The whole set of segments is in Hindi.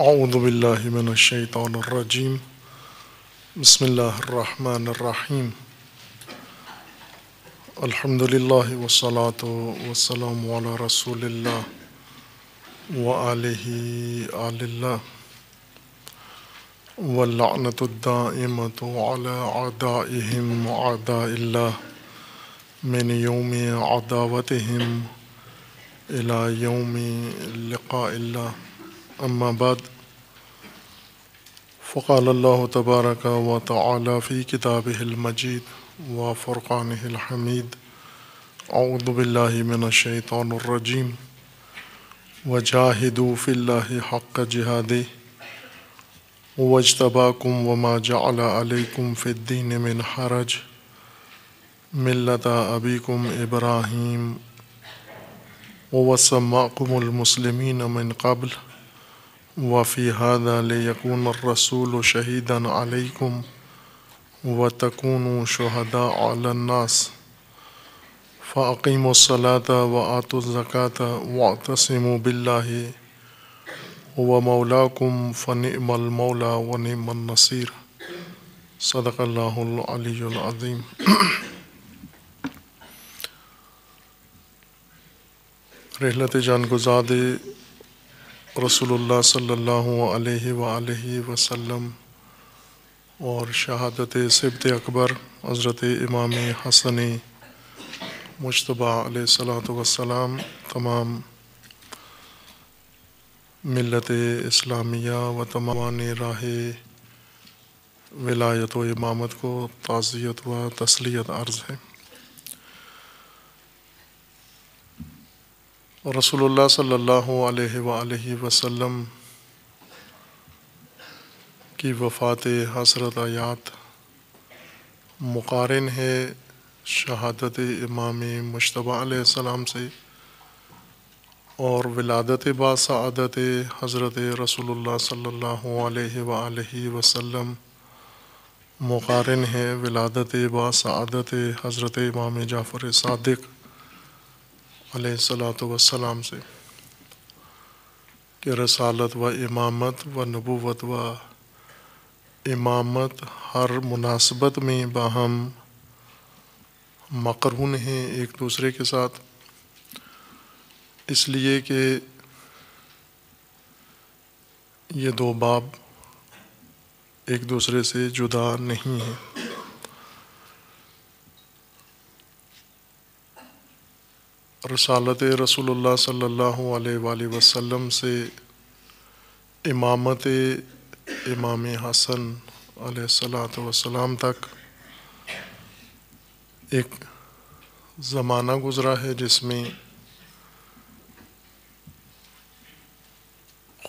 أعوذ بالله من الشيطان الرجيم بسم الله الرحمن الرحيم الحمد لله والصلاة والسلام على رسول الله وآله آل الله واللعنة الدائمة على أعدائهم وأعداء الله من يوم عداوتهم إلى يوم لقاء الله أما بعد فقال الله تبارك وتعالى في كتابه المجيد وفرقانه الحميد أعوذ بالله من الشيطان الرجيم وجاهدوا في الله حق جهاده واجتباكم وما جعل عليكم في الدين من حرج ملة أبيكم إبراهيم ووسماكم المسلمين من قبل ۖ वफ़ी हादा लयकून रसूल शहीदन अलैकुम व तकून शहदा अलन्नास फ़ाकीम सलात व आतुज़क़ात वातसम बिल्ला व मौलाकुम फ़नमल मौला व नसीर सदक़ल्लाज़ीम रहलत जान गुजाद रसूलुल्लाह सल्लल्लाहु अलैहि और शहादत सिबत अकबर हज़रत इमाम हसन मुशतबा सलाम तमाम मिलत इस्लामिया व तमाम राह विलायत व इमामत को ताज़ियत व तसलियत अर्ज़ है रसूलुल्लाह सल्लल्लाहु अलैहि वसल्लम की वफ़ात हसरत आयात मुकारन है शहादत इमाम मुशतबा सलाम से और विलादत बासदत हज़रत रसूलुल्लाह सल्लल्लाहु वसम वसल्लम मुकारन है विलादत बासदत हज़रत इमाम जाफ़र सादिक़ सलाम से कि रसालत व इमामत व नबूवत व इमामत हर मुनासबत में बाहम मकरून हैं एक दूसरे के साथ इसलिए कि ये दो बाब एक दूसरे से जुदा नहीं हैं रसालत रसूलुल्लाह सल्लल्लाहु अलैहि से इमामत इमाम हसन सलाम तक एक ज़माना गुज़रा है जिसमें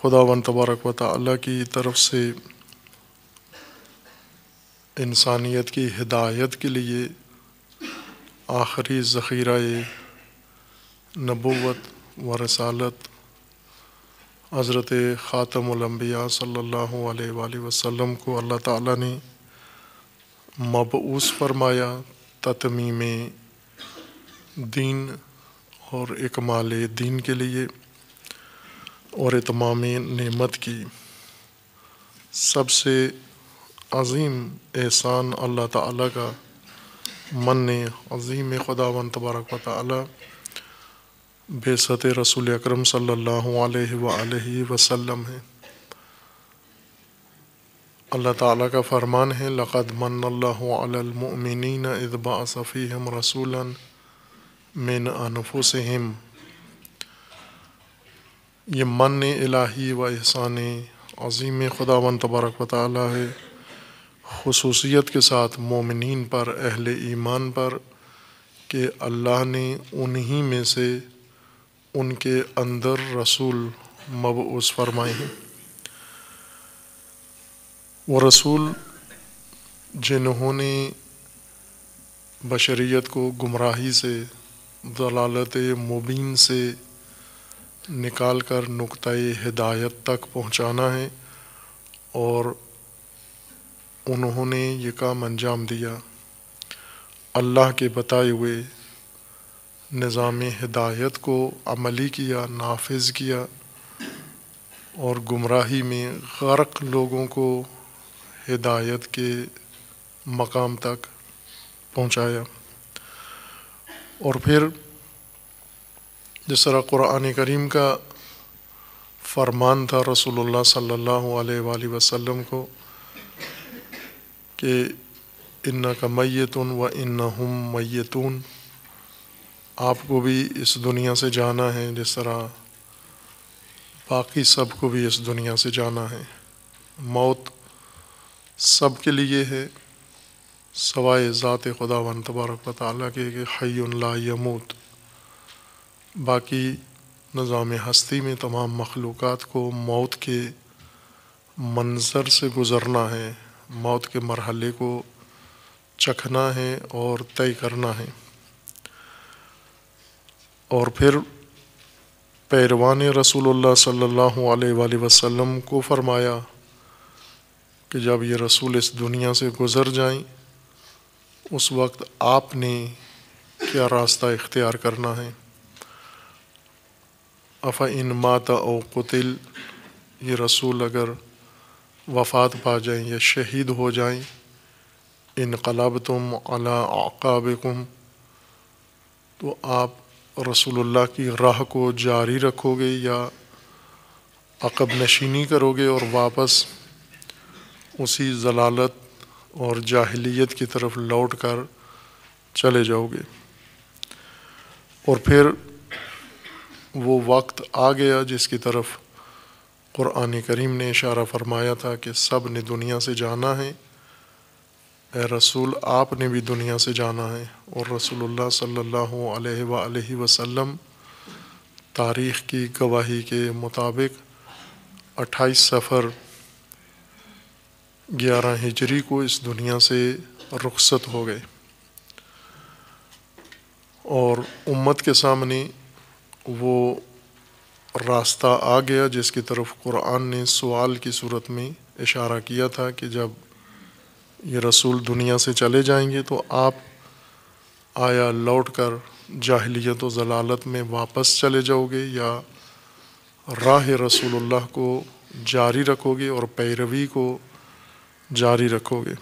खुदा खुदावन तबारक व ताली की तरफ से इंसानियत की हिदायत के लिए आखिरी ज़ख़ीरा नबूत व रसालत हज़रत ख़ातमबिया सल्ला वसम को अल्लाह ताला ने मबूस फरमाया ततमीम दीन और इकमाल दीन के लिए और इतमाम नेमत की सबसे अज़ीम एहसान अल्लाह ताला का मन अज़ीम खुदावन तबारक व ताली बेसत रसूल अक्रम सम है अल्लाह ताला का फरमान है लक़द मनल्लामिन इदबा सफ़ीम रसूल मिन अनफुसहम ये मन इलाही व एहसान अज़ीम खुदावन तबारक वाली है खसूसियत के साथ मोमिन पर अहल ईमान पर कि अल्लाह ने उन्हीं में से उनके अंदर रसूल मब उस फरमाए हैं वो रसूल जिन्होंने बशरीत को गुमराही से दलालत मुबीन से निकाल कर नुक़ हिदायत तक पहुँचाना है और उन्होंने ये काम अंजाम दिया अल्लाह के बताए हुए निज़ाम हिदायत को अमली किया नाफिज किया और गुमराही में गर्क लोगों को हिदायत के मकाम तक पहुँचाया और फिर जिस तरह कुरान करीम का फरमान था रसूलुल्लाह सल्लल्लाहु अलैहि वसल्लम को कि इन्ना का मैतून व इन्ना हम आपको भी इस दुनिया से जाना है जिस तरह बाकी सब को भी इस दुनिया से जाना है मौत सब के लिए है सवाए ज़ात खुदा वन तबारक वाली के हयला यमूत बाकी निज़ाम हस्ती में तमाम मखलूक़ को मौत के मंज़र से गुज़रना है मौत के मरहल को चखना है और तय करना है और फिर पैरवान रसूल सल्ला वसम को फरमाया कि जब ये रसूल इस दुनिया से गुज़र जाए उस वक्त आपने क्या रास्ता इख्तियार करना है अफ़ा इन माता और कतिल ये रसूल अगर वफ़ात पा जाएं या शहीद हो जाएं इनकलब तुम अला आकाबकुम तो आप रसूलुल्लाह की राह को जारी रखोगे या अकब नशीनी करोगे और वापस उसी जलालत और जाहिलियत की तरफ लौट कर चले जाओगे और फिर वो वक्त आ गया जिसकी तरफ क़ुरान करीम ने इशारा फरमाया था कि सब ने दुनिया से जाना है ए रसूल आपने भी दुनिया से जाना है और रसूलुल्लाह सल्लल्लाहु अलैहि वसल्लम वसल्लम तारीख़ की गवाही के मुताबिक अट्ठाईस सफ़र ग्यारह हिजरी को इस दुनिया से रुखसत हो गए और उम्मत के सामने वो रास्ता आ गया जिसकी तरफ कुरान ने सवाल की सूरत में इशारा किया था कि जब ये रसूल दुनिया से चले जाएंगे तो आप आया लौट कर जाहिलियत जलालत में वापस चले जाओगे या राह रसूलुल्लाह को जारी रखोगे और पैरवी को जारी रखोगे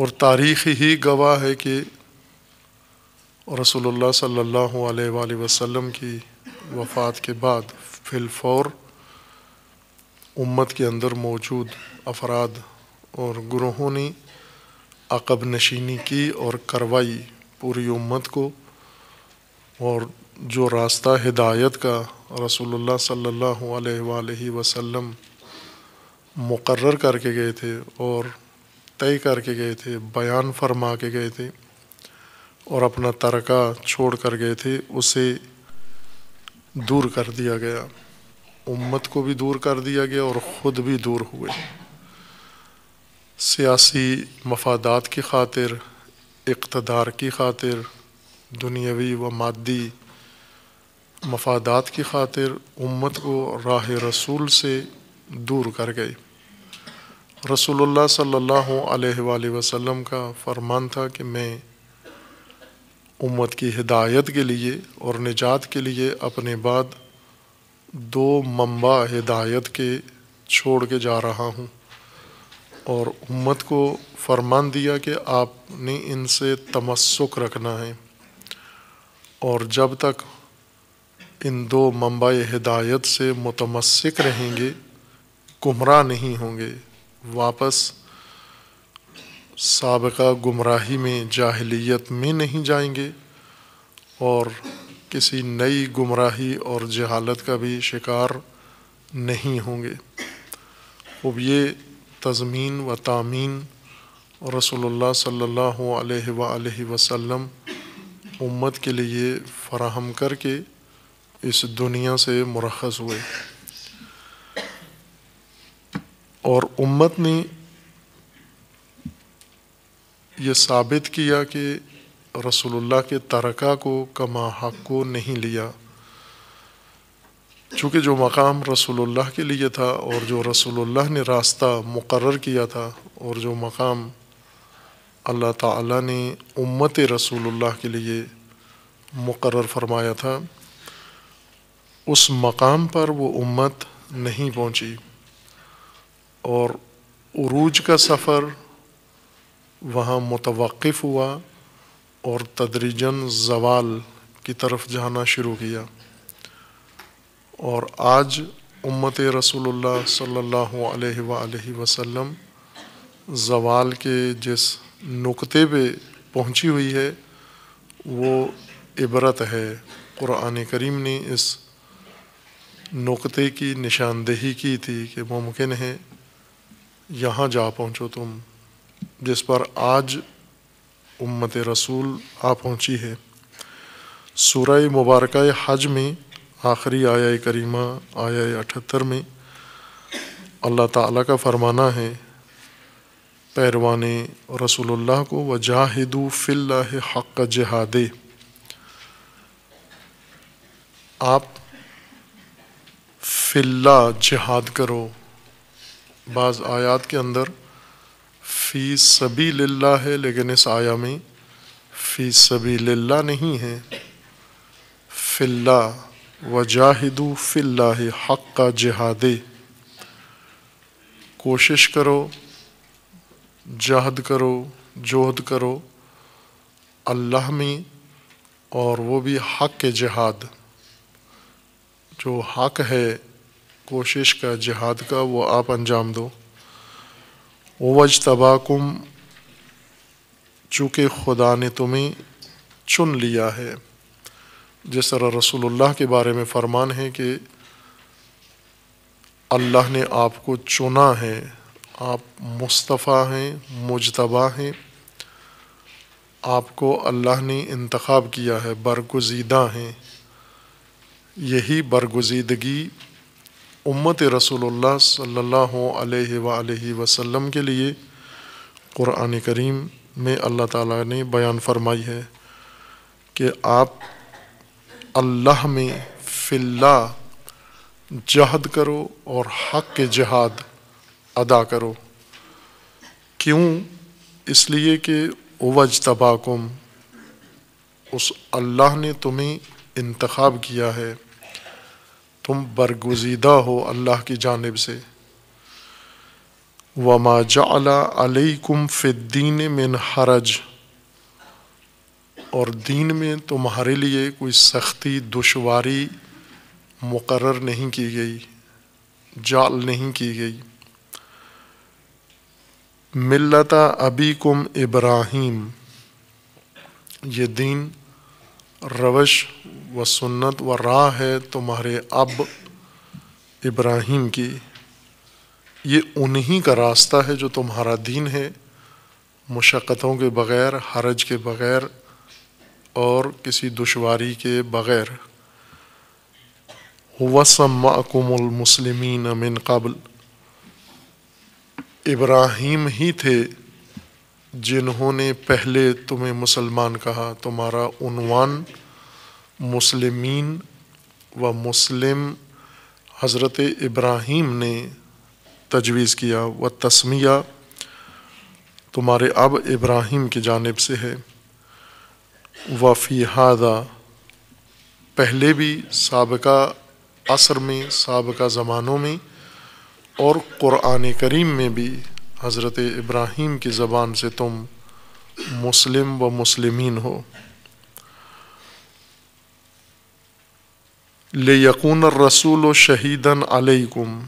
और तारीख ही गवाह है कि रसूलुल्लाह सल्लल्लाहु अलैहि वसल्लम की वफ़ात के बाद फिलफौर उम्मत के अंदर मौजूद अफराद और ग्रोहों ने अकब नशीनी की और करवाई पूरी उम्मत को और जो रास्ता हिदायत का रसूलुल्लाह सल्लल्लाहु अलैहि वसल्लम मुकर्र करके गए थे और तय करके गए थे बयान फरमा के गए थे और अपना तरका छोड़ कर गए थे उसे दूर कर दिया गया उम्मत को भी दूर कर दिया गया और ख़ुद भी दूर हुए सियासी मफादात की खातिर इकतदार की खातिर दुनियावी व मादी मफादात की खातिर उम्मत को राह रसूल से दूर कर गए रसूलुल्लाह सल्लल्लाहु अलैहि वसल्लम का फरमान था कि मैं उम्मत की हिदायत के लिए और निजात के लिए अपने बाद दो मम्बा हिदायत के छोड़ के जा रहा हूँ और उम्मत को फरमान दिया कि आपने इनसे तमस्क रखना है और जब तक इन दो मंबा हिदायत से मतमसक रहेंगे गुमराह नहीं होंगे वापस सबका गुमराही में जाहलीत में नहीं जाएंगे और किसी नई गुमराही और जहालत का भी शिकार नहीं होंगे अब ये तज़मीन व तामीन रसोल्ला सल्ला वसम उम्मत के लिए फ़राहम करके इस दुनिया से मरखस हुए और उम्मत ने यह साबित किया कि रसोल्ला के तरका को कमा हक को नहीं लिया चूँकि जो मकाम रसोल्ला के लिए था और जो रसोल्ला ने रास्ता मुकर किया था और जो मकाम अल्लाह ताला ने उम्मत रसूलुल्लाह के लिए मुकर फरमाया था उस मकाम पर वो उम्मत नहीं पहुँची और उरूज का सफ़र वहाँ मुतवक़ हुआ और तदरीजन जवाल की तरफ जाना शुरू किया और आज उम्मत रसूल सल्ला अलैहि जवाल के जिस नुक़े पर पहुँची हुई है वो इबरत है क़ुरान करीम ने इस नुक्ते की निशानदेही की थी कि मुमकिन है यहाँ जा पहुँचो तुम जिस पर आज उम्मत रसूल आ पहुँची है सूरह मुबारक हज में आखिरी आया करीमा आया अठहत्तर में अल्लाह ताला का फरमाना है पैरवान रसोल्ला को व वजाहिदू फ़िल्ला हक़ जहादे आप फ़िल्ला जहाद करो बाज़ आयात के अंदर फ़ी सभी लल्ला है लेकिन इस आया में फ़ी सभी लल्ला नहीं है फ़िल्ला व वजाहिदू फ़िल्ला हक़ का जिहाद कोशिश करो जहद करो जोहद करो अल्लाह में और वो भी हक़ के जिहाद जो हक़ है कोशिश का जिहाद का वो आप अंजाम दो वज तबाकुम चूँकि खुदा ने तुम्हें चुन लिया है जिस तरह रसूलुल्लाह के बारे में फ़रमान है कि अल्लाह ने आपको चुना है आप मुस्तफ़ा हैं मुजतबा हैं आपको अल्लाह ने इंतखब किया है बरगुजीदा हैं यही बरगुजीदगी उम्मत रसोल्ला सल्लल्लाहु अलैहि वसल्लम के लिए क़ुरान करीम में अल्लाह ताला ने बयान फरमाई है कि आप अल्लाह में फिल्ला जहद करो और हक के जहाद अदा करो क्यों इसलिए कि उवज तबाकुम उस अल्लाह ने तुम्हें इंतखब किया है तुम बरगुजीदा हो अल्लाह की जानब से वमा जला अलैकुम फ़िद्दीन मिन हरज और दीन में तुम्हारे लिए कोई सख्ती दुशवारी मुकर नहीं की गई जाल नहीं की गई मिलता अबी कुम इब्राहिम ये दीन रवश व सुन्नत व राह है तुम्हारे अब इब्राहिम की ये उन्हीं का रास्ता है जो तुम्हारा दीन है मुशक्क़तों के बग़ैर हरज के बग़ैर और किसी दुशवारी के बग़ैर वसमकुमसलिमिन अमिन कबल इब्राहिम ही थे जिन्होंने पहले तुम्हें मुसलमान कहा तुम्हारा उनवान मुसलिमीन व मुस्लिम हज़रत इब्राहिम ने तजवीज़ किया व तस्मिया तुम्हारे अब इब्राहिम की जानब से है वफ़ी हादा पहले भी सबका असर में सबका ज़मानों में और क़ुरान करीम में भी हज़रत इब्राहिम की ज़बान से तुम मुस्लिम व मुसलिमीन हो ले यकून रसूल शहीदन अलैकुम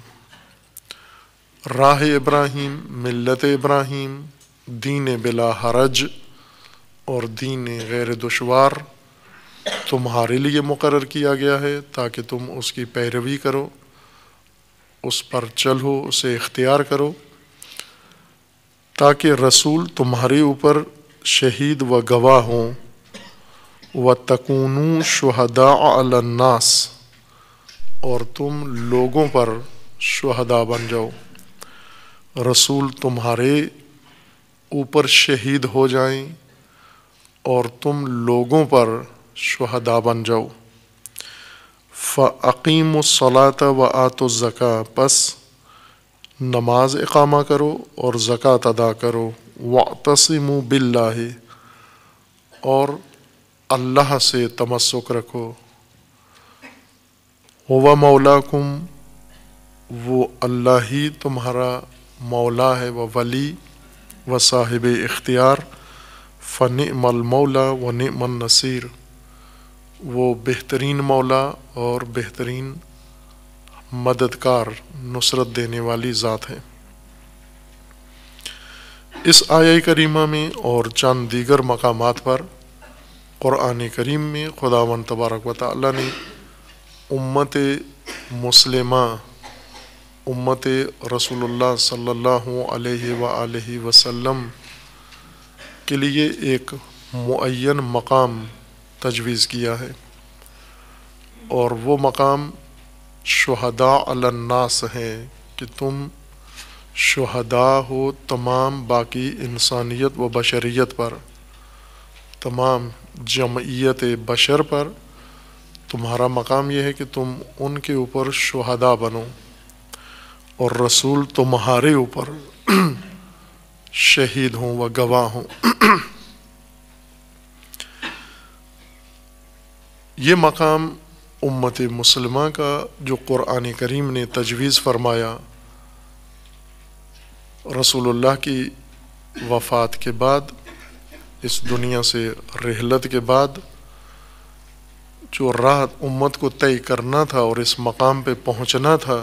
राह इब्राहीम मिलत इब्राहिम दीन बिला हरज और दीन गैर दुशवार तुम्हारे लिए मुकर किया गया है ताकि तुम उसकी पैरवी करो उस पर चलो उसे इख्तियार करो ताकि रसूल तुम्हारे ऊपर शहीद व गवाह हों व तकून शहदा अलन्नास और तुम लोगों पर शहदा बन जाओ रसूल तुम्हारे ऊपर शहीद हो जाएं और तुम लोगों पर शहदा बन जाओ फ़ीम सलात व आतो ज़क़ा पस नमाज इकामा करो और ज़क़़त अदा करो व तसम बिल्ला और अल्लाह से तमस्क रखो हुआ कुम वो अल्लाह ही तुम्हारा मौला है व वली व साहिब इख्तियार फ़न मल मौला व निम नसीर वो बेहतरीन मौला और बेहतरीन मददगार नुसरत देने वाली ज़ात है इस आया करीमा में और चंद दीगर मकाम पर क़ुरान करीम में खुदावन तबारक व ताली ने उम्मत मुसलम उम्मत रसूलुल्लाह सल्लल्लाहु अलैहि के लिए एक मुन मकाम तजवीज़ किया है और वो मकाम शहदा अलन्नास हैं कि तुम शहदा हो तमाम बाकी इंसानियत व बशरीत पर तमाम जमयत बशर पर तुम्हारा मकाम यह है कि तुम उनके ऊपर शहदा बनो और रसूल तुम्हारे ऊपर शहीद हूं व गवाह हूं ये मकाम उम्मत मुसलमा का जो क़ुरान करीम ने तजवीज़ फरमाया रसूलुल्लाह की वफ़ात के बाद इस दुनिया से रहलत के बाद जो राह उम्मत को तय करना था और इस मकाम पे पहुंचना था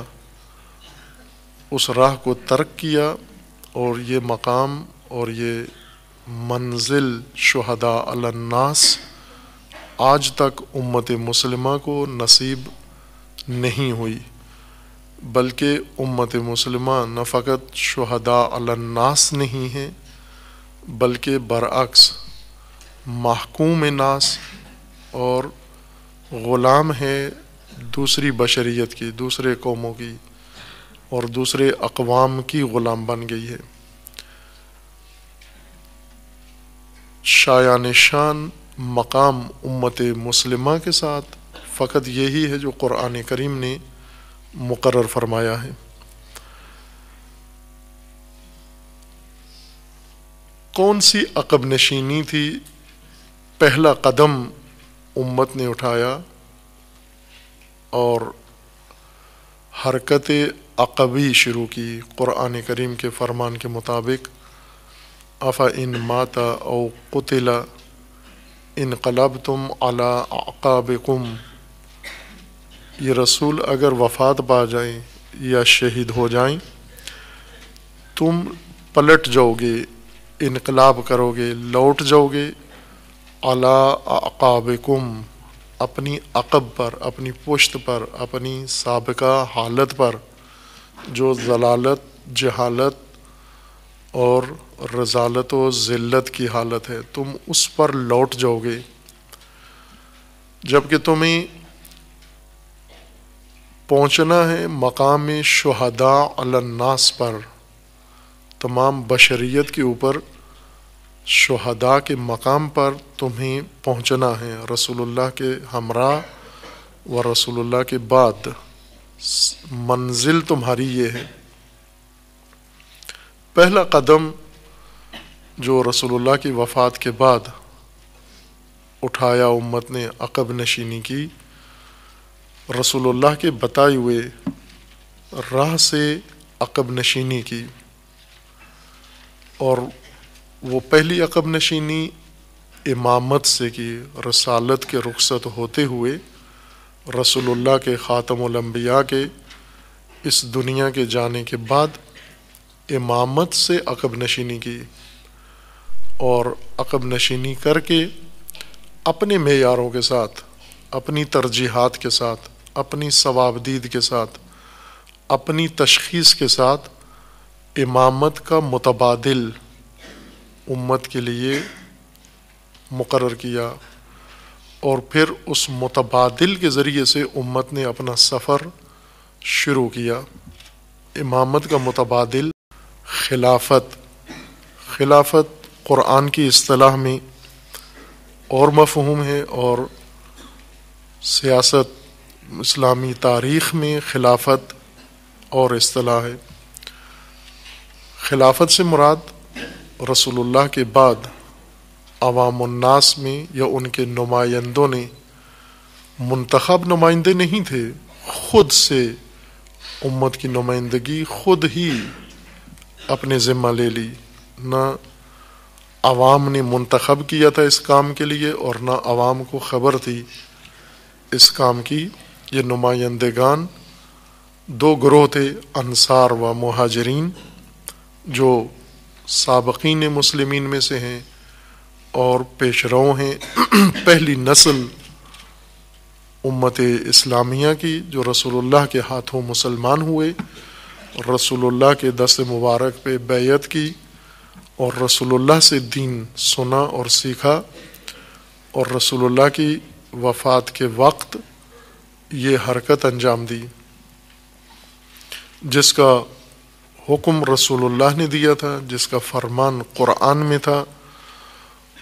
उस राह को तर्क किया और ये मकाम और ये मंजिल शहदा अलन्नास आज तक उम्मत मुसलमा को नसीब नहीं हुई बल्कि उम्मत मुसलमा न फ़कत शहदा अलन्नास नहीं हैं बल्कि बरअक्स महकूम नास और ग़ुलाम है दूसरी बशरीत की दूसरे कौमों की और दूसरे अकवाम की ग़ुलाम बन गई है शायान शान मकाम उम्मत मुसलिम के साथ फ़कत यही है जो क़ुरान करीम ने मुकर फरमाया है कौन सी अकब नशीनी थी पहला कदम उम्मत ने उठाया और हरकत अकबी शुरू की क़ुरान करीम के फरमान के मुताबिक अफ़ा इन माता औ कुतिला इन कलब तुम अला अकाब अकाबकुम ये रसूल अगर वफात पा जाएं या शहीद हो जाए तुम पलट जाओगे इनकलाब करोगे लौट जाओगे अला अकाब अकाबकुम अपनी अकब पर अपनी पुश्त पर अपनी सबका हालत पर जो जलालत जहालत और रजालत व ज़िल्लत की हालत है तुम उस पर लौट जाओगे जबकि तुम्हें पहुँचना है मकाम शहदा अलन्नास पर तमाम बशरीत के ऊपर शहदा के मकाम पर तुम्हें पहुँचना है रसूलुल्लाह के हमरा व रसूलुल्लाह के बाद मंजिल तुम्हारी ये है पहला कदम जो रसूलुल्लाह की वफ़ात के बाद उठाया उम्मत ने अकब नशीनी की रसूलुल्लाह के बताए हुए राह से अकब नशीनी की और वो पहली अकब नशीनी इमामत से की रसालत के रुख्सत होते हुए रसोल्ला के ख़ातमबिया के इस दुनिया के जाने के बाद इमामत से अकब नशीनी की और अकब नशीनी करके अपने मैारों के साथ अपनी तरजीहत के साथ अपनी सवाबदीद के साथ अपनी तशखीस के साथ इमामत का मुतबादिल उम्मत के लिए मुकर किया और फिर उस मुतबादिल के ज़रिए से उम्मत ने अपना सफ़र शुरू किया इमामत का मुतबादिल खिलाफत खिलाफत क़ुरान की असलाह में और मफहूम है और सियासत इस्लामी तारीख़ में खिलाफत और असलाह है खिलाफत से मुराद रसूलुल्लाह के बाद अवामनास में या उनके नुमाइंदों ने मंतखब नुमाइंदे नहीं थे खुद से उम्मत की नुमाइंदगी खुद ही अपने ज़िम्मा ले ली ना आवाम ने मंतखब किया था इस काम के लिए और ना आवाम को खबर थी इस काम की ये नुमाइंदगान दो ग्रोह थे अनसार व महाजरीन जो सबकिन मुसलमिन में से हैं और पेशरों हैं पहली नस्ल उम्मत इस्लामिया की जो रसोल्ला के हाथों मुसलमान हुए और रसोल्ला के दस मुबारक पे बैत की और रसोल्ला से दीन सुना और सीखा और रसोल्ला की वफ़ात के वक्त ये हरकत अंजाम दी जिसका हुक्म रसोल्ला ने दिया था जिसका फरमान क़ुरान में था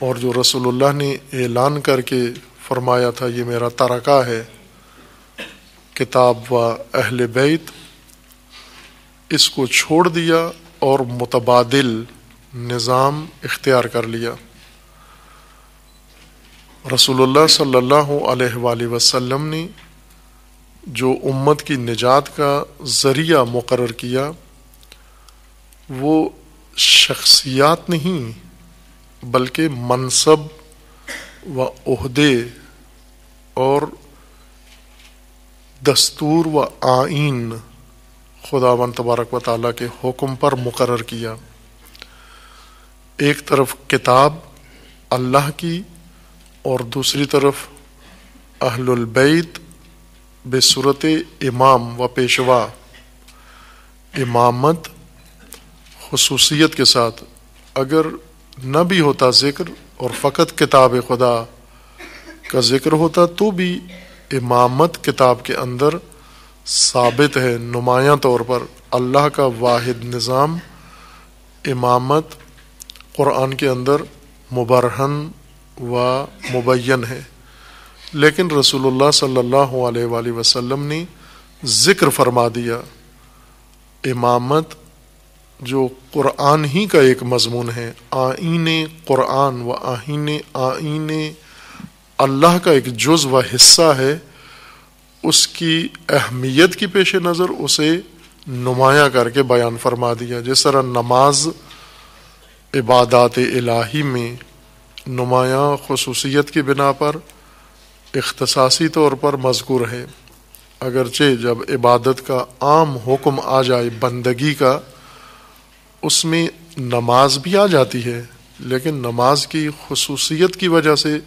और जो रसोल्ला ने ऐलान करके फरमाया था ये मेरा तरका है किताब व अहल बैत इसको छोड़ दिया और मुतबादिल निज़ाम इख्तियार कर लिया रसोल्ला सल्ला वसम ने जो उम्मत की निजात का ज़रिया मुकर किया वो शख्सियात नहीं बल्कि मनसब व अहदे और दस्तूर व आइन खुदा वन तबारक व ताली के हुक्म पर मुकर किया एक तरफ किताब अल्लाह की और दूसरी तरफ अहलबैत बेसूरत इमाम व पेशवा इमामत खसूसियत के साथ अगर न भी होता ज़िक्र और फ़कत किताब खुदा का ज़िक्र होता तो भी इमामत किताब के अंदर साबित है नुमाया तौर पर अल्लाह का वाहिद निज़ाम इमामत क़ुरान के अंदर मुबरहन व मुबैन है लेकिन रसूलुल्लाह सल्लल्लाहु अलैहि वसल्लम ने ज़िक्र फरमा दिया इमामत जो क़ुरान ही का एक मजमून है आइन क़ुरान व आइन आइन अल्लाह का एक जुज़ व हिस्सा है उसकी अहमियत की पेश नज़र उसे नुमाया करके बयान फरमा दिया जिस तरह नमाज इबादत इलाही में नुमाया खसूसियत की बिना पर इख्तसासी तौर पर मजकूर है अगरचे जब इबादत का आम हुक्म आ जाए बंदगी का उसमें नमाज भी आ जाती है लेकिन नमाज की खसूसियत की वजह से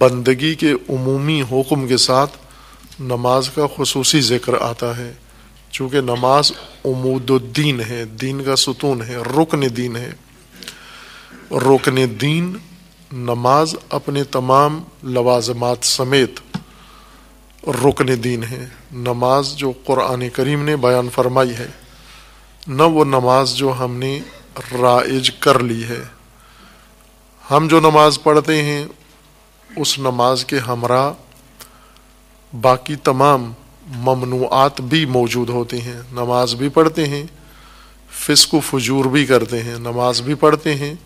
बंदगी के उमूमी हुक्म के साथ नमाज का खसूस ज़िक्र आता है चूँकि नमाज उमूदुद्दीन है दीन का सुतून है रुकन दीन है रुकन दीन नमाज अपने तमाम लवाजमात समेत रुकन दीन है नमाज जो क़ुरान करीम ने बयान फरमाई है न वो नमाज जो हमने राइज कर ली है हम जो नमाज पढ़ते हैं उस नमाज के हमरा बाकी तमाम ममनुआत भी मौजूद होते हैं नमाज भी पढ़ते हैं फिस्क फजूर भी करते हैं नमाज भी पढ़ते हैं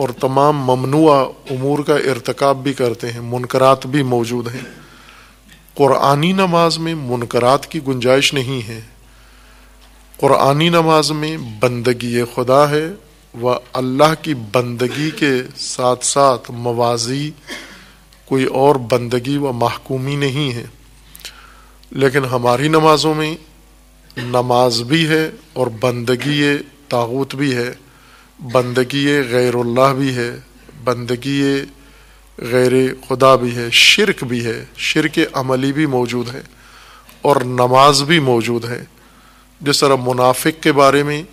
और तमाम ममनुआ उमूर का इरतकब भी करते हैं मुनकरात भी मौजूद हैं क़ुरानी नमाज में मुनकरात की गुंजाइश नहीं है कुरानी नमाज में बंदगी खुदा है व अल्लाह की बंदगी के साथ साथ मवाजी कोई और बंदगी व महकूमी नहीं है लेकिन हमारी नमाज़ों में नमाज भी है और बंदगी ताबूत भी है बंदगी गैरुल्लाह भी है बंदगी गैर खुदा भी है शिरक भी है शिरक अमली भी मौजूद है और नमाज भी मौजूद है जिस तरह मुनाफिक के बारे में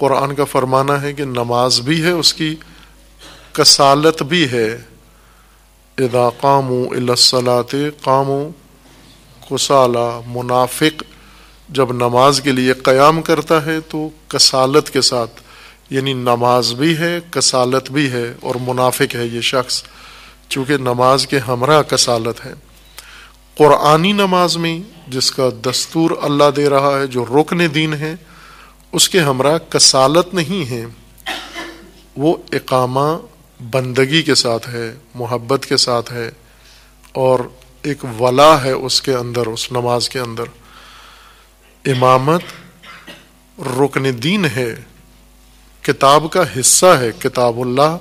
कुरान का फरमाना है कि नमाज भी है उसकी कसालत भी है इदा कामू इलासलात कामू कुसाला मुनाफिक जब नमाज के लिए क़याम करता है तो कसालत के साथ यानी नमाज भी है कसालत भी है और मुनाफिक है ये शख्स चूँकि नमाज के हमरा कसालत है क़ुरानी नमाज में जिसका दस्तूर अल्लाह दे रहा है जो रुकन दीन है उसके हमरा कसालत नहीं है वो इकामा बंदगी के साथ है मोहब्बत के साथ है और एक वला है उसके अंदर उस नमाज के अंदर इमामत रुकन दीन है किताब का हिस्सा है किताबुल्लाह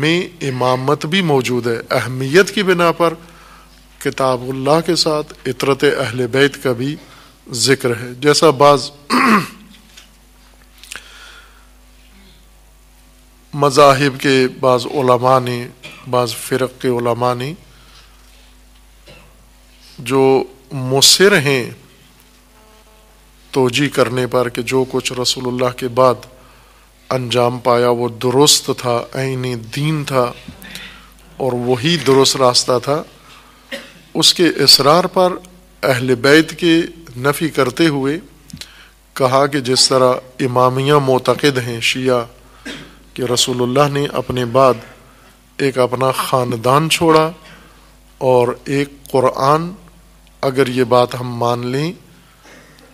में इमामत भी मौजूद है अहमियत की बिना पर किताबुल्लाह के साथ इतरत अहल बैत का भी जिक्र है जैसा बाज मजाहिब के बाज ने बाज फिर के ओलमा ने जो मुसर हैं तोजी करने पर कि जो कुछ रसोल्ला के बाद अंजाम पाया वो दुरुस्त था आईनी दीन था और वही दुरुस्त रास्ता था उसके इसरार पर अहल बैत के नफ़ी करते हुए कहा कि जिस तरह इमामिया मोतकद हैं शिया कि रसूलुल्लाह ने अपने बाद एक अपना ख़ानदान छोड़ा और एक क़ुरान अगर ये बात हम मान लें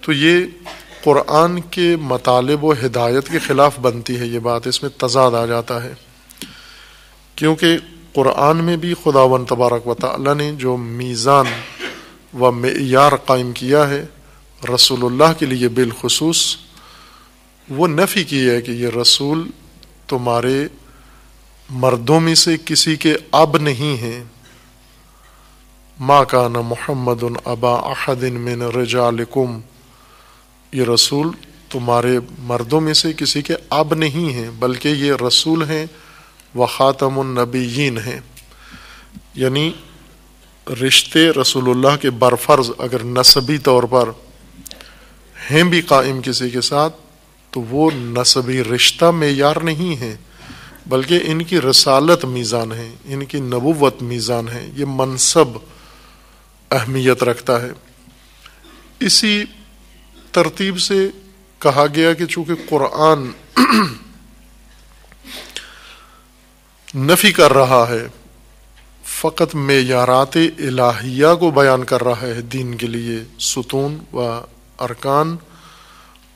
तो ये क़ुरान के मतलब व हिदायत के ख़िलाफ़ बनती है ये बात इसमें तजाद आ जाता है क्योंकि कुरान में भी ख़ुदा खुदावन तबारक वाल ने जो मीज़ान व मैार कायम किया है रसूलुल्लाह के लिए बिलखसूस वो नफ़ी की है कि ये रसूल तुम्हारे मर्दों में से किसी के अब नहीं हैं माँ का न मोहम्मद अबा अहदिन में रजालकुम ये रसूल तुम्हारे मर्दों में से किसी के अब नहीं हैं बल्कि ये रसूल हैं व ख़ातमनबीन हैं यानी रिश्ते रसूलुल्लाह के बरफर्ज अगर नसबी तौर पर हैं भी कायम किसी के साथ तो वो नसबी रिश्ता मैार नहीं है बल्कि इनकी रसालत मीज़ान है इनकी नबूवत मीज़ान है ये मनसब अहमियत रखता है इसी तरतीब से कहा गया कि चूँकि क़ुरान नफी कर रहा है फ़कत मैारात इलाहिया को बयान कर रहा है दीन के लिए सुतून व अरकान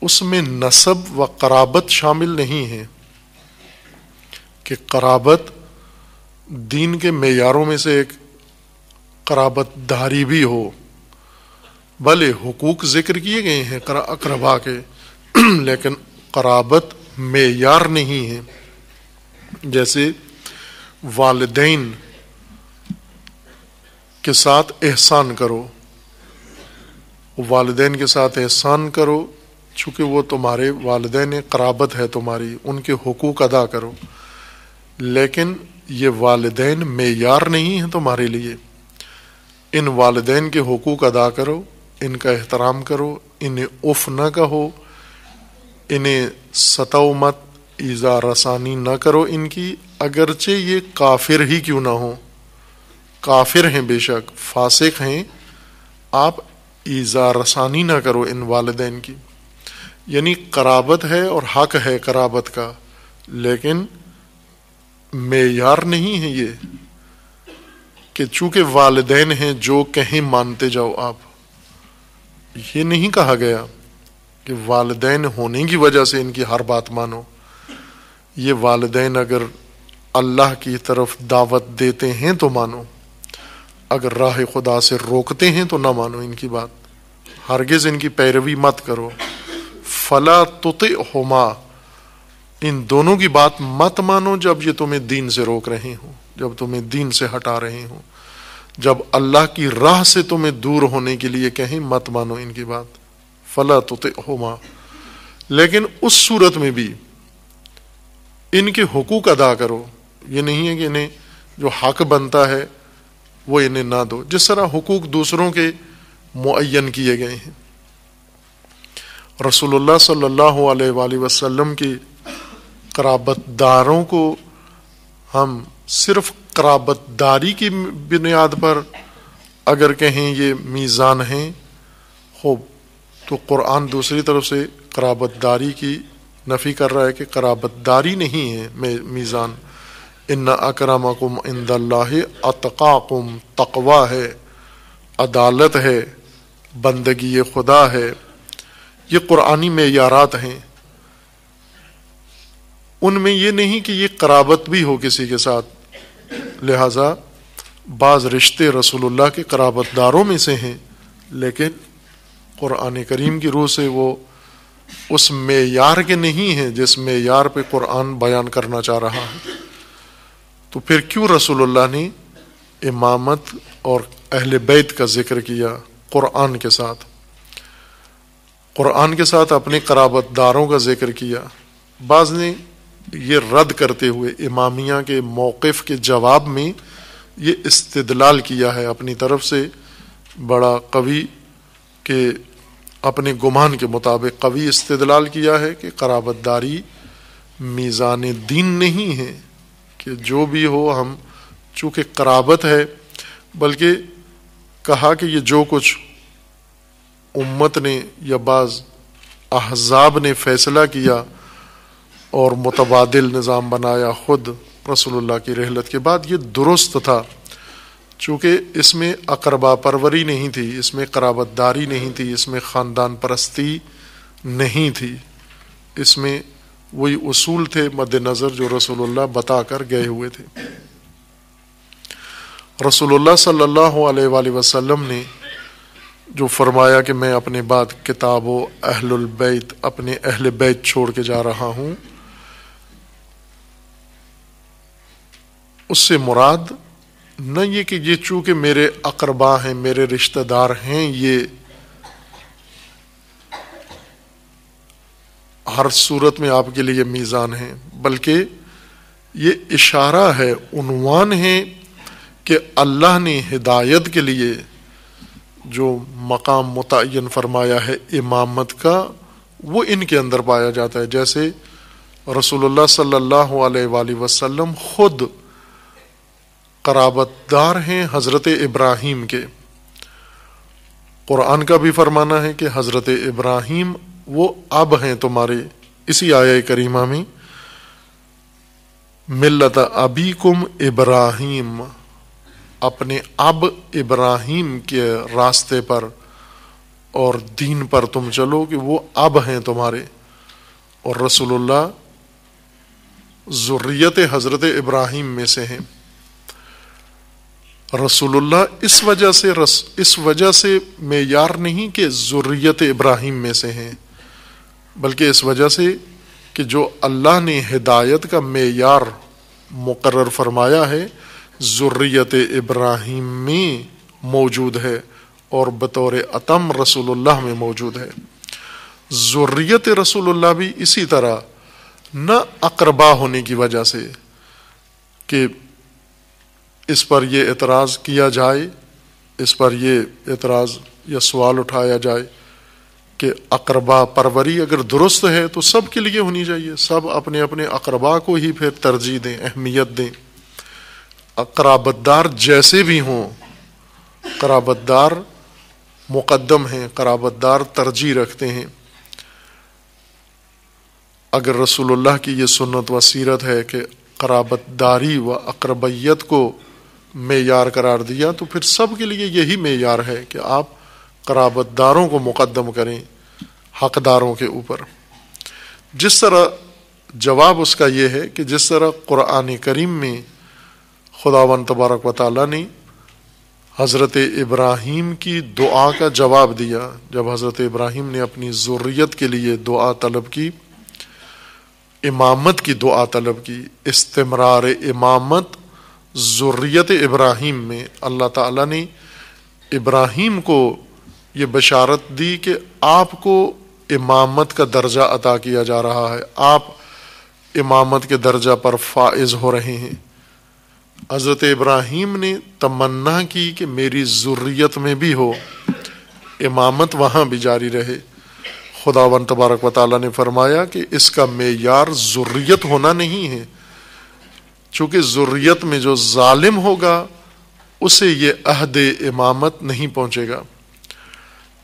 उसमें नसब व कराबत शामिल नहीं है कि कराबत दीन के मैारों में से एक कराबत दारी भी हो भले हकूक जिक्र किए गए हैं अकरबा के लेकिन कराबत मैार नहीं है जैसे वालदेन के साथ एहसान करो वालदेन के साथ एहसान करो चूंकि वो तुम्हारे वालदेन कराबत है तुम्हारी उनके हकूक़ अदा करो लेकिन ये वालदेन मैार नहीं हैं तुम्हारे लिए इन वालदेन के हकूक़ अदा करो इनका एहतराम करो इन्हें उफ ना कहो इन्हें सताओ मत ईज़ा रसानी न करो इनकी अगरचे ये काफिर ही क्यों ना हो काफिर हैं बेशक फासिक हैं आप ईज़ा रसानी ना करो इन वालदेन की यानी कराबत है और हक है कराबत का लेकिन मैार नहीं है ये कि चूंकि वालदेन हैं जो कहें मानते जाओ आप ये नहीं कहा गया कि वालदेन होने की वजह से इनकी हर बात मानो ये वालदेन अगर अल्लाह की तरफ दावत देते हैं तो मानो अगर राह खुदा से रोकते हैं तो ना मानो इनकी बात हरगिज़ इनकी पैरवी मत करो फला तुत होमा इन दोनों की बात मत मानो जब ये तुम्हें दीन से रोक रहे हों जब तुम्हें दीन से हटा रहे हों जब अल्लाह की राह से तुम्हें दूर होने के लिए कहें मत मानो इनकी बात फला तुत होमा लेकिन उस सूरत में भी इनके हकूक अदा करो ये नहीं है कि इन्हें जो हक बनता है वो इन्हें ना दो जिस तरह हकूक दूसरों के मुन किए गए हैं रसोल्ला सल्लल्लाहु अलैहि वसल्लम की कराबतदारों को हम सिर्फ कराबतदारी की बुनियाद पर अगर कहें ये मीज़ान हैं हो तो कुरान दूसरी तरफ से कराबतदारी की नफ़ी कर रहा है कि कराबतदारी नहीं है मीज़ान इन अकरमकुम इंदल्ला अतकाकुम तकवा है अदालत है बंदगी खुदा है ये कुरानी मैारात हैं उनमें यह नहीं कि यह कराबत भी हो किसी के साथ लिहाजा बाज़ रिश्ते रसोल्ला के कराबतदारों में से हैं लेकिन क़ुरान करीम की रूह से वो उस मैार के नहीं है जिस मेयार पे कुरान बयान करना चाह रहा है तो फिर क्यों रसूलुल्लाह ने इमामत और अहल बैत का जिक्र किया कुरान के साथ कुरान के साथ अपने कराबतदारों का जिक्र किया बाज ने ये रद्द करते हुए इमामिया के मौक़ के जवाब में ये इस्तदलाल किया है अपनी तरफ से बड़ा कवि के अपने गुमान के मुताबिक कवि इस्तलाल किया है कि कराबतदारी मीज़ान दीन नहीं है कि जो भी हो हम चूँकि कराबत है बल्कि कहा कि ये जो कुछ उम्मत ने या बाज़ अहजाब ने फैसला किया और मुतबादल निज़ाम बनाया ख़ुद रसोल्ला की रहलत के बाद ये दुरुस्त था चूँकि इसमें अकरबा परवरी नहीं थी इसमें कराबतदारी नहीं थी इसमें ख़ानदान परस्ती नहीं थी इसमें वही उसूल थे मद्दनज़र जो रसोल्ला बता कर गए हुए थे रसोल्ला सल्लल्लाहु अलैहि वसल्लम ने जो फरमाया कि मैं अपने बाद किताब अहलबैत अपने अहल बैत छोड़ के जा रहा हूँ उससे मुराद न ये कि ये चूंकि मेरे अकरबा हैं मेरे रिश्तेदार हैं ये हर सूरत में आपके लिए मीज़ान है बल्कि ये इशारा है उनवान है कि अल्लाह ने हिदायत के लिए जो मकाम मुतन फरमाया है इमामत का वो इनके अंदर पाया जाता है जैसे रसूलुल्लाह सल्लल्लाहु अलैहि वसल्लम ख़ुद कराबतदार हैं हज़रत इब्राहिम के क़ुरान का भी फरमाना है कि हज़रत इब्राहिम वो अब हैं तुम्हारे इसी आय करीमा में मिलत अबीकुम इब्राहिम अपने अब इब्राहिम के रास्ते पर और दीन पर तुम चलो कि वो अब हैं तुम्हारे और रसूलुल्लाह ज़ुर्रियत हज़रत इब्राहिम में से हैं रसूलुल्लाह इस वजह से रस इस वजह से मैार नहीं कि ज़ुर्रियत इब्राहिम में से हैं बल्कि इस वजह से कि जो अल्लाह ने हिदायत का मैार मुकर फरमाया है ज़ुर्रियत इब्राहिम में मौजूद है और बतौर अतम रसूलुल्लाह में मौजूद है ज़ुर्रियत रसूलुल्लाह भी इसी तरह न अकरबा होने की वजह से कि इस पर ये एतराज़ किया जाए इस पर ये एतराज़ या सवाल उठाया जाए कि अकरबा परवरी अगर दुरुस्त है तो सब के लिए होनी चाहिए सब अपने अपने अकरबा को ही फिर तरजीह दें अहमियत दें कराबतदार जैसे भी हों कराबतदार मुकदम हैं कराबतदार तरजीह रखते हैं अगर रसूलुल्लाह की ये सुन्नत व सीरत है कि कराबतदारी व अकरबैत को मैार करार दिया तो फिर सब के लिए यही मैार है कि आप कराबतदारों को मुकदम करें हकदारों के ऊपर जिस तरह जवाब उसका यह है कि जिस तरह कुरान करीम में खुदावन तबारक व ताली ने हज़रत इब्राहिम की दुआ का जवाब दिया जब हज़रत इब्राहिम ने अपनी जरूरीत के लिए दुआ तलब की इमामत की दुआ तलब की इस्तमरार इमामत ज़ुर्रियत इब्राहिम में अल्लाह ताला ने इब्राहिम को ये बशारत दी कि आपको इमामत का दर्जा अता किया जा रहा है आप इमामत के दर्जा पर फाइज हो रहे हैं हज़रत इब्राहिम ने तमन्ना की कि मेरी ज़ुर्रियत में भी हो इमामत वहाँ भी जारी रहे खुदावन तबारक वाली ने फरमाया कि इसका मेयार ज़ुर्रियत होना नहीं है चूंकि जरूरीत में जो ालिम होगा उसे ये अहद इमामत नहीं पहुंचेगा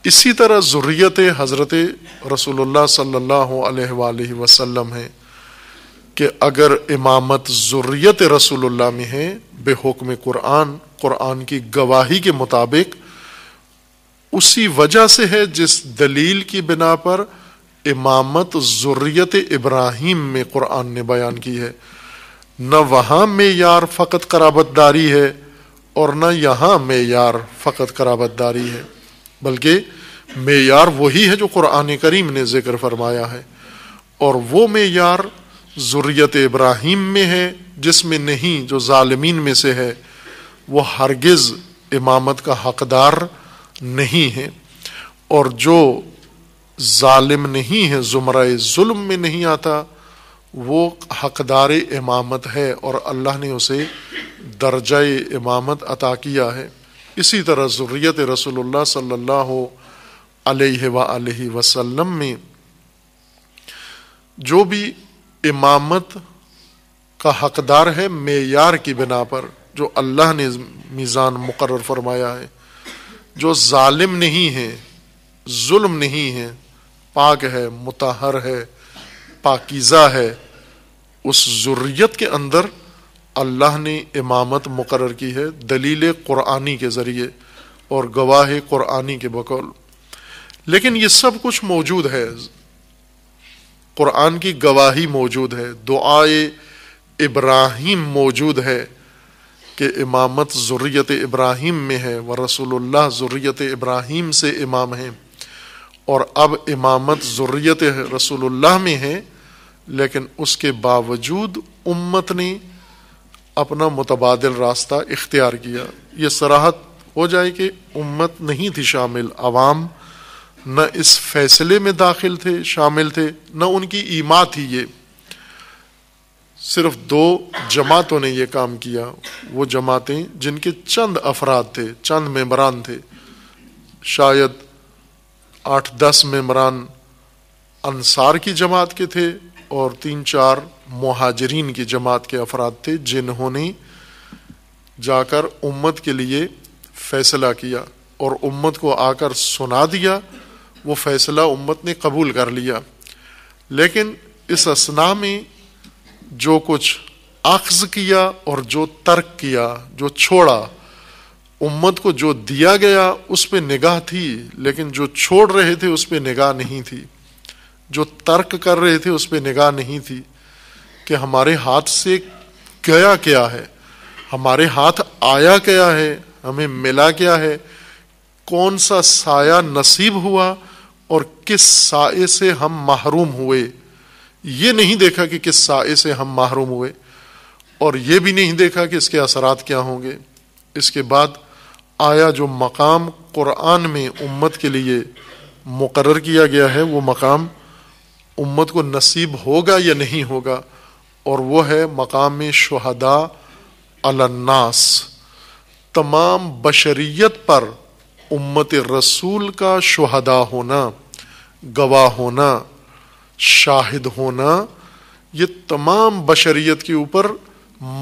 इसी तरह ज़ुर्रियत हज़रत रसोल सल्लल्लाहु अलैहि वसल्लम है कि अगर इमामत ज़ुर्रियत रसूलुल्लाह में है बेहुक्म कुरान कुरान की गवाही के मुताबिक उसी वजह से है जिस दलील की बिना पर इमामत ज़ुर्रियत इब्राहिम में कुरान ने बयान की है न वहाँ में यार फ़कत कराबतदारी है और न यहाँ में यार फ़कत कराबतदारी है बल्कि मैार वही है जो कुरान करीम ने ज़िक्र फरमाया है और वो मैार ज़ुर्रियत इब्राहिम में है जिसमें नहीं जो ालमीन में से है वो हरगिज़ इमामत का हकदार नहीं है और जो ालिम नहीं है ज़ुमरा जुल्म में नहीं आता वो हकदार इमामत है और अल्लाह ने उसे दर्ज इमामत अता किया है इसी तरह ज़ुर्रियत रसोल्ला सल्लल्लाहु अलैहि में जो भी इमामत का हकदार है मैार की बिना पर जो अल्लाह ने मीज़ान मुकर फरमाया है जो ालिम नहीं है जुल्म नहीं है पाक है मुतहर है पाकिज़ा है उस ज़ुर्रियत के अंदर अल्लाह ने इमामत मुकर की है दलील क़ुरानी के ज़रिए और गवाह क़ुरानी के बकौल लेकिन ये सब कुछ मौजूद है क़ुरान की गवाही मौजूद है दुआए इब्राहिम मौजूद है कि इमामत ज़ुर्रियत इब्राहिम में है व रसूलुल्लाह ज़ुर्रियत इब्राहिम से इमाम हैं और अब इमामत ज़ुर्रियत रसूलुल्लाह में है लेकिन उसके बावजूद उम्मत ने अपना मुतबादल रास्ता इख्तियार किया ये सराहत हो जाए कि उम्मत नहीं थी शामिल अवाम न इस फैसले में दाखिल थे शामिल थे न उनकी ईमा थी ये सिर्फ दो जमातों ने यह काम किया वो जमातें जिनके चंद अफराद थे चंद मेम्बरान थे शायद आठ दस मेम्बरान अनसार की जमात के थे और तीन चार महाजरीन की जमात के अफराद थे जिन्होंने जाकर उम्मत के लिए फैसला किया और उम्मत को आकर सुना दिया वो फैसला उम्मत ने कबूल कर लिया लेकिन इस असना में जो कुछ अख्ज़ किया और जो तर्क किया जो छोड़ा उम्मत को जो दिया गया उस पर निगाह थी लेकिन जो छोड़ रहे थे उस पर निगाह नहीं थी जो तर्क कर रहे थे उस पर निगाह नहीं थी कि हमारे हाथ से गया क्या है हमारे हाथ आया क्या है हमें मिला क्या है कौन सा साया नसीब हुआ और किस साए से हम महरूम हुए ये नहीं देखा कि किस साए से हम महरूम हुए और ये भी नहीं देखा कि इसके असरात क्या होंगे इसके बाद आया जो मकाम कुरान में उम्मत के लिए मुकर किया गया है वो मकाम उम्मत को नसीब होगा या नहीं होगा और वो है मकाम शहदा अलन्नास तमाम बशरीत पर उम्मत रसूल का शहदा होना गवाह होना शाहिद होना ये तमाम बशरीत के ऊपर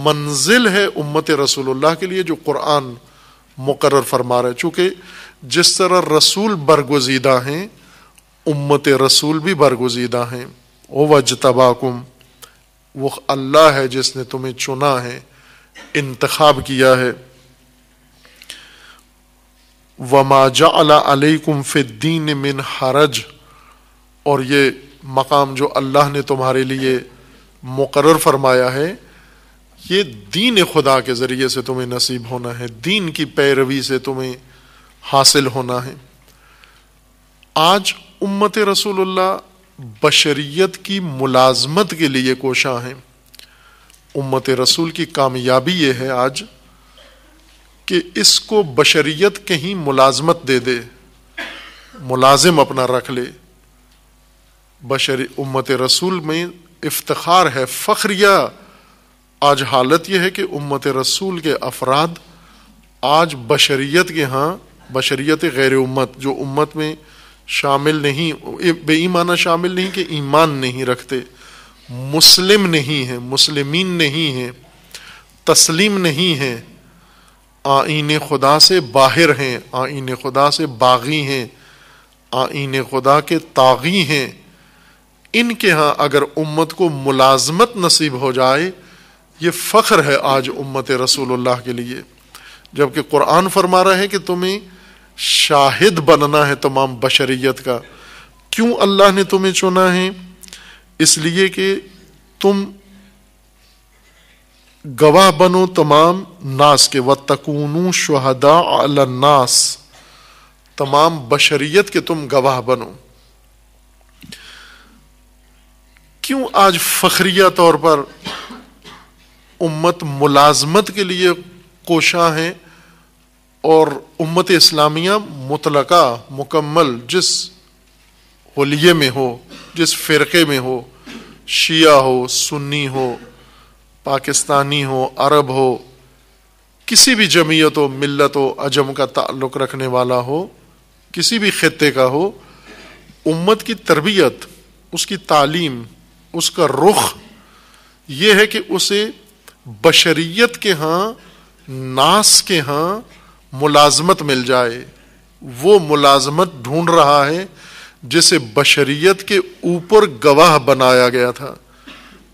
मंजिल है उम्मत रसूलुल्लाह के लिए जो कुरान मुकर फरमा है चूँकि जिस तरह रसूल बरगुजीदा हैं उम्मत रसूल भी बरगुजीदा हैं ओ वज तबाकुम वो अल्लाह है जिसने तुम्हें चुना है इंतखब किया है वमाजा अलैकुम फ़िद्दीन मिन हरज और ये मकाम जो अल्लाह ने तुम्हारे लिए मुकर फरमाया है ये दीन खुदा के ज़रिए से तुम्हें नसीब होना है दीन की पैरवी से तुम्हें हासिल होना है आज उम्मत रसूल बशरीत की मुलाजमत के लिए कोशा हैं उम्मत रसूल की कामयाबी ये है आज कि इसको बशरीत के ही मुलाजमत दे दे मुलाजिम अपना रख ले बशर उम्मत रसूल में इफ्तार है फ़ख्रिया आज हालत यह है कि उम्मत रसूल के अफराद आज बशरीत के यहाँ बशरीत गैर उम्मत जो उम्मत में शामिल नहीं बेईमाना शामिल नहीं कि ईमान नहीं रखते मुस्लिम नहीं है मुस्लिम नहीं हैं तस्लीम नहीं है आइन खुदा से बाहर हैं आइन खुदा से बागी हैं आइन खुदा के तागी हैं इनके यहाँ अगर उम्मत को मुलाजमत नसीब हो जाए ये फ़ख्र है आज उम्मत रसूलुल्लाह के लिए जबकि कुरान फरमा रहा है कि तुम्हें शाहिद बनना है तमाम बशरियत का क्यों अल्लाह ने तुम्हें चुना है इसलिए कि तुम गवाह बनो तमाम नास के व तकूनू शहदा नास तमाम बशरियत के तुम गवाह बनो क्यों आज फखरिया तौर पर उम्मत मुलाजमत के लिए कोशा हैं और उम्मत इस्लामिया मुतल मुकम्मल जिस होलिए में हो जिस फ़िरक़े में हो शिया हो सुन्नी हो पाकिस्तानी हो अरब हो किसी भी जमीयत हो मिलत हो अजम का ताल्लुक़ रखने वाला हो किसी भी ख़त्े का हो उम्मत की तरबियत उसकी तालीम उसका रुख ये है कि उसे बशरीत के यहाँ नास के यहाँ मुलाजमत मिल जाए वो मुलाजमत ढूंढ रहा है जिसे बशरीत के ऊपर गवाह बनाया गया था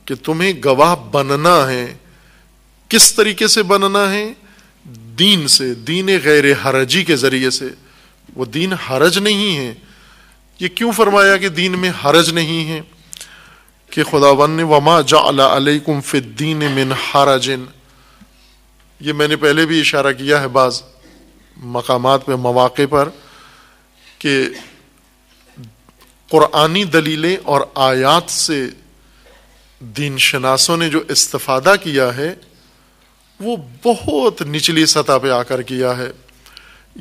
कि तुम्हें गवाह बनना है किस तरीके से बनना है दीन से दीन गैर हरजी के ज़रिए से वो दीन हरज नहीं है ये क्यों फरमाया कि दीन में हरज नहीं है कि खुदा ने वमा जाकुम फ़िद्दीन मिन हराजिन ये मैंने पहले भी इशारा किया है बाज़ मकाम पर मौाक़ पर कि क़ुरानी दलीलें और आयात से दीन शनासों ने जो इस्तादा किया है वो बहुत निचली सतह पर आकर किया है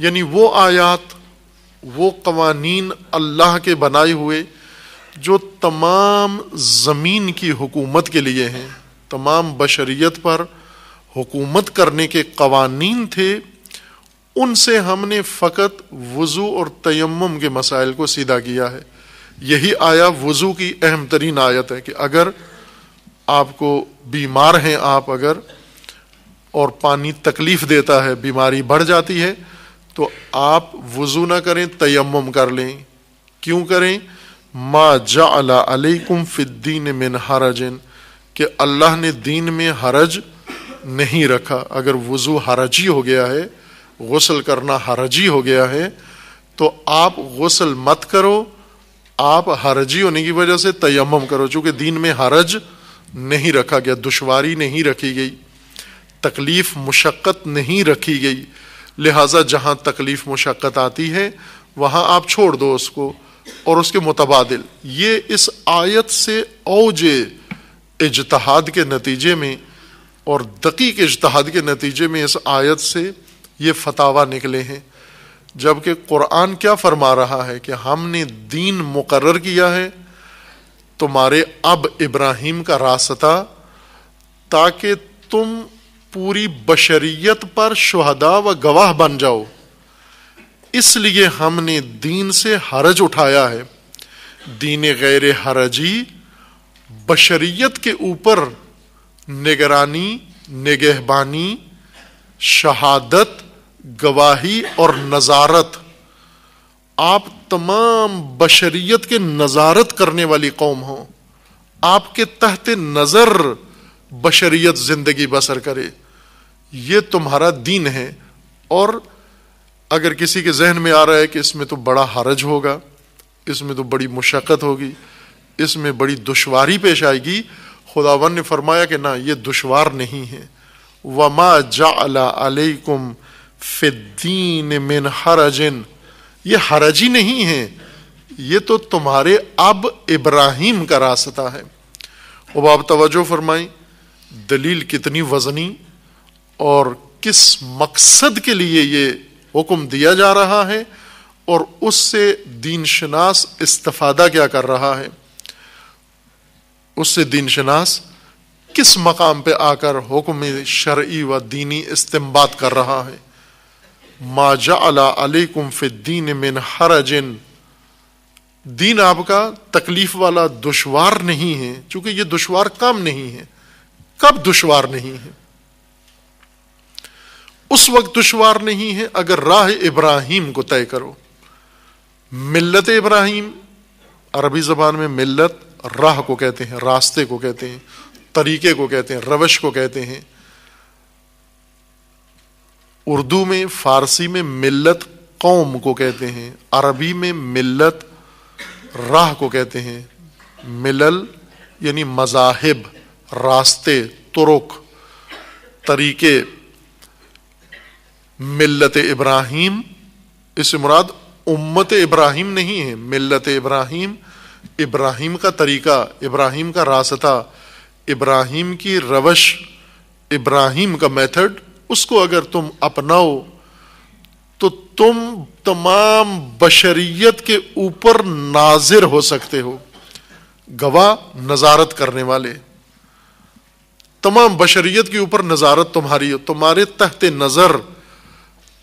यानी वो आयात वो कवानीन अल्लाह के बनाए हुए जो तमाम ज़मीन की हुकूमत के लिए हैं तमाम बशरीत पर हुकूमत करने के कवानीन थे उनसे हमने फ़कत वज़ू और तयम के मसाइल को सीधा किया है यही आया वज़ू की अहम तरीन आयत है कि अगर आपको बीमार है आप अगर और पानी तकलीफ़ देता है बीमारी बढ़ जाती है तो आप वज़ू ना करें तयम कर लें क्यों करें मा जाकुम फ़िद्दीन मिन हरजन कि अल्लाह ने दीन में हरज नहीं रखा अगर वज़ू हरज ही हो गया है गसल करना हरजी हो गया है तो आप गसल मत करो आप हरजी होने की वजह से तयम करो चूंकि दीन में हरज नहीं रखा गया दुशारी नहीं रखी गई तकलीफ मुशक्क़त नहीं रखी गई लिहाजा जहाँ तकलीफ मुशक्क़त आती है वहाँ आप छोड़ दो उसको और उसके मुतबाद ये इस आयत से औजे इजतहाद के नतीजे में और दकी के इजतहाद के नतीजे में इस आयत से ये फतावा निकले हैं जबकि कुरान क्या फरमा रहा है कि हमने दीन मुकर्र किया है तुम्हारे अब इब्राहिम का रास्ता ताकि तुम पूरी बशरीत पर शहदा व गवाह बन जाओ इसलिए हमने दीन से हरज उठाया है दीन गैर हरजी बशरीत के ऊपर निगरानी निगहबानी शहादत गवाही और नज़ारत आप तमाम बशरियत के नज़ारत करने वाली कौम हो आपके तहत नज़र बशरियत ज़िंदगी बसर करे ये तुम्हारा दीन है और अगर किसी के जहन में आ रहा है कि इसमें तो बड़ा हरज होगा इसमें तो बड़ी मुशक्क़त होगी इसमें बड़ी दुशारी पेश आएगी खुदावन ने फरमाया कि ना ये दुशवार नहीं है वमा जा अलैकुम फिदीन मिन हरजन ये हरजी नहीं है ये तो तुम्हारे अब इब्राहिम का रास्ता है अब आप तवज्जो फरमाई दलील कितनी वजनी और किस मकसद के लिए ये हुक्म दिया जा रहा है और उससे दीन शनास इस्तफादा क्या कर रहा है उससे दीन शनास किस मकाम पे आकर हुक्म शर्ई व दीनी इस्तेमाल कर रहा है माजा अला अलैकुम फिद्दीन मिन हरजिन दीन आपका तकलीफ वाला दुशवार नहीं है चूंकि ये दुशवार काम नहीं है कब दुशवार नहीं है उस वक्त दुशवार नहीं है अगर राह इब्राहिम को तय करो मिल्लत इब्राहिम अरबी जबान में मिल्लत राह को कहते हैं रास्ते को कहते हैं तरीके को कहते हैं रवश को कहते हैं उर्दू में फारसी में मिल्लत कौम को कहते हैं अरबी में मिल्लत राह को कहते हैं मिलल यानी मजाहिब रास्ते तुरुक तरीके मिलत इब्राहिम इस मुराद उम्मत इब्राहिम नहीं है मिलत इब्राहिम इब्राहिम का तरीका इब्राहिम का रास्ता इब्राहिम की रवश इब्राहिम का मेथड उसको अगर तुम अपनाओ तो तुम तमाम बशरियत के ऊपर नाजिर हो सकते हो गवाह नजारत करने वाले तमाम बशरियत के ऊपर नजारत तुम्हारी हो तुम्हारे तहत नज़र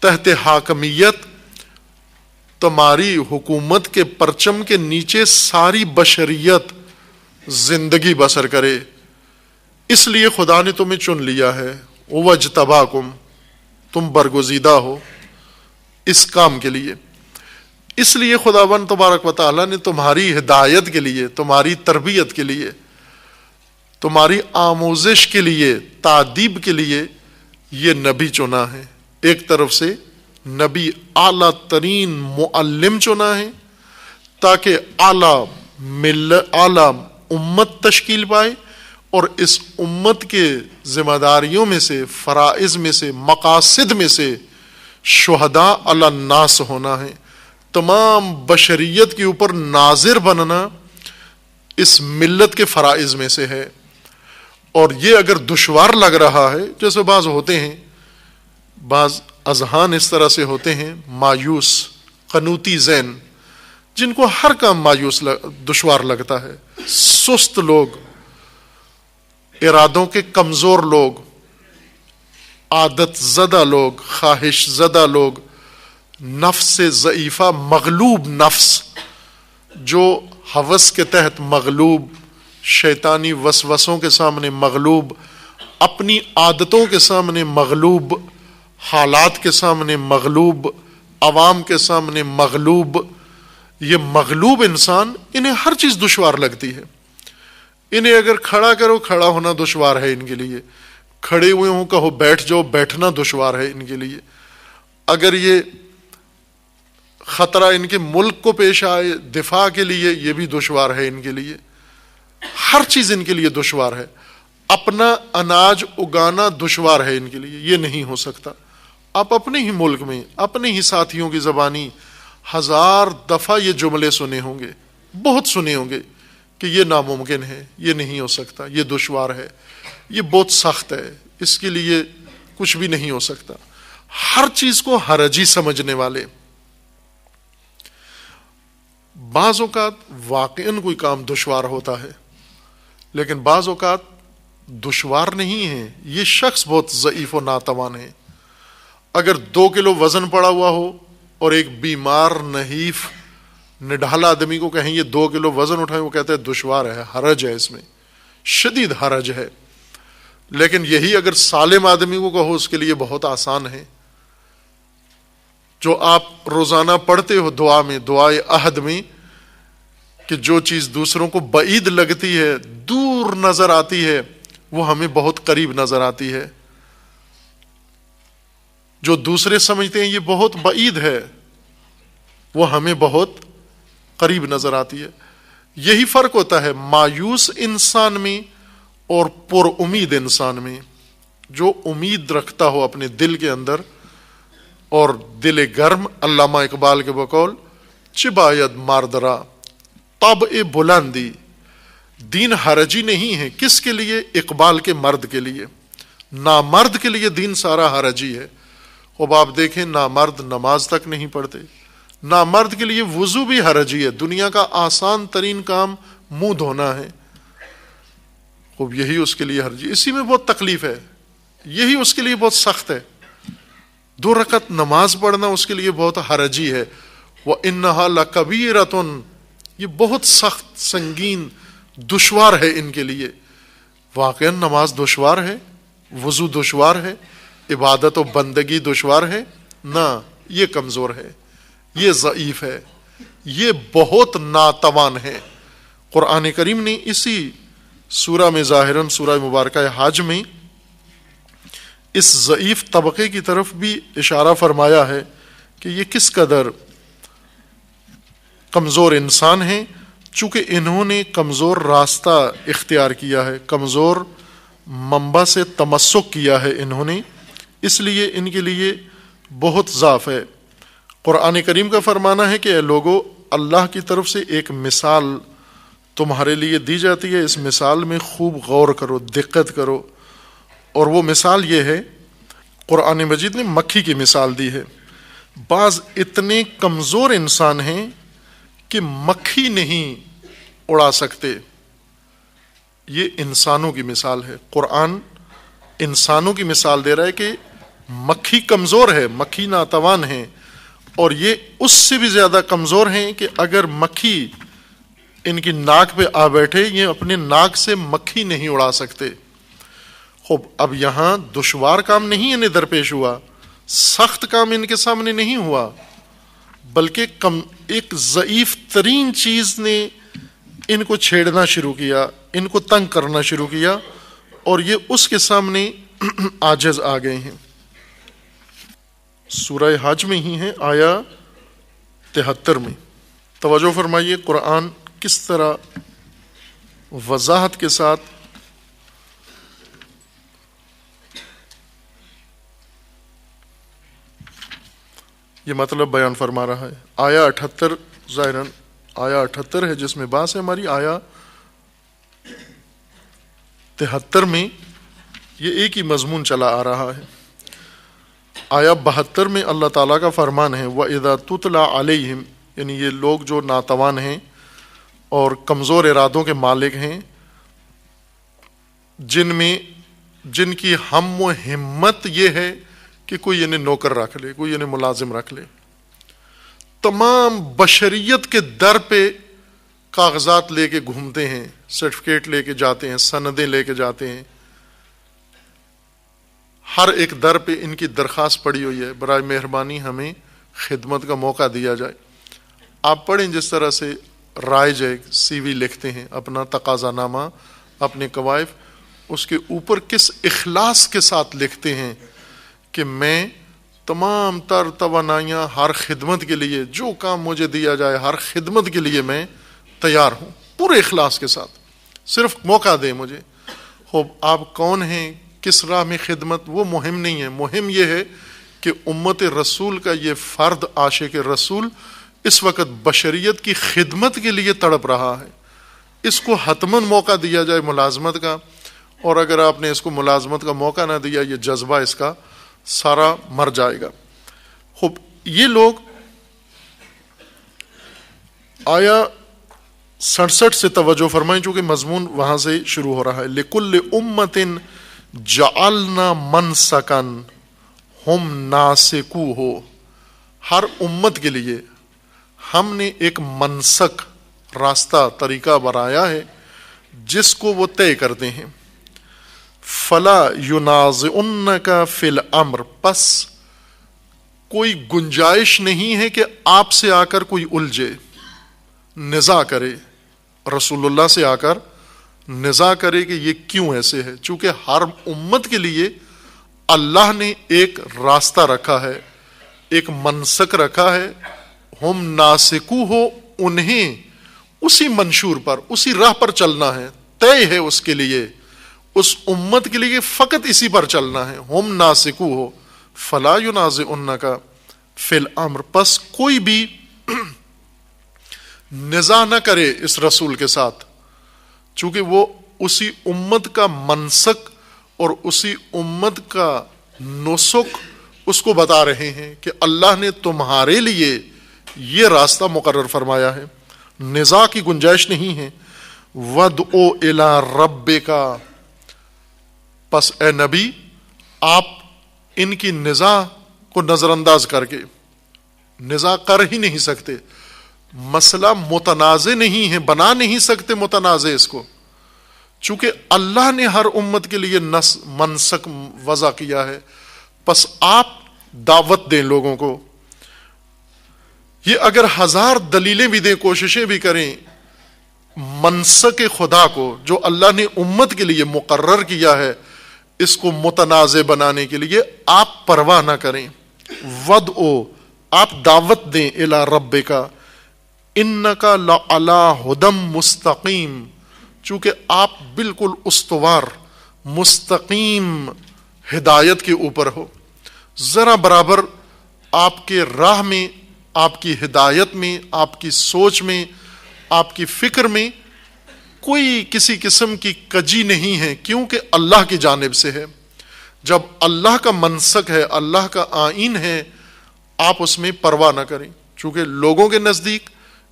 तहत हाकमियत तुम्हारी हुकूमत के परचम के नीचे सारी बशरियत जिंदगी बसर करे इसलिए खुदा ने तुम्हें चुन लिया है वज तबाकुम तुम बरगुजीदा हो इस काम के लिए इसलिए खुदावन तबारक वाली ने तुम्हारी हिदायत के लिए तुम्हारी तरबियत के लिए तुम्हारी आमोजिश के लिए तादीब के लिए ये नबी चुना है एक तरफ से नबी आला तरीन मुअल्लिम चुना है ताकि आला मिल आला उम्मत तश्कील पाए और इस उम्मत के जिम्मेदारियों में से फ़राइज़ में से मकासद में से शहदा अला अल्लास होना है तमाम बशरीत के ऊपर नाजिर बनना इस मिलत के फ़राइज़ में से है और ये अगर दुशवार लग रहा है जैसे बाज़ होते हैं बाज़ अजहान इस तरह से होते हैं मायूस कनूती जैन जिनको हर काम मायूस लग, दुशवार लगता है सुस्त लोग इरादों के कमज़ोर लोग आदत ज़दा लोग ख्वाहिश ज़दा लोग नफ्स से ज़ीफ़ा मगलूब नफ्स जो हवस के तहत मगलूब शैतानी वसवसों के सामने मगलूब अपनी आदतों के सामने मगलूब हालात के सामने मगलूब आवाम के सामने मगलूब ये मगलूब इंसान इन्हें हर चीज़ दुशवार लगती है इन्हें अगर खड़ा करो खड़ा होना दुश्वार है इनके लिए खड़े हुए हों कहो बैठ जाओ बैठना दुश्वार है इनके लिए अगर ये खतरा इनके मुल्क को पेश आए दिफा के लिए ये भी दुश्वार है इनके लिए हर चीज इनके लिए दुश्वार है अपना अनाज उगाना दुश्वार है इनके लिए ये नहीं हो सकता आप अपने ही मुल्क में अपने ही साथियों की जबानी हजार दफा ये जुमले सुने होंगे बहुत सुने होंगे कि ये नामुमकिन है ये नहीं हो सकता ये दुशवार है ये बहुत सख्त है इसके लिए कुछ भी नहीं हो सकता हर चीज को हरजी समझने वाले बाज अवकात वाकन कोई काम दुशवार होता है लेकिन बाज अवत दुशवार नहीं है ये शख्स बहुत ज़यीफ़ और नातवान है अगर दो किलो वज़न पड़ा हुआ हो और एक बीमार नहीफ़ निढाल आदमी को कहें ये दो किलो वजन उठाए वो कहते हैं दुशवार है हरज है इसमें शदीद हरज है लेकिन यही अगर सालिम आदमी को कहो उसके लिए बहुत आसान है जो आप रोजाना पढ़ते हो दुआ में दुआ अहद में कि जो चीज दूसरों को बईद लगती है दूर नजर आती है वो हमें बहुत करीब नजर आती है जो दूसरे समझते हैं ये बहुत बईद है वो हमें बहुत करीब नजर आती है यही फर्क होता है मायूस इंसान में और पुर उम्मीद इंसान में जो उम्मीद रखता हो अपने दिल के अंदर और दिल गर्म अल्लामा इकबाल के बकौल चिबायद मारदरा तब ए बुलंदी दीन हरजी नहीं है किसके लिए इकबाल के मर्द के लिए ना मर्द के लिए दीन सारा हरजी है अब आप देखें ना मर्द नमाज तक नहीं पढ़ते ना मर्द के लिए वजू भी हरजी है दुनिया का आसान तरीन काम मुंह धोना है खूब यही उसके लिए हरजी इसी में बहुत तकलीफ है यही उसके लिए बहुत सख्त है दो रकत नमाज पढ़ना उसके लिए बहुत हरजी है वह इन्हा लकबीरतन ये बहुत सख्त संगीन दुशवार है इनके लिए वाक़ नमाज दुशवार है वज़ू दुशवार है इबादत व बंदगी दुशवार है ना ये कमज़ोर है ये ज़ीफ़ है ये बहुत नातवान है क़ुरान करीम ने इसी सूरा में ज़ाहिरन सूरा मुबारक हाज में इस ज़ीफ़ तबके की तरफ भी इशारा फरमाया है कि ये किस कदर कमज़ोर इंसान हैं चूँकि इन्होंने कमज़ोर रास्ता इख्तियार किया है कमज़ोर मंबा से तमस्क किया है इन्होंने इसलिए इनके लिए बहुत ज़ाफ़ है कुरान करीम का फरमाना है कि लोगों अल्लाह की तरफ से एक मिसाल तुम्हारे लिए दी जाती है इस मिसाल में खूब गौर करो दिक्कत करो और वो मिसाल ये है कुरान मजीद ने मक्खी की मिसाल दी है बाज इतने कमज़ोर इंसान हैं कि मक्खी नहीं उड़ा सकते ये इंसानों की मिसाल है कुरान इंसानों की मिसाल दे रहा है कि मक्खी कमज़ोर है मक्खी नातवान है और ये उससे भी ज़्यादा कमज़ोर हैं कि अगर मक्खी इनकी नाक पे आ बैठे ये अपने नाक से मक्खी नहीं उड़ा सकते खूब अब यहाँ दुशवार काम नहीं इन्हें दरपेश हुआ सख्त काम इनके सामने नहीं हुआ बल्कि कम एक ज़यीफ़ तरीन चीज़ ने इनको छेड़ना शुरू किया इनको तंग करना शुरू किया और ये उसके सामने आजज आ गए हैं सूरह हज में ही है आया तिहत्तर में तोज्जो फरमाइए कुरान किस तरह वजाहत के साथ ये मतलब बयान फरमा रहा है आया अठहत्तर जाहिरन आया अठहत्तर है जिसमें बास है हमारी आया तिहत्तर में ये एक ही मजमून चला आ रहा है आया बहत्तर में अल्लाह ताला का फरमान है व इदा तुतला अलहिम यानी ये लोग जो नातवान हैं और कमज़ोर इरादों के मालिक हैं जिन जिनमें जिनकी हम व हिम्मत ये है कि कोई इन्हें नौकर रख ले कोई इन्हें मुलाजिम रख ले तमाम बशरीत के दर पर कागजात लेके घूमते हैं सर्टिफिकेट लेके जाते हैं सनदें लेके जाते हैं हर एक दर पे इनकी दरख्वास्त पड़ी हुई है बर मेहरबानी हमें खिदमत का मौका दिया जाए आप पढ़ें जिस तरह से राय सी वी लिखते हैं अपना नामा अपने कवायफ उसके ऊपर किस अखलास के साथ लिखते हैं कि मैं तमाम तर तोानाइयाँ हर खिदमत के लिए जो काम मुझे दिया जाए हर खिदमत के लिए मैं तैयार हूँ पूरे अखलास के साथ सिर्फ मौका दें मुझे हो आप कौन हैं किस राह में खिदमत वो मुहिम नहीं है मुहिम यह है कि उम्मत रसूल का ये फ़र्द आशे के रसूल इस वक्त बशरीत की खिदमत के लिए तड़प रहा है इसको हतमन मौका दिया जाए मुलाजमत का और अगर आपने इसको मुलाजमत का मौका ना दिया ये जज्बा इसका सारा मर जाएगा खूब ये लोग आया सड़सठ से तवज्जो फरमाएं चूंकि मजमून वहां से शुरू हो रहा है लेकुल उम्मत जालना मन सकन हम नासिकू हो हर उम्मत के लिए हमने एक मनसक रास्ता तरीका बनाया है जिसको वो तय करते हैं फला युनाज उन्न का फिल अम्र पस कोई गुंजाइश नहीं है कि आपसे आकर कोई उलझे निज़ा करे रसूलुल्लाह से आकर निज़ा करे कि ये क्यों ऐसे है चूंकि हर उम्मत के लिए अल्लाह ने एक रास्ता रखा है एक मनसक रखा है हम नासिकू हो उन्हें उसी मंशूर पर उसी राह पर चलना है तय है उसके लिए उस उम्मत के लिए फ़कत इसी पर चलना है हम नासिकू हो फला युनाज उन्ना का फिल अमर पस कोई भी निजा ना करे इस रसूल के साथ चूंकि वो उसी उम्मत का मनसक और उसी उम्मत का नुसुक उसको बता रहे हैं कि अल्लाह ने तुम्हारे लिए ये रास्ता मुकर फरमाया है निज़ा की गुंजाइश नहीं है वद ओ इला रब्बे का पस ए नबी आप इनकी निज़ा को नज़रअंदाज करके निज़ा कर ही नहीं सकते मसला मुतनाजे नहीं है बना नहीं सकते मुतनाजे इसको चूंकि अल्लाह ने हर उम्मत के लिए नस मनसक वज़ा किया है बस आप दावत दें लोगों को ये अगर हजार दलीलें भी दें कोशिशें भी करें मनसक खुदा को जो अल्लाह ने उम्मत के लिए मुकर्र किया है इसको मुतनाजे बनाने के लिए आप परवाह ना करें वद ओ आप दावत दें इला रब्बे का इन का अला हदम मुस्तकीम चूंकि आप बिल्कुल उसवार मुस्तकीम हिदायत के ऊपर हो ज़रा बराबर आपके राह में आपकी हिदायत में आपकी सोच में आपकी फिक्र में कोई किसी किस्म की कजी नहीं है क्योंकि अल्लाह की जानब से है जब अल्लाह का मनसक है अल्लाह का आइन है आप उसमें परवाह ना करें चूंकि लोगों के नज़दीक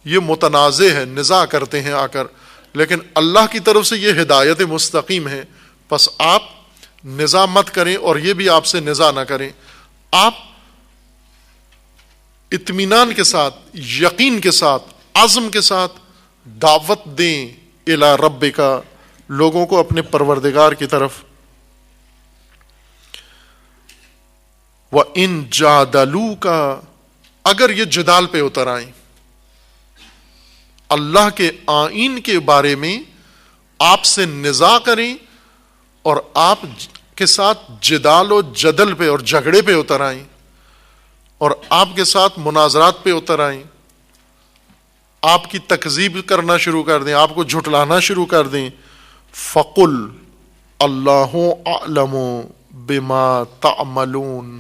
ये मुतनाज़ है निज़ा करते हैं आकर लेकिन अल्लाह की तरफ से ये हिदायत मुस्तकीम है बस आप निज़ा मत करें और ये भी आपसे निज़ा ना करें आप इतमान के साथ यकीन के साथ आज़म के साथ दावत दें इला रब का लोगों को अपने परवरदिगार की तरफ व इन जादलू का अगर ये जदाल पे उतर आए अल्लाह के आइन के बारे में आपसे निज़ा करें और आप के साथ जिदाल और जदल पे और झगड़े पे उतर आए और आपके साथ मुनाजरात पे उतर आए आपकी तकजीब करना शुरू कर दें आपको झुटलाना शुरू कर दें फ़कुल अल्लाह आलमो बेमा तमलून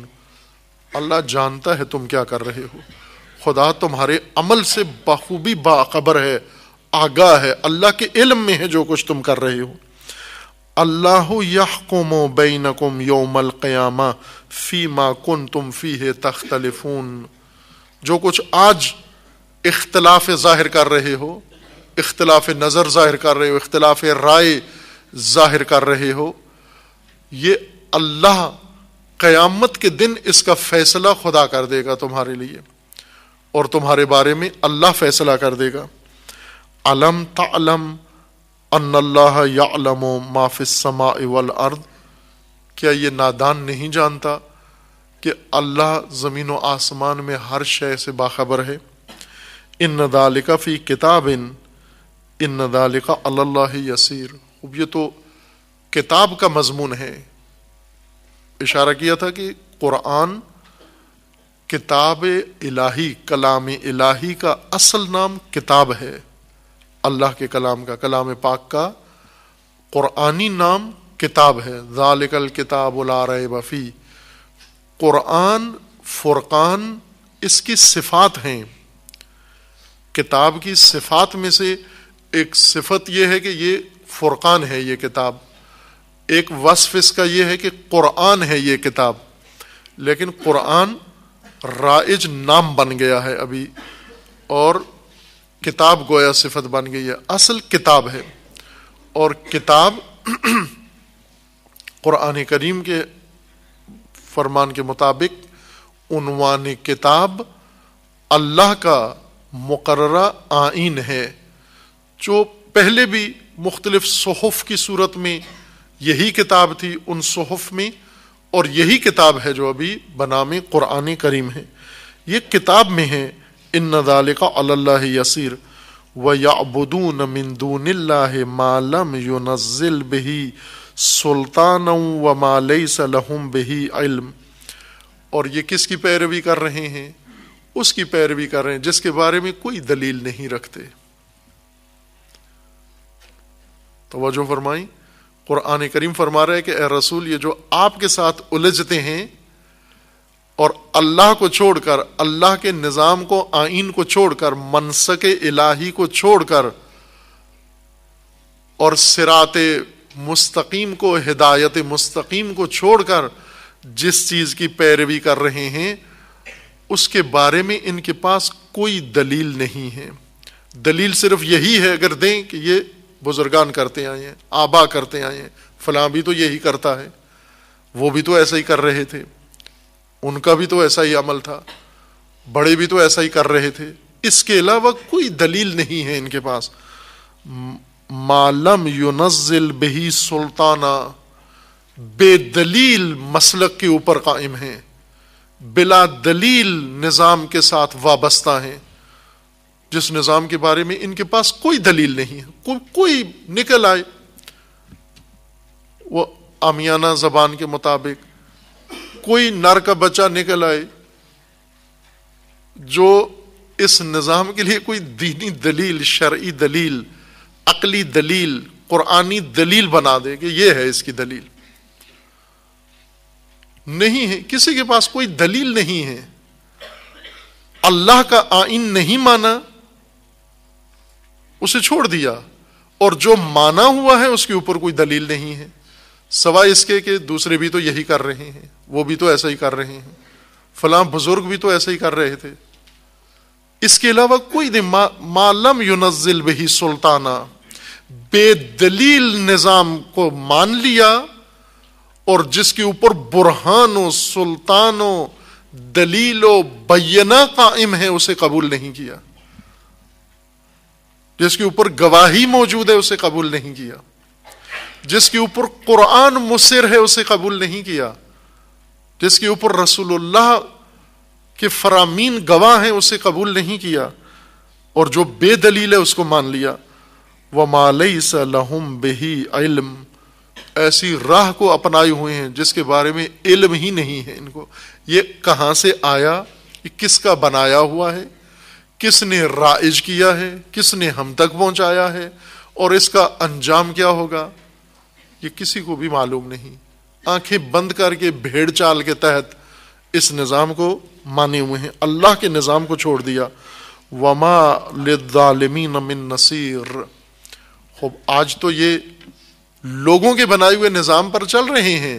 अल्लाह जानता है तुम क्या कर रहे हो खुदा तुम्हारे अमल से बखूबी बाबर है आगा है अल्लाह के इल्म में है जो कुछ तुम कर रहे हो अल्लाह यहकुम बैनकुम योमल क़यामा फ़ी मा कुन तुम फ़ी है तख्तलफून जो कुछ आज इख्तलाफ ज़ाहिर कर रहे हो इख्तलाफ नज़र ज़ाहिर कर रहे हो इख्तलाफ राय ज़ाहिर कर रहे हो ये अल्लाह क्यामत के दिन इसका फ़ैसला खुदा कर देगा तुम्हारे लिए और तुम्हारे बारे में अल्लाह फैसला कर देगा अलम तलम अनल्लाह यालमो माफिस समा वल अर्द क्या ये नादान नहीं जानता कि अल्लाह ज़मीन व आसमान में हर शय से बाखबर है इन नदालिका फ़ी किताब इन इन नदालिका अल्लाह यसीर अब ये तो किताब का मजमून है इशारा किया था कि कुरान किताब इलाही कलाम इलाही का असल नाम किताब है अल्लाह के कलाम का कलाम पाक का क़ुरानी नाम किताब है ज़ालिकल किताब उला बफ़ी क़ुरान फ़ुरक़ान इसकी सिफ़ात हैं किताब की सिफ़ात में से एक सिफत यह है कि ये फ़ुरक़ान है ये किताब एक वसफ़ इसका यह है कि क़ुरान है ये किताब लेकिन क़ुरान राइज नाम बन गया है अभी और किताब गोया सिफत बन गई है असल किताब है और किताब कुरान करीम के फरमान के मुताबिक उनवान किताब अल्लाह का मुकर्रा आइन है जो पहले भी मुख्तलिफ सहूफ की सूरत में यही किताब थी उन सहूफ में और यही किताब है जो अभी बनाम कुरान करीम है ये किताब में है इन नदाल अल्लाह यसीर व याबुदून मिंदून मालम युनज़िल बिही सुल्तान व मालई सलहम बिही इल्म और ये किसकी पैरवी कर रहे हैं उसकी पैरवी कर रहे हैं जिसके बारे में कोई दलील नहीं रखते तो वजह फरमाई कुरान करीम फरमा रहे कि रसूल ये जो आपके साथ उलझते हैं और अल्लाह को छोड़कर अल्लाह के निज़ाम को आइन को छोड़कर मनसक इलाही को छोड़कर और सिरात मुस्तकीम को हिदायत मुस्तकीम को छोड़कर जिस चीज़ की पैरवी कर रहे हैं उसके बारे में इनके पास कोई दलील नहीं है दलील सिर्फ यही है अगर दें कि ये बुजुर्गान करते आए हैं आबा करते आए हैं फलां भी तो यही करता है वो भी तो ऐसा ही कर रहे थे उनका भी तो ऐसा ही अमल था बड़े भी तो ऐसा ही कर रहे थे इसके अलावा कोई दलील नहीं है इनके पास मालम युनजिल बही सुल्ताना बेदलील मसलक के ऊपर कायम हैं बिला दलील निज़ाम के साथ वाबस्ता हैं जिस निज़ाम के बारे में इनके पास कोई दलील नहीं है को, कोई निकल आए वो आमियाना जबान के मुताबिक कोई नर का बच्चा निकल आए जो इस निज़ाम के लिए कोई दीनी दलील शर्ई दलील अकली दलील कुरानी दलील बना दे कि ये है इसकी दलील नहीं है किसी के पास कोई दलील नहीं है अल्लाह का आइन नहीं माना उसे छोड़ दिया और जो माना हुआ है उसके ऊपर कोई दलील नहीं है सवाई इसके कि दूसरे भी तो यही कर रहे हैं वो भी तो ऐसा ही कर रहे हैं फलां बुजुर्ग भी तो ऐसा ही कर रहे थे इसके अलावा कोई नहीं मालम यूनजिल बही सुल्ताना बेदलील निज़ाम को मान लिया और जिसके ऊपर बुरहानो सुल्तानो दलीलो बैना कायम है उसे कबूल नहीं किया जिसके ऊपर गवाही मौजूद है उसे कबूल नहीं किया जिसके ऊपर कुरान मुसर है उसे कबूल नहीं किया जिसके ऊपर रसूलुल्लाह के फरामीन गवाह हैं उसे कबूल नहीं किया और जो बेदलील है उसको मान लिया व मालई सलहम बेही इल्म ऐसी राह को अपनाए हुए हैं जिसके बारे में इल्म ही नहीं है इनको ये कहाँ से आया ये किसका बनाया हुआ है किसने राइज किया है किसने हम तक पहुंचाया है और इसका अंजाम क्या होगा ये किसी को भी मालूम नहीं आंखें बंद करके भेड़ चाल के तहत इस निज़ाम को माने हुए हैं अल्लाह के निज़ाम को छोड़ दिया वमा लिदालमीन मिन नसीर खूब आज तो ये लोगों के बनाए हुए निज़ाम पर चल रहे हैं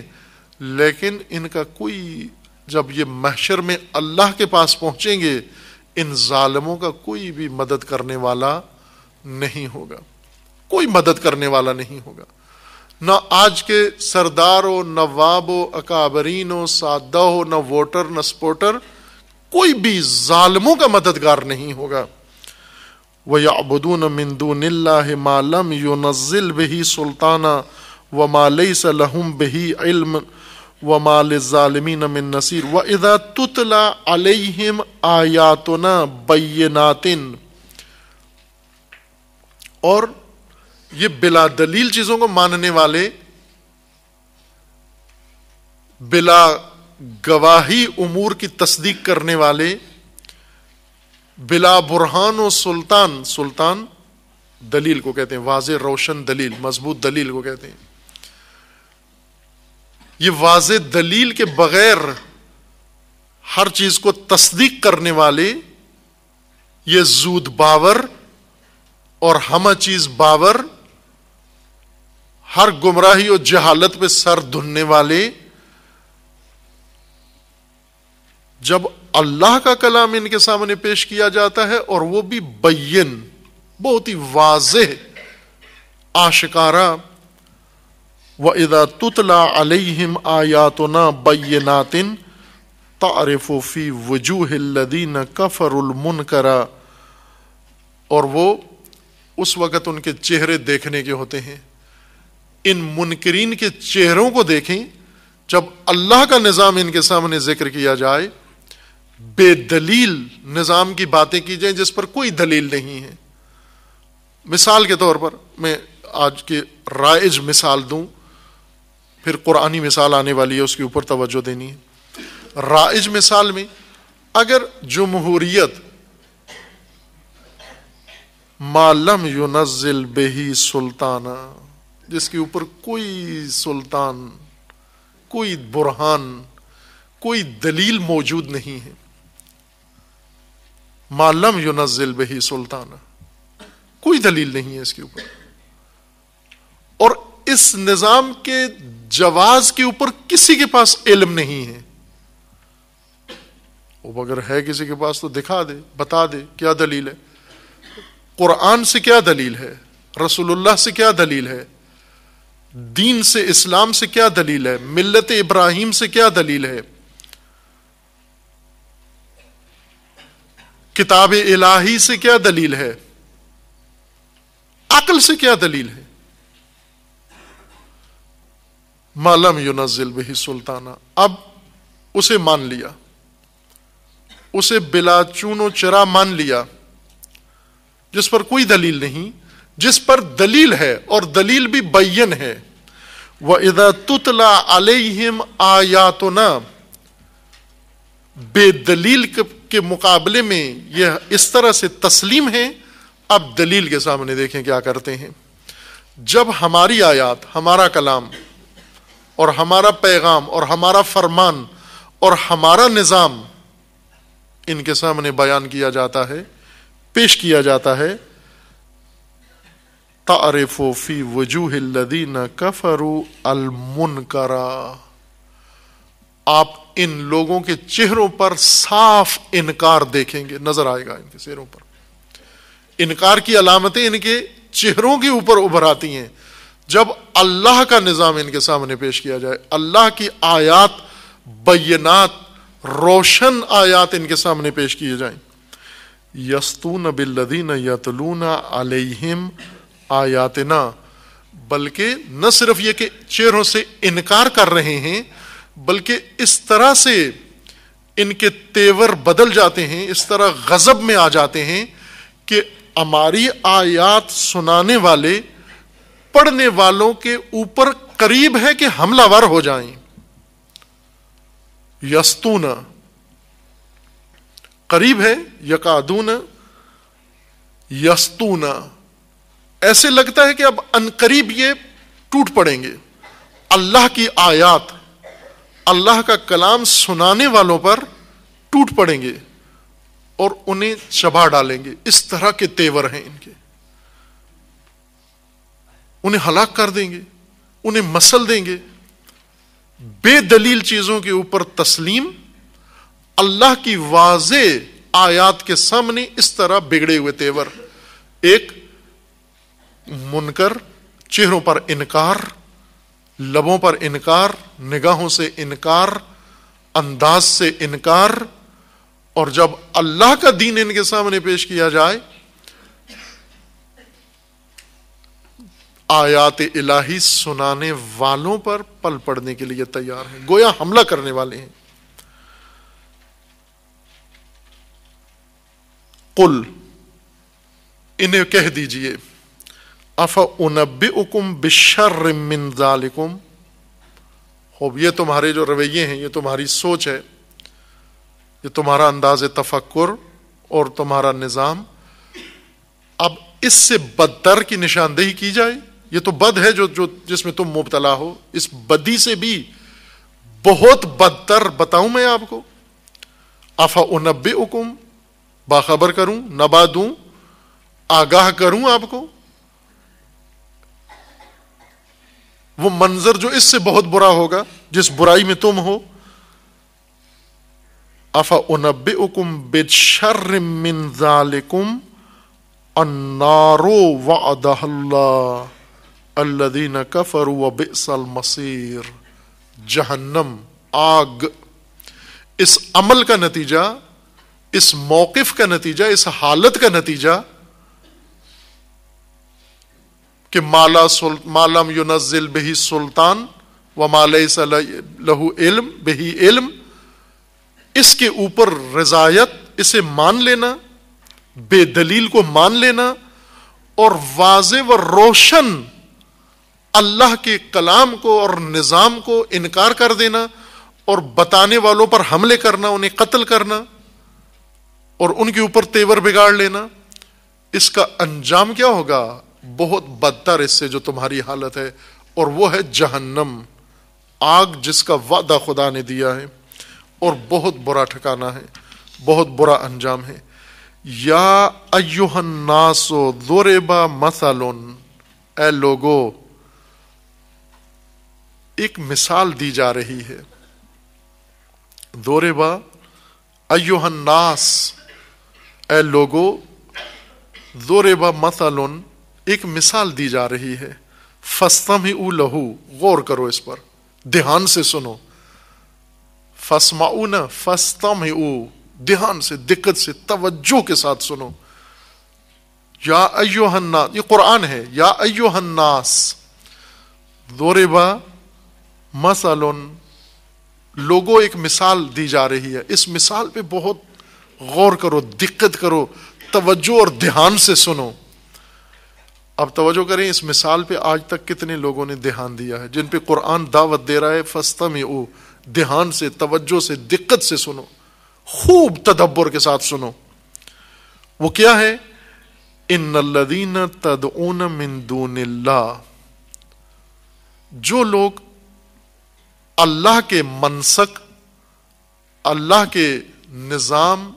लेकिन इनका कोई जब ये महशर में अल्लाह के पास पहुंचेंगे इन जालमों का कोई भी मदद करने वाला नहीं होगा कोई मदद करने वाला नहीं होगा ना आज के सरदार हो नवाब हो अकाबरीन हो सादा हो न वोटर ना स्पोटर कोई भी जालमों का मददगार नहीं होगा वयाबुदून मिंदून मालम यो नज़िल बही सुल्ताना व मालई सलहम बेही इल्म व मालमिन मिन नसीर व इदा तुतला अलहिम आयातना बैनातिन और ये बिला दलील चीजों को मानने वाले बिला गवाही उमूर की तस्दीक करने वाले बिला बुरहान और सुल्तान सुल्तान दलील को कहते हैं वाज रोशन दलील मजबूत दलील को कहते हैं ये वाज दलील के बगैर हर चीज को तस्दीक करने वाले ये जूद बावर और हम चीज बावर हर गुमराही और जहालत में सर धुनने वाले जब अल्लाह का कलाम इनके सामने पेश किया जाता है और वो भी बयन बहुत ही वाज आशकारा वदा तुतला अलहिम आयातना बैनातिन तारफ़ी वजूहल्लिन कफ़रमन करा और वो उस वक़्त उनके चेहरे देखने के होते हैं इन मुनकरीन के चेहरों को देखें जब अल्लाह का निज़ाम इनके सामने जिक्र किया जाए बेदलील निज़ाम की बातें की जाए जिस पर कोई दलील नहीं है मिसाल के तौर पर मैं आज की राइज मिसाल दूं फिर कुरानी मिसाल आने वाली है उसके ऊपर तवज्जो देनी है राइज मिसाल में अगर जमहूरियत मालम यूनजिल बेही सुल्ताना जिसके ऊपर कोई सुल्तान कोई बुरहान कोई दलील मौजूद नहीं है मालम युनजिल बेही सुल्ताना कोई दलील नहीं है इसके ऊपर और इस निज़ाम के जवाज के ऊपर किसी के पास इल्म नहीं है अब अगर है किसी के पास तो दिखा दे बता दे क्या दलील है कुरान से क्या दलील है रसूलुल्लाह से क्या दलील है दीन से इस्लाम से क्या दलील है मिल्लत इब्राहिम से क्या दलील है किताब इलाही से क्या दलील है अकल से क्या दलील है मालम यूनाजिल बही सुल्ताना अब उसे मान लिया उसे बिला चूनो चरा मान लिया जिस पर कोई दलील नहीं जिस पर दलील है और दलील भी बैन है वह इदा तुतला अलहिम आयातना बेदलील के मुकाबले में यह इस तरह से तस्लीम है अब दलील के सामने देखें क्या करते हैं जब हमारी आयात हमारा कलाम और हमारा पैगाम और हमारा फरमान और हमारा निज़ाम इनके सामने बयान किया जाता है पेश किया जाता है तारफोफी वजूहदीन कफरू अलमुनकरा आप इन लोगों के चेहरों पर साफ इनकार देखेंगे नजर आएगा इनके चेहरों पर इनकार की अलामतें इनके चेहरों के ऊपर उभर आती हैं जब अल्लाह का निज़ाम इनके सामने पेश किया जाए अल्लाह की आयात बैनात रोशन आयात इनके सामने पेश किए जाएं यस्तून बिल्लदीन यतलून अलैहिम आयातना बल्कि न सिर्फ ये कि चेहरों से इनकार कर रहे हैं बल्कि इस तरह से इनके तेवर बदल जाते हैं इस तरह गज़ब में आ जाते हैं कि हमारी आयात सुनाने वाले पढ़ने वालों के ऊपर करीब है कि हमलावर हो जाएं यस्तूना करीब है यकादून यस्तून ऐसे लगता है कि अब अनकरीब ये टूट पड़ेंगे अल्लाह की आयात अल्लाह का कलाम सुनाने वालों पर टूट पड़ेंगे और उन्हें चबा डालेंगे इस तरह के तेवर हैं इनके उन्हें हलाक कर देंगे उन्हें मसल देंगे बेदलील चीजों के ऊपर तस्लीम अल्लाह की वाज आयात के सामने इस तरह बिगड़े हुए तेवर एक मुनकर चेहरों पर इनकार लबों पर इनकार निगाहों से इनकार अंदाज से इनकार और जब अल्लाह का दीन इनके सामने पेश किया जाए आयात इलाही सुनाने वालों पर पल पड़ने के लिए तैयार है गोया हमला करने वाले हैं कुल इन्हें कह दीजिए अफ उनबी उकुम बिशर मिनजालिकुम हो ये तुम्हारे जो रवैये हैं ये तुम्हारी सोच है ये तुम्हारा अंदाज तफक्र और तुम्हारा निज़ाम अब इससे बदतर की निशानदेही की जाए ये तो बद है जो जो जिसमें तुम मुबतला हो इस बदी से भी बहुत बदतर बताऊं मैं आपको आफा उनबे हुकुम बाखबर करूं नबा दू आगाह करूं आपको वो मंजर जो इससे बहुत बुरा होगा जिस बुराई में तुम हो अफा उनबे उकुम बेशर मिन अन्नारो व अल्लदीन कफर व बिसल मसीर जहन्नम आग इस अमल का नतीजा इस मौकफ का नतीजा इस हालत का नतीजा कि माला सुल, मालम युनजिल बेही सुल्तान व मालय लहू इल्म बेही इल्म इसके ऊपर रजायत इसे मान लेना बेदलील को मान लेना और वाज व रोशन अल्लाह के कलाम को और निज़ाम को इनकार कर देना और बताने वालों पर हमले करना उन्हें कत्ल करना और उनके ऊपर तेवर बिगाड़ लेना इसका अंजाम क्या होगा बहुत बदतर इससे जो तुम्हारी हालत है और वो है जहन्नम आग जिसका वादा खुदा ने दिया है और बहुत बुरा ठिकाना है बहुत बुरा अंजाम है या अयुहन्नासो दोरेबा मसालोन ए लोगो एक मिसाल दी जा रही है दोरेबा अयोहन्नास ए लोगो दोरेबा मसलन एक मिसाल दी जा रही है फस्तम ही ऊ लहू गौर करो इस पर ध्यान से सुनो फसमाऊ न फस्तम ही ऊ ध्यान से दिक्कत से तवज्जो के साथ सुनो या अयोहन्नास ये कुरान है या अयोहन्नास दोरेबा मसल लोगों एक मिसाल दी जा रही है इस मिसाल पे बहुत गौर करो दिक्कत करो तवज्जो और ध्यान से सुनो अब तवज्जो करें इस मिसाल पे आज तक कितने लोगों ने ध्यान दिया है जिन पे कुरान दावत दे रहा है फस्तम ओ ध्यान से तवज्जो से दिक्कत से सुनो खूब तदब्बर के साथ सुनो वो क्या है इन लदीन तदऊन मिंदून जो लोग अल्लाह के मनसक अल्लाह के निज़ाम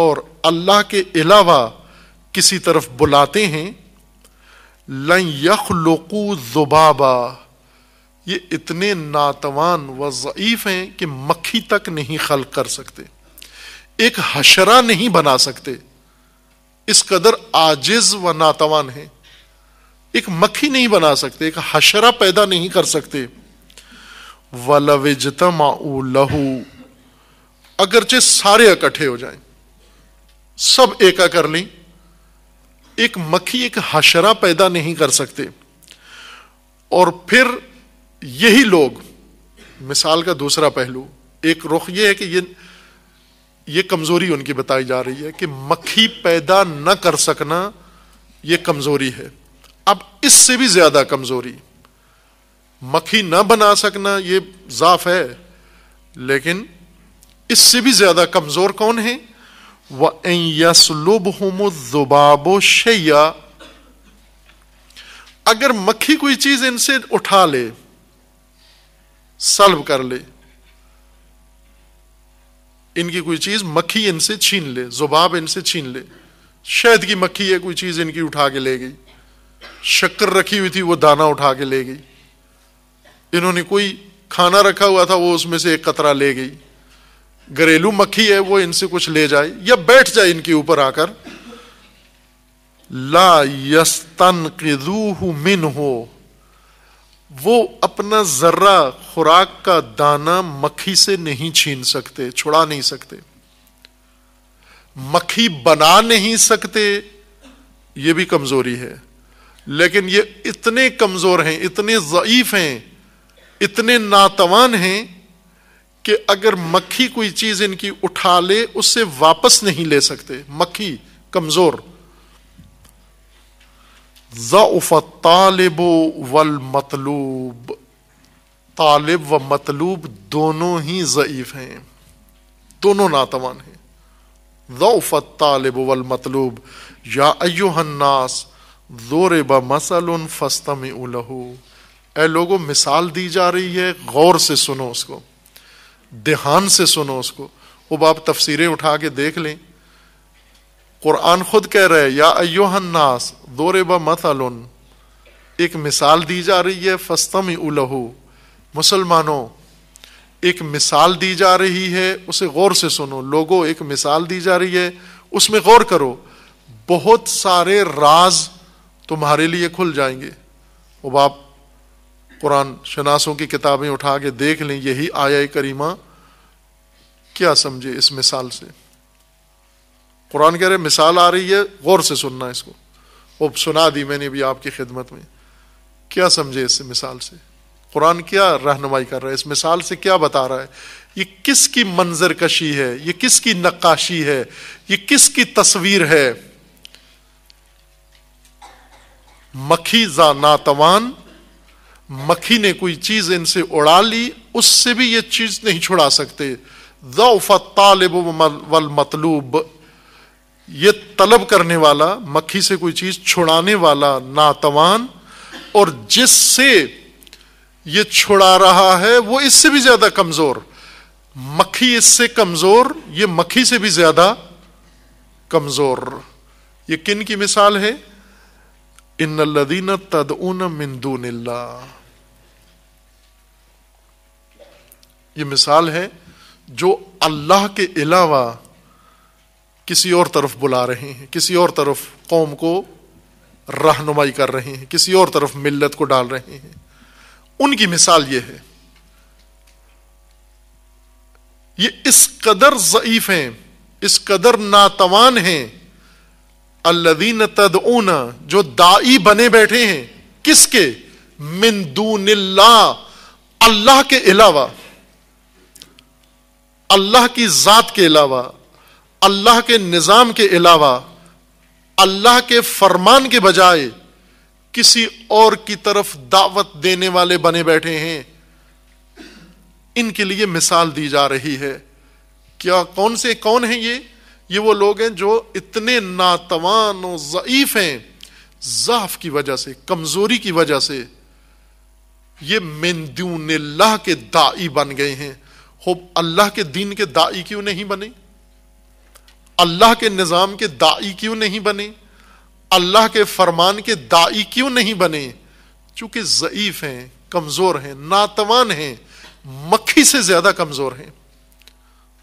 और अल्लाह के अलावा किसी तरफ बुलाते हैं लन यखलकू जुबाबा ये इतने नातवान व ज़ीफ़ हैं कि मक्खी तक नहीं खल कर सकते एक हशरा नहीं बना सकते इस कदर आजिज व नातवान हैं एक मक्खी नहीं बना सकते एक हशरा पैदा नहीं कर सकते वलविजतमा लहू अगरचे सारे इकट्ठे हो जाएं सब एका कर लें एक मक्खी एक हशरा पैदा नहीं कर सकते और फिर यही लोग मिसाल का दूसरा पहलू एक रुख यह है कि ये ये कमजोरी उनकी बताई जा रही है कि मक्खी पैदा न कर सकना ये कमजोरी है अब इससे भी ज्यादा कमजोरी मक्खी ना बना सकना ये जाफ है लेकिन इससे भी ज्यादा कमजोर कौन है वह वसलुब जुबाबो शैया अगर मक्खी कोई चीज इनसे उठा ले सल्व कर ले इनकी कोई चीज मक्खी इनसे छीन ले जुबाब इनसे छीन ले शहद की मक्खी है कोई चीज इनकी उठा के ले गई शक्कर रखी हुई थी वो दाना उठा के ले गई इन्होंने कोई खाना रखा हुआ था वो उसमें से एक कतरा ले गई घरेलू मक्खी है वो इनसे कुछ ले जाए या बैठ जाए इनके ऊपर आकर ला यस्तन मिन हो वो अपना जर्रा खुराक का दाना मक्खी से नहीं छीन सकते छुड़ा नहीं सकते मक्खी बना नहीं सकते ये भी कमजोरी है लेकिन ये इतने कमजोर हैं इतने ज़ईफ हैं इतने नातवान हैं कि अगर मक्खी कोई चीज इनकी उठा ले उससे वापस नहीं ले सकते मक्खी कमजोर तालिबो वल मतलूब तालिब व मतलूब दोनों ही ज़यीफ हैं दोनों नातवान हैं ज़ौफ़ तालिब वल मतलूब या अयोहन्नास जोर ब मसलन फस्तम उलहू ए लोगों मिसाल दी जा रही है गौर से सुनो उसको देहान से सुनो उसको वो बाप तफसीरें उठा के देख लें कुरान खुद कह रहे या अयोहन्नास दोरे ब मतलन एक मिसाल दी जा रही है फस्तम उलहू मुसलमानों एक मिसाल दी जा रही है उसे गौर से सुनो लोगों एक मिसाल दी जा रही है उसमें गौर करो बहुत सारे राज तुम्हारे लिए खुल जाएंगे वो बाप कुरान शनासों की किताबें उठा के देख लें यही आया करीमा क्या समझे इस मिसाल से कुरान कह रहे मिसाल आ रही है गौर से सुनना इसको वो सुना दी मैंने भी आपकी खिदमत में क्या समझे इस मिसाल से कुरान क्या रहनुमाई कर रहा है इस मिसाल से क्या बता रहा है ये किसकी मंजर कशी है ये किसकी नक्काशी है ये किसकी तस्वीर है मखीजा नातवान मक्खी ने कोई चीज इनसे उड़ा ली उससे भी ये चीज नहीं छुड़ा सकते दौफा वल मतलूब ये तलब करने वाला मक्खी से कोई चीज छुड़ाने वाला नातवान और जिससे ये छुड़ा रहा है वो इससे भी ज्यादा कमजोर मक्खी इससे कमजोर ये मक्खी से भी ज्यादा कमजोर ये किन की मिसाल है इन लदीन तदउन मिंदून ये मिसाल है जो अल्लाह के अलावा किसी और तरफ बुला रहे हैं किसी और तरफ कौम को रहनुमाई कर रहे हैं किसी और तरफ मिल्लत को डाल रहे हैं उनकी मिसाल ये है ये इस कदर ज़ईफ हैं इस कदर नातवान हैं तद ऊना जो दाई बने बैठे हैं किसके मिंदूनिल्ला अल्लाह के अलावा अल्लाह की जात के अलावा अल्लाह के निज़ाम के अलावा अल्लाह के फरमान के बजाय किसी और की तरफ दावत देने वाले बने बैठे हैं इनके लिए मिसाल दी जा रही है क्या कौन से कौन है ये ये वो लोग हैं जो इतने नातवान और ज़ीफ़ हैं ज़ाफ़ की वजह से कमज़ोरी की वजह से ये मेन्दून अल्लाह के दाई बन गए हैं हो अल्लाह के दीन के दाई क्यों नहीं बने अल्लाह के निज़ाम के दाई क्यों नहीं बने अल्लाह के फरमान के दाई क्यों नहीं बने चूंकि ज़ीफ़ हैं कमज़ोर हैं नातवान हैं मक्खी से ज़्यादा कमज़ोर हैं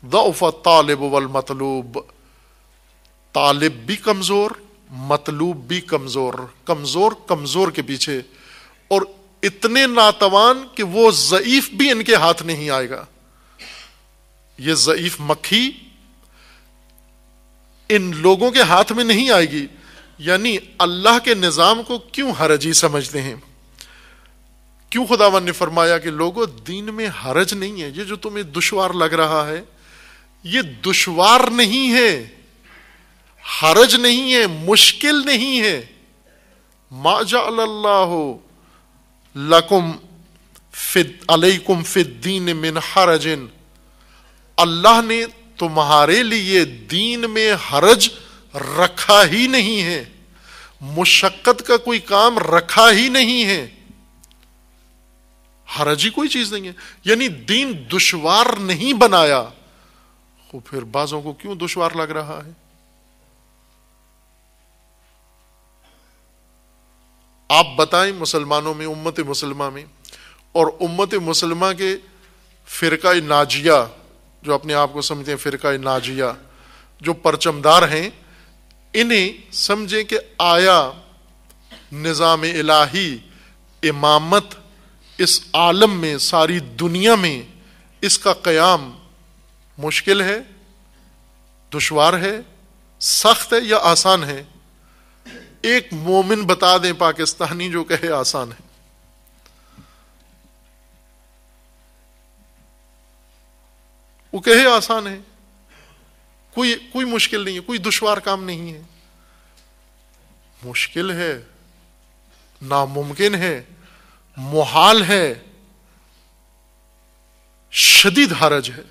दफ़ तालब वल मतलूब तालिब भी कमज़ोर मतलूब भी कमज़ोर कमज़ोर कमज़ोर के पीछे और इतने नातवान कि वो ज़यीफ भी इनके हाथ नहीं आएगा ये ज़यीफ मक्खी इन लोगों के हाथ में नहीं आएगी यानी अल्लाह के निज़ाम को क्यों हरज ही समझते हैं क्यों खुदावन ने फरमाया कि लोगों दीन में हरज नहीं है ये जो तुम्हें दुश्वार लग रहा है ये दुश्वार नहीं है हरज नहीं है मुश्किल नहीं है माजा हो लकुम फिद अलैकुम दीन मिन हरजन अल्लाह ने तुम्हारे लिए दीन में हरज रखा ही नहीं है मुशक्क़त का कोई काम रखा ही नहीं है हरज ही कोई चीज नहीं है यानी दीन दुश्वार नहीं बनाया तो फिर बाजों को क्यों दुश्वार लग रहा है आप बताएं मुसलमानों में उम्मत मुसलमा में और उम्मत मुसलमा के फिरका नाजिया जो अपने आप को समझते हैं फिरका नाजिया जो परचमदार हैं इन्हें समझें कि आया निज़ाम इलाही इमामत इस आलम में सारी दुनिया में इसका क़याम मुश्किल है दुश्वार है सख्त है या आसान है एक मोमिन बता दें पाकिस्तानी जो कहे आसान है वो कहे आसान है कोई कोई मुश्किल नहीं है कोई दुश्वार काम नहीं है मुश्किल है नामुमकिन है मुहाल है शदीद हरज है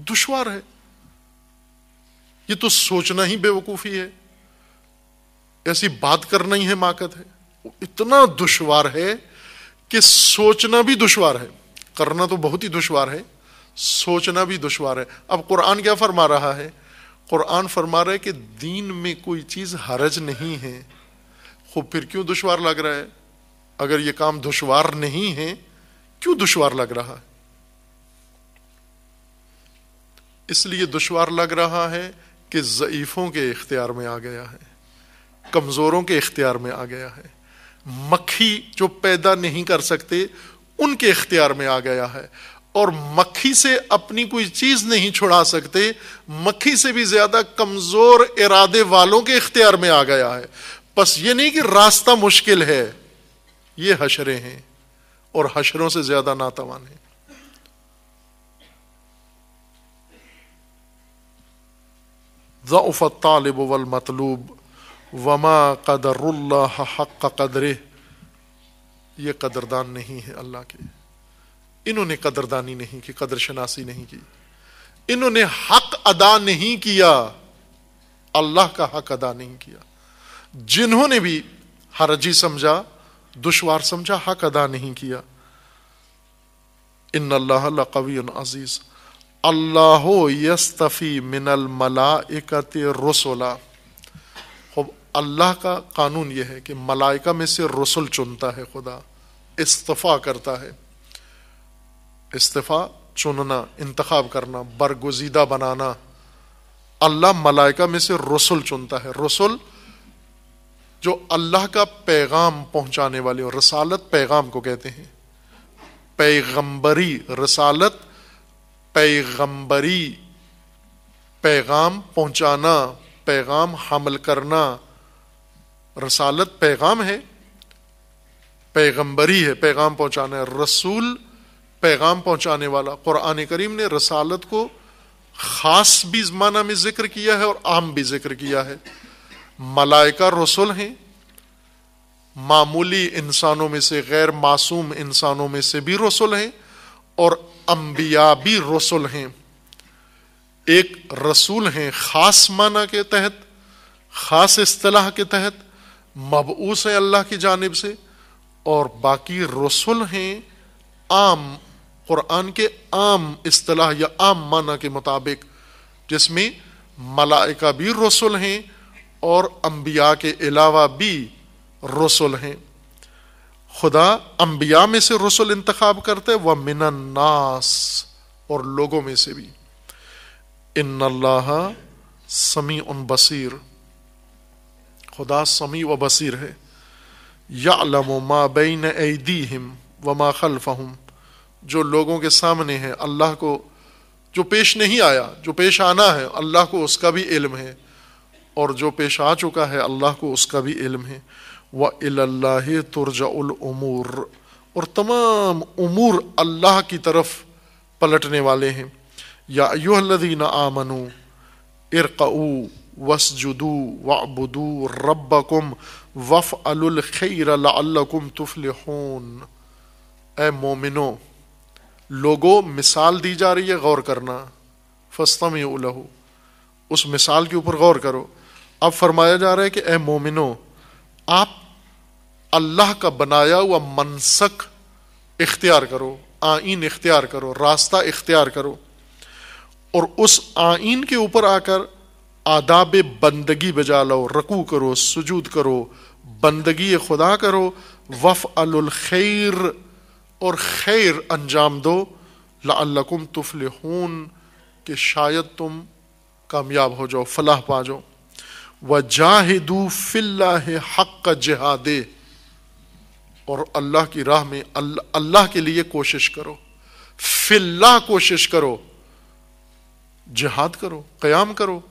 दुश्वार है ये तो सोचना ही बेवकूफी है ऐसी बात करना ही है माकत है वो इतना दुश्वार है कि सोचना भी दुश्वार है करना तो बहुत ही दुश्वार है सोचना भी दुश्वार है अब कुरान क्या फरमा रहा है कुरान फरमा रहा है कि दीन में कोई चीज़ हरज नहीं है खूब फिर क्यों दुश्वार लग रहा है अगर ये काम दुश्वार नहीं है क्यों दुश्वार लग रहा है इसलिए दुश्वार लग रहा है कि जईफ़ों के इख्तियार में आ गया है कमज़ोरों के इख्तियार में आ गया है मक्खी जो पैदा नहीं कर सकते उनके इख्तियार में आ गया है और मक्खी से अपनी कोई चीज नहीं छुड़ा सकते मक्खी से भी ज्यादा कमजोर इरादे वालों के इख्तियार में आ गया है बस ये नहीं कि रास्ता मुश्किल है ये हशरे हैं और हशरों से ज्यादा नातवान है ज़फ़ तालब वलमतलूब वमा कदर हक कदर ये कदरदान नहीं है अल्लाह के इन्होंने कदरदानी नहीं की कदर शनासी नहीं की इन्होंने हक अदा नहीं किया अल्लाह का हक अदा नहीं किया जिन्होंने भी हरजी समझा दुशवार समझा हक अदा नहीं किया इन अल्लाह कवी अजीज़ अल्लाह यस्तफ़ी मिनल मलाइकत रसोला खूब अल्लाह का कानून यह है कि मलाइका में से रसुल चुनता है खुदा इस्तफ़ा करता है इस्तफ़ा चुनना इंतखब करना बरगुजीदा बनाना अल्लाह मलाइका में से रसुल चुनता है रसुल जो अल्लाह का पैगाम पहुंचाने वाले और रसालत पैगाम को कहते हैं पैगंबरी रसालत पैगंबरी पैगाम पहुंचाना पैगाम हमल करना रसालत पैगाम है पैगंबरी है पैगाम पहुंचाना है रसूल पैगाम पहुंचाने वाला कुरान करीम ने रसालत को खास भी माना में जिक्र किया है और आम भी जिक्र किया है मलाइका रसुल हैं मामूली इंसानों में से गैर मासूम इंसानों में से भी रसुल हैं और अम्बिया भी रसुल हैं एक रसूल हैं खास माना के तहत खास असलाह के तहत मबूस है अल्लाह की जानब से और बाकी रसुल हैं आम कुरान के आम असलाह या आम माना के मुताबिक जिसमें मलाइका भी रसुल हैं और अम्बिया के अलावा भी रसुल हैं खुदा अंबिया में से रसुल इंतखब करते व मिनन्नास और लोगों में से भी इन अल्लाह समी उन बसीर खुदा समी व बसीर है यालम मा बैन ऐदी हिम व मा खलफ हम जो लोगों के सामने है अल्लाह को जो पेश नहीं आया जो पेश आना है अल्लाह को उसका भी इल्म है और जो पेश आ चुका है अल्लाह को उसका भी इल्म है व अल्लाह तुरजाउलमूर और तमाम उमूर अल्लाह की तरफ पलटने वाले हैं या न आमनु इरकऊ वसजुदू वबुदू रबकुम वफ़ अलखैर लकुम तुफलहून ए मोमिनो लोगो मिसाल दी जा रही है गौर करना फस्तम उलहु उस मिसाल के ऊपर गौर करो अब फरमाया जा रहा है कि ए मोमिनो आप अल्लाह का बनाया हुआ मनसक इख्तियार करो आइन इख्तियार करो रास्ता इख्तियार करो और उस आइन के ऊपर आकर आदाब बंदगी बजा लो रकू करो सुजूद करो बंदगी खुदा करो वफ़ अलखैर और खैर अंजाम दो लाकुम तुफलहून के शायद तुम कामयाब हो जाओ फलाह पा जाओ व जाहिदू फिल्ला हक जहादे और अल्लाह की राह में अल्लाह के लिए कोशिश करो फिल्ला कोशिश करो जिहाद करो कयाम करो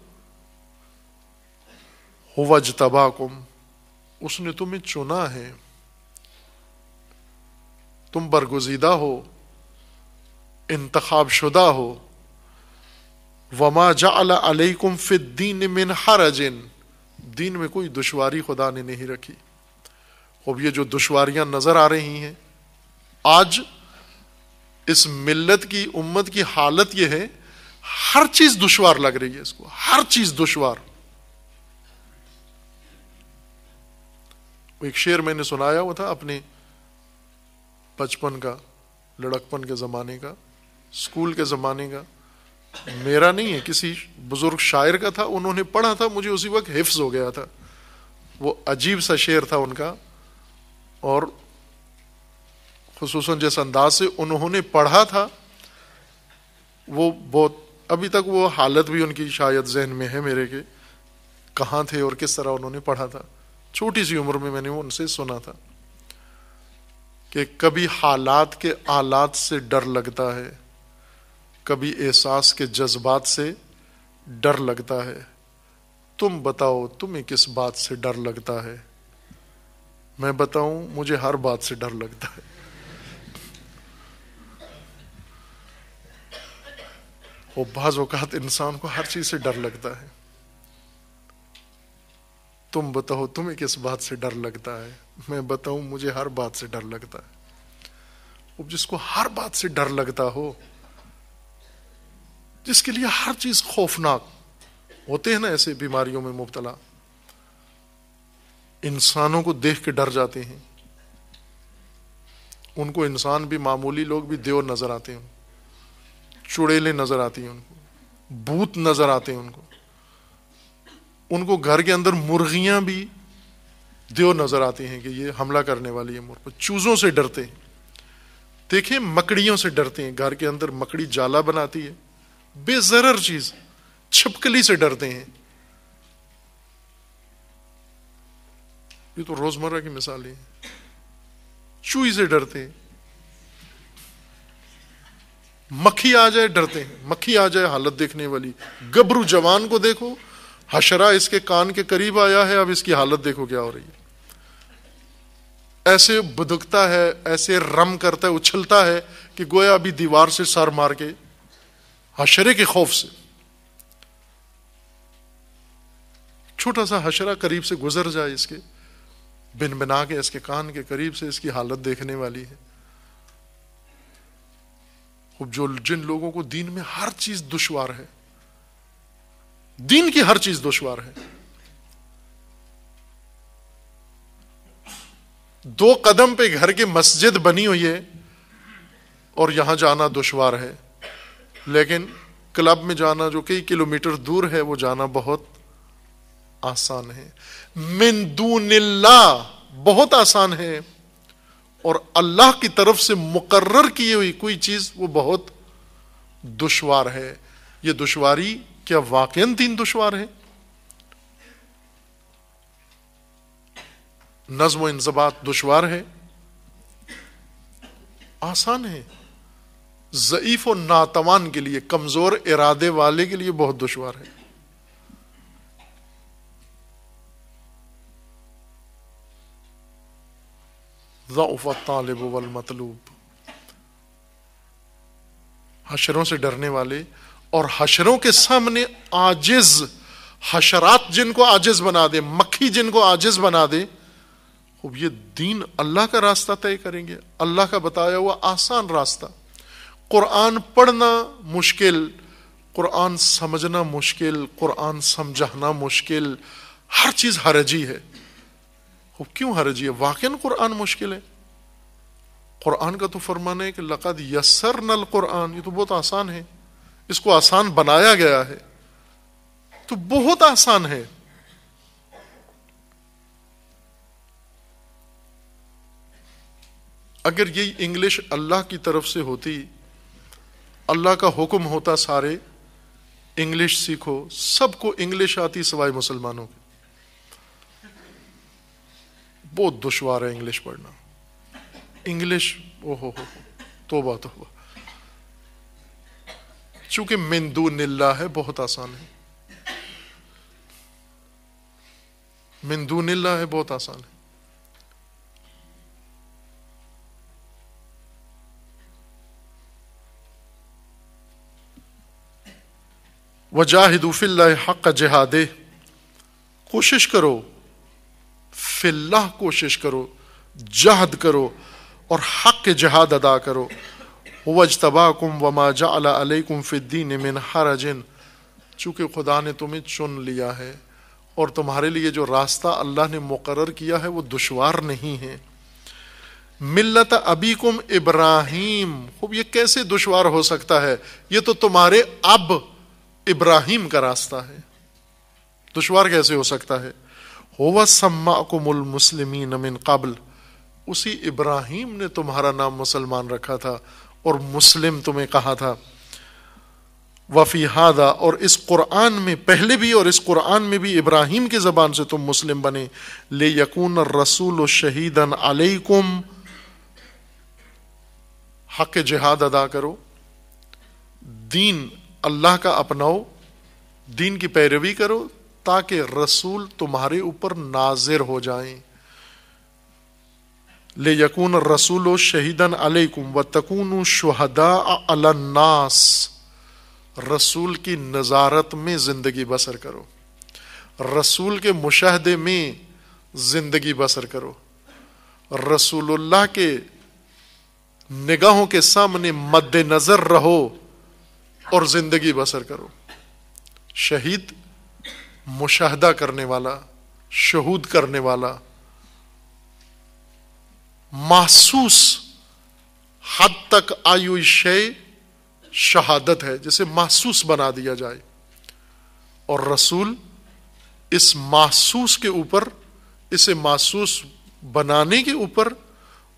हुवज तबाकुम उसने तुम्हें चुना है तुम बरगुजीदा हो इंतखब शुदा हो वमा जाकुम फिद्दीन मिन हरजिन दीन में कोई दुश्वारी खुदा ने नहीं रखी और ये जो दुशारियां नजर आ रही हैं आज इस मिल्लत की उम्मत की हालत यह है हर चीज दुश्वार लग रही है इसको हर चीज दुश्वार एक शेर मैंने सुनाया हुआ था अपने बचपन का लड़कपन के ज़माने का स्कूल के ज़माने का मेरा नहीं है किसी बुज़ुर्ग शायर का था उन्होंने पढ़ा था मुझे उसी वक्त हिफ्स हो गया था वो अजीब सा शेर था उनका और खसूस जिस अंदाज से उन्होंने पढ़ा था वो बहुत अभी तक वो हालत भी उनकी शायद जहन में है मेरे के कहाँ थे और किस तरह उन्होंने पढ़ा था छोटी सी उम्र में मैंने वो उनसे सुना था कि कभी हालात के आलात से डर लगता है कभी एहसास के जज्बात से डर लगता है तुम बताओ तुम्हें किस बात से डर लगता है मैं बताऊं मुझे हर बात से डर लगता है वो बाज इंसान को हर चीज से डर लगता है तुम बताओ तुम्हें किस बात से डर लगता है मैं बताऊं मुझे हर बात से डर लगता है अब जिसको हर बात से डर लगता हो जिसके लिए हर चीज खौफनाक होते हैं ना ऐसे बीमारियों में मुबतला इंसानों को देख के डर जाते हैं उनको इंसान भी मामूली लोग भी देव नजर आते हैं चुड़ेले नजर आती हैं उनको भूत नजर आते हैं उनको उनको घर के अंदर मुर्गियां भी देव नजर आती हैं कि ये हमला करने वाली है मुर्ग चूजों से डरते हैं देखें मकड़ियों से डरते हैं घर के अंदर मकड़ी जाला बनाती है बेजर चीज छिपकली से डरते हैं ये तो रोजमर्रा की मिसालें हैं चूही से डरते हैं मक्खी आ जाए डरते हैं मक्खी आ जाए हालत देखने वाली गबरू जवान को देखो हशरा इसके कान के करीब आया है अब इसकी हालत देखो क्या हो रही है ऐसे बुदकता है ऐसे रम करता है उछलता है कि गोया अभी दीवार से सर मार के हशरे के खौफ से छोटा सा हशरा करीब से गुजर जाए इसके बिन बना के इसके कान के करीब से इसकी हालत देखने वाली है खूब जो जिन लोगों को दीन में हर चीज दुश्वार है दीन की हर चीज दुश्वार है दो कदम पे घर की मस्जिद बनी हुई है और यहां जाना दुश्वार है लेकिन क्लब में जाना जो कई किलोमीटर दूर है वो जाना बहुत आसान है मिंदूनिल्ला बहुत आसान है और अल्लाह की तरफ से मुकर्र की हुई कोई चीज वो बहुत दुश्वार है ये दुश्वारी क्या वाकई तीन दुश्वार है नज्म इंजबात दुश्वार है आसान है ज़यीफ़ और नातवान के लिए कमज़ोर इरादे वाले के लिए बहुत दुश्वार है मतलूब हशरों से डरने वाले और हशरों के सामने आजिज हशरात जिनको आजिज बना दे मक्खी जिनको आजिज बना दे अब ये दीन अल्लाह का रास्ता तय करेंगे अल्लाह का बताया हुआ आसान रास्ता कुरान पढ़ना मुश्किल कुरान समझना मुश्किल कुरान समझाना मुश्किल हर चीज़ हरजी है खूब क्यों हरजिए वाकन कुरान मुश्किल है कुरान का तो फरमान है कि लकद यसर नल कुरान ये तो बहुत आसान है इसको आसान बनाया गया है तो बहुत आसान है अगर ये इंग्लिश अल्लाह की तरफ से होती अल्लाह का हुक्म होता सारे इंग्लिश सीखो सबको इंग्लिश आती सवाए मुसलमानों के बहुत दुशवार है इंग्लिश पढ़ना इंग्लिश ओहो हो बात हो चूंकि मिंदू निल्ला है बहुत आसान है मिंदू निल्ला है बहुत आसान है वजाहिदूफिल्ला हक जहादे कोशिश करो फिल्लाह कोशिश करो जहद करो और हक जहाद अदा करो वजतबाकुम वमा जाकुम फ़िद्दीन मिन हरजिन चूँकि खुदा ने तुम्हें चुन लिया है और तुम्हारे लिए जो रास्ता अल्लाह ने मुकर किया है वो दुशवार नहीं है अबी अबीकुम इब्राहिम खूब ये कैसे दुशवार हो सकता है ये तो तुम्हारे अब इब्राहिम का रास्ता है दुशवार कैसे हो सकता है होवासम्माकुमुल मुस्लिमीन मिन काबल उसी इब्राहिम ने तुम्हारा नाम मुसलमान रखा था और मुस्लिम तुम्हें कहा था वफ़ी हादा और इस कुरान में पहले भी और इस कुरान में भी इब्राहिम की ज़बान से तुम मुस्लिम बने ले यकून रसूल शहीदन अलैकुम हक जहाद अदा करो दीन अल्लाह का अपनाओ दीन की पैरवी करो ताकि रसूल तुम्हारे ऊपर नाजिर हो जाए ले यकून रसूल शहीदन अलैकुम व तकून शहदा अलन्नास रसूल की नज़ारत में ज़िंदगी बसर करो रसूल के मुशाहदे में ज़िंदगी बसर करो रसूलुल्लाह के निगाहों के सामने मद्देनजर रहो और ज़िंदगी बसर करो शहीद मुशाहदा करने वाला शहूद करने वाला महसूस हद तक आयु शय शहादत है जिसे महसूस बना दिया जाए और रसूल इस महसूस के ऊपर इसे महसूस बनाने के ऊपर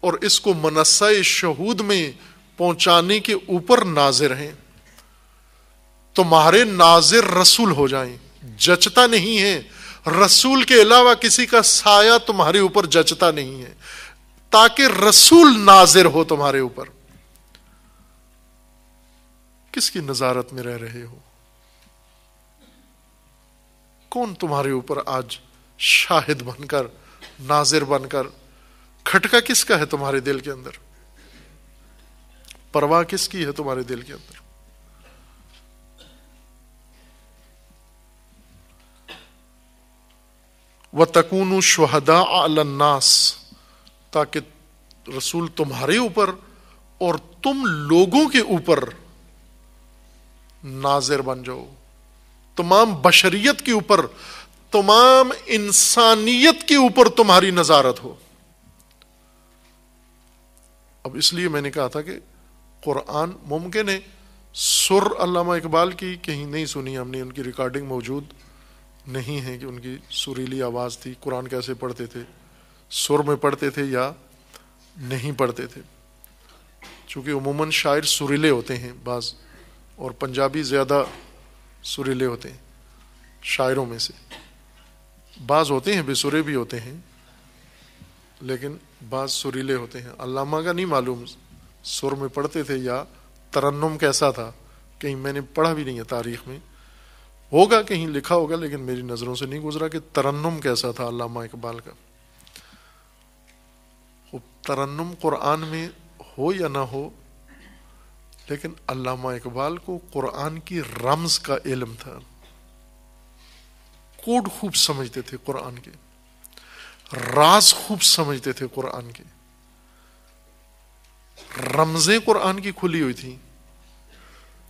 और इसको मनसा शहूद में पहुंचाने के ऊपर नाजिर हैं तुम्हारे तो नाजिर रसूल हो जाएं जचता नहीं है रसूल के अलावा किसी का साया तुम्हारे ऊपर जचता नहीं है ताकि रसूल नाजिर हो तुम्हारे ऊपर किसकी नजारत में रह रहे हो कौन तुम्हारे ऊपर आज शाहिद बनकर नाजिर बनकर खटका किसका है तुम्हारे दिल के अंदर परवाह किसकी है तुम्हारे दिल के अंदर व तकून शहदा अलन्नास ताकि रसूल तुम्हारे ऊपर और तुम लोगों के ऊपर नाजिर बन जाओ तमाम बशरियत के ऊपर तमाम इंसानियत के ऊपर तुम्हारी नजारत हो अब इसलिए मैंने कहा था कि कुरान मुमकिन है सुर अल्लामा इकबाल की कहीं नहीं सुनी हमने उनकी रिकॉर्डिंग मौजूद नहीं है कि उनकी सुरीली आवाज़ थी कुरान कैसे पढ़ते थे सुर में पढ़ते थे या नहीं पढ़ते थे चूँकि उमूमन शायर सुरीले होते हैं बाज़ और पंजाबी ज़्यादा सुरीले होते हैं शायरों में से बाज़ होते हैं बेसुरे भी होते हैं लेकिन बाज़ सुरीले होते हैं अल्लामा का नहीं मालूम सुर में पढ़ते थे या तरन्नम कैसा था कहीं मैंने पढ़ा भी नहीं है तारीख़ में होगा कहीं लिखा होगा लेकिन मेरी नज़रों से नहीं गुजरा कि तरन्नुम कैसा था अलामा इकबाल का तरन्नुम कुरान में हो या ना हो लेकिन अल्लामा इकबाल को कुरान की रम्ज का इलम था कोड खूब समझते थे कुरान के राज खूब समझते थे कुरान के रमजें कुरान की खुली हुई थी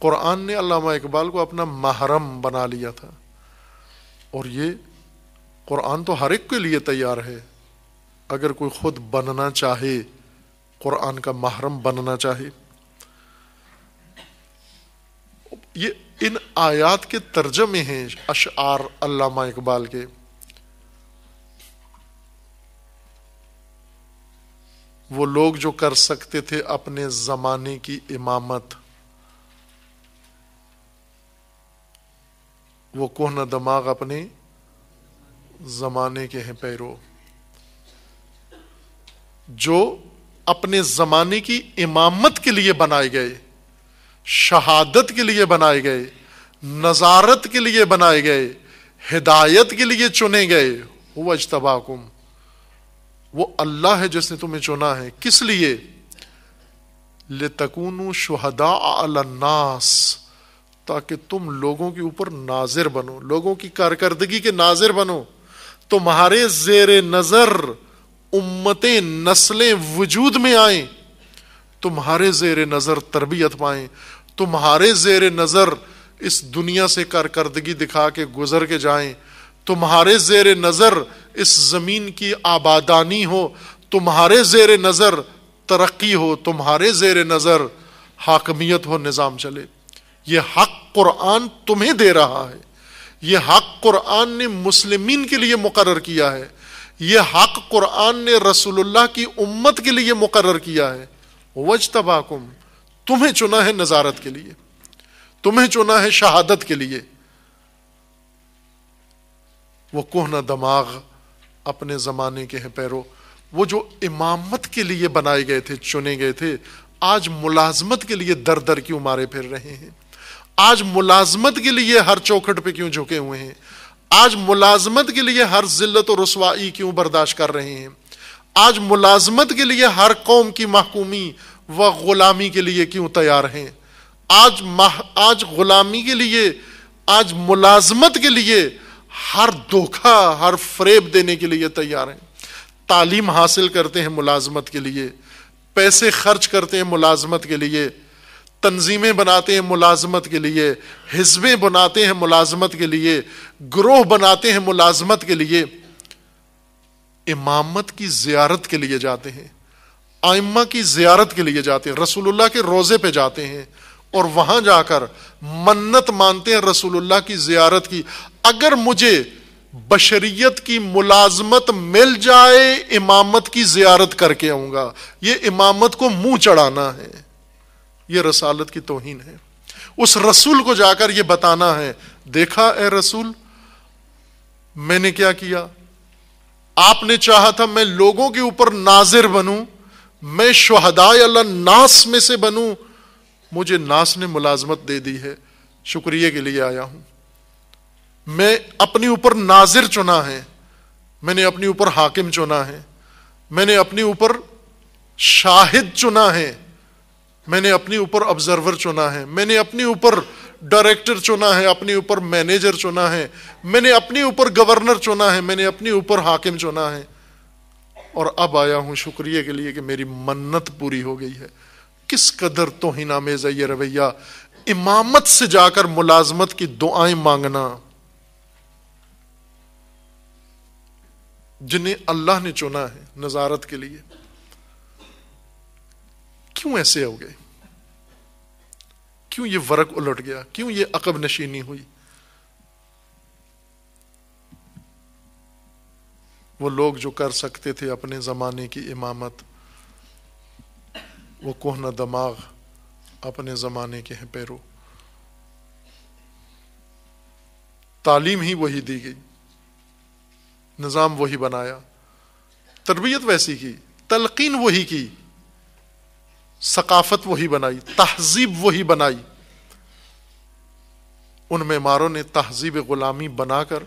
कुरान ने अलामा इकबाल को अपना महरम बना लिया था और ये कुरान तो हर एक के लिए तैयार है अगर कोई खुद बनना चाहे कुरान का महरम बनना चाहे ये इन आयात के तर्जमे हैं अशार अल्लामा इकबाल के वो लोग जो कर सकते थे अपने ज़माने की इमामत वो कोहना दमाग अपने जमाने के हैं पैरो जो अपने जमाने की इमामत के लिए बनाए गए शहादत के लिए बनाए गए नजारत के लिए बनाए गए हिदायत के लिए चुने गए वो अजतबाकुम वो अल्लाह है जिसने तुम्हें चुना है किस लिए ले तकून शुहदा अलन्नास ताकि तुम लोगों के ऊपर नाजिर बनो लोगों की कारकर्दगी के नाजिर बनो तुम्हारे जेर नजर उम्मतें नस्लें वजूद में आए तुम्हारे जेर नजर तरबियत पाए तुम्हारे जेर नजर इस दुनिया से कारकर्दगी दिखा के गुजर के जाए तुम्हारे जेर नजर इस जमीन की आबादानी हो तुम्हारे जेर नजर तरक्की हो तुम्हारे जेर नजर हाकमियत हो निज़ाम चले ये हक कुरान तुम्हें दे रहा है यह हक कुरान ने मुस्लिम के लिए मुकर किया है यह हक कुरान ने रसुल्ला की उम्मत के लिए मुकर किया है वज तबाकुम तुम्हें चुना है नजारत के लिए तुम्हें चुना है शहादत के लिए वो कोहना दमाग अपने जमाने के हैं पैरों वो जो इमामत के लिए बनाए गए थे चुने गए थे आज मुलाजमत के लिए दर दर क्यों मारे फिर रहे हैं आज मुलाजमत के लिए हर चौखट पे क्यों झुके हुए हैं आज मुलाजमत के लिए हर जिल्लत और रसवाई क्यों बर्दाश्त कर रहे हैं आज मुलाजमत के लिए हर कौम की महकूमी व गुलामी के लिए क्यों तैयार हैं आज मह आज गुलामी के लिए आज मुलाजमत के लिए हर धोखा हर फ्रेब देने के लिए तैयार हैं तालीम हासिल करते हैं मुलाजमत के लिए पैसे खर्च करते हैं मुलाजमत के लिए तंजीमें बनाते हैं मुलाजमत के लिए हिजबें बनाते हैं मुलाजमत के लिए ग्रोह बनाते हैं मुलाजमत के लिए इमामत की जियारत के लिए जाते हैं आइम्मा की जियारत के लिए जाते हैं रसूलुल्लाह के रोज़े पे जाते हैं और वहां जाकर मन्नत मानते हैं रसूलुल्लाह की जियारत की अगर मुझे बशरीत की मुलाजमत मिल जाए इमामत की जियारत करके आऊंगा ये इमामत को मुंह चढ़ाना है ये रसालत की तोहिन है उस रसूल को जाकर यह बताना है देखा ए रसूल मैंने क्या किया आपने चाहा था मैं लोगों के ऊपर नाजिर बनू मैं शहदाय अल्लाह नास में से बनू मुझे नास ने मुलाजमत दे दी है शुक्रिया के लिए आया हूं मैं अपने ऊपर नाजिर चुना है मैंने अपने ऊपर हाकिम चुना है मैंने अपने ऊपर शाहिद चुना है मैंने अपने ऊपर ऑब्जर्वर चुना है मैंने अपने ऊपर डायरेक्टर चुना है अपने ऊपर मैनेजर चुना है मैंने अपने ऊपर गवर्नर चुना है मैंने अपने ऊपर हाकिम चुना है और अब आया हूं शुक्रिया के लिए कि मेरी मन्नत पूरी हो गई है किस कदर तो तोहिनामेजा ये रवैया इमामत से जाकर मुलाजमत की दुआएं मांगना जिन्हें अल्लाह ने चुना है नजारत के लिए क्यों ऐसे हो गए क्यों ये वर्क उलट गया क्यों ये अकब नशीनी हुई वो लोग जो कर सकते थे अपने ज़माने की इमामत वो कोहना दमाग अपने ज़माने के हैं पैरों तालीम ही वही दी गई निज़ाम वही बनाया तरबियत वैसी की तलकीन वही की सकाफत वही बनाई तहजीब वही बनाई उन मेमारों ने तहजीब गुलामी बनाकर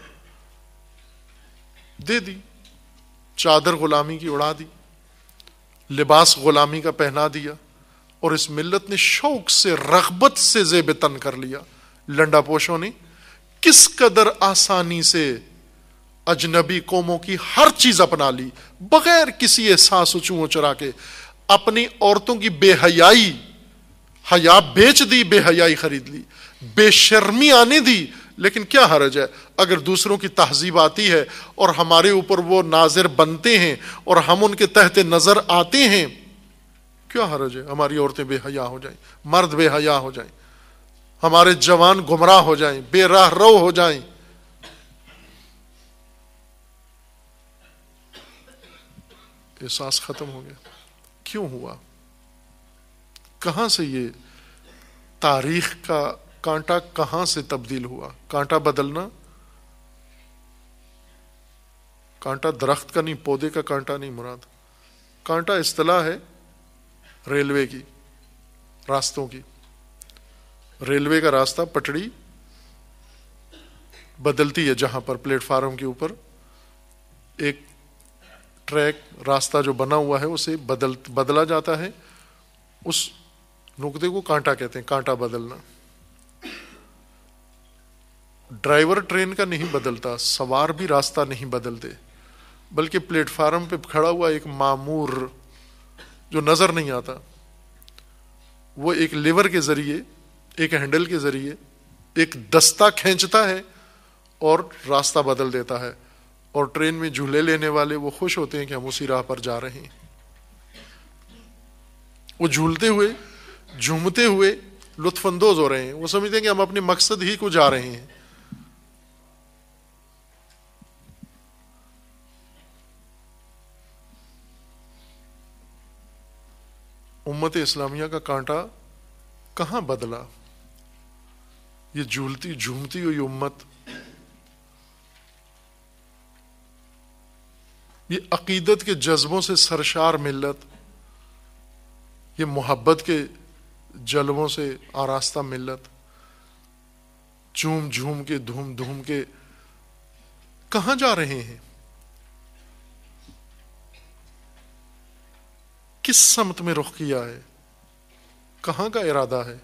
दे दी चादर गुलामी की उड़ा दी लिबास गुलामी का पहना दिया और इस मिल्लत ने शौक से रगबत से जेब तन कर लिया लंडा पोशों ने किस कदर आसानी से अजनबी कौमों की हर चीज अपना ली बगैर किसी एहसास चूह चरा के अपनी औरतों की बेहयाई हया बेच दी बेहयाई खरीद ली बेशर्मी आने दी लेकिन क्या हरज है अगर दूसरों की तहजीब आती है और हमारे ऊपर वो नाजिर बनते हैं और हम उनके तहत नजर आते हैं क्या हरज है हमारी औरतें बेहया हो जाएं मर्द बेहया हो जाएं हमारे जवान गुमराह हो जाएं बेराह रो हो जाएं एहसास खत्म हो गया क्यों हुआ कहां से ये तारीख का कांटा कहां से तब्दील हुआ कांटा बदलना कांटा दरख्त का नहीं पौधे का कांटा नहीं मुराद कांटा इस्तलाह है रेलवे की रास्तों की रेलवे का रास्ता पटड़ी बदलती है जहां पर प्लेटफार्म के ऊपर एक ट्रैक रास्ता जो बना हुआ है उसे बदल बदला जाता है उस नुकते को कांटा कहते हैं कांटा बदलना ड्राइवर ट्रेन का नहीं बदलता सवार भी रास्ता नहीं बदलते बल्कि प्लेटफार्म पे खड़ा हुआ एक मामूर जो नज़र नहीं आता वो एक लिवर के ज़रिए एक हैंडल के ज़रिए एक दस्ता खींचता है और रास्ता बदल देता है और ट्रेन में झूले लेने वाले वो खुश होते हैं कि हम उसी राह पर जा रहे हैं वो झूलते हुए झूमते हुए लुत्फानंदोज हो रहे हैं वो समझते हैं कि हम अपने मकसद ही को जा रहे हैं उम्मत इस्लामिया का कांटा कहां बदला ये झूलती झूमती हुई उम्मत ये अकीदत के जज्बों से सरशार मिल्लत ये मोहब्बत के जलवों से आरास्ता मिल्लत झूम झूम के धूम धूम के कहा जा रहे हैं किस समत में रुख किया है कहाँ का इरादा है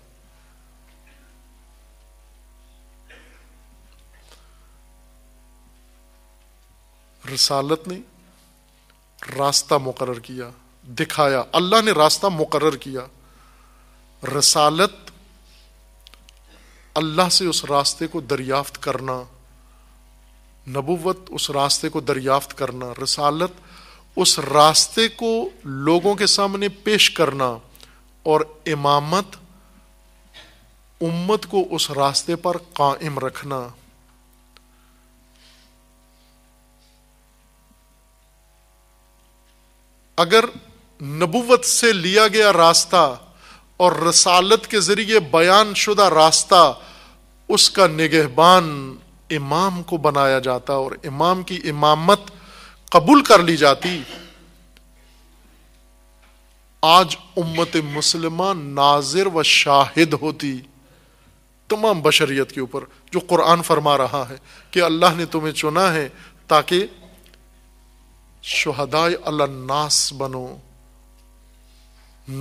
रसालत नहीं रास्ता मुकर किया दिखाया अल्लाह ने रास्ता मुकर किया रसालत अल्लाह से उस रास्ते को दरियाफ्त करना नबुवत उस रास्ते को दरियाफ्त करना रसालत उस रास्ते को लोगों के सामने पेश करना और इमामत उम्मत को उस रास्ते पर कायम रखना अगर नबूवत से लिया गया रास्ता और रसालत के जरिए बयान शुदा रास्ता उसका निगहबान इमाम को बनाया जाता और इमाम की इमामत कबूल कर ली जाती आज उम्मत मुसलमा नाजिर व शाहिद होती तमाम बशरियत के ऊपर जो कुरान फरमा रहा है कि अल्लाह ने तुम्हें चुना है ताकि शहदाय अल्लास बनो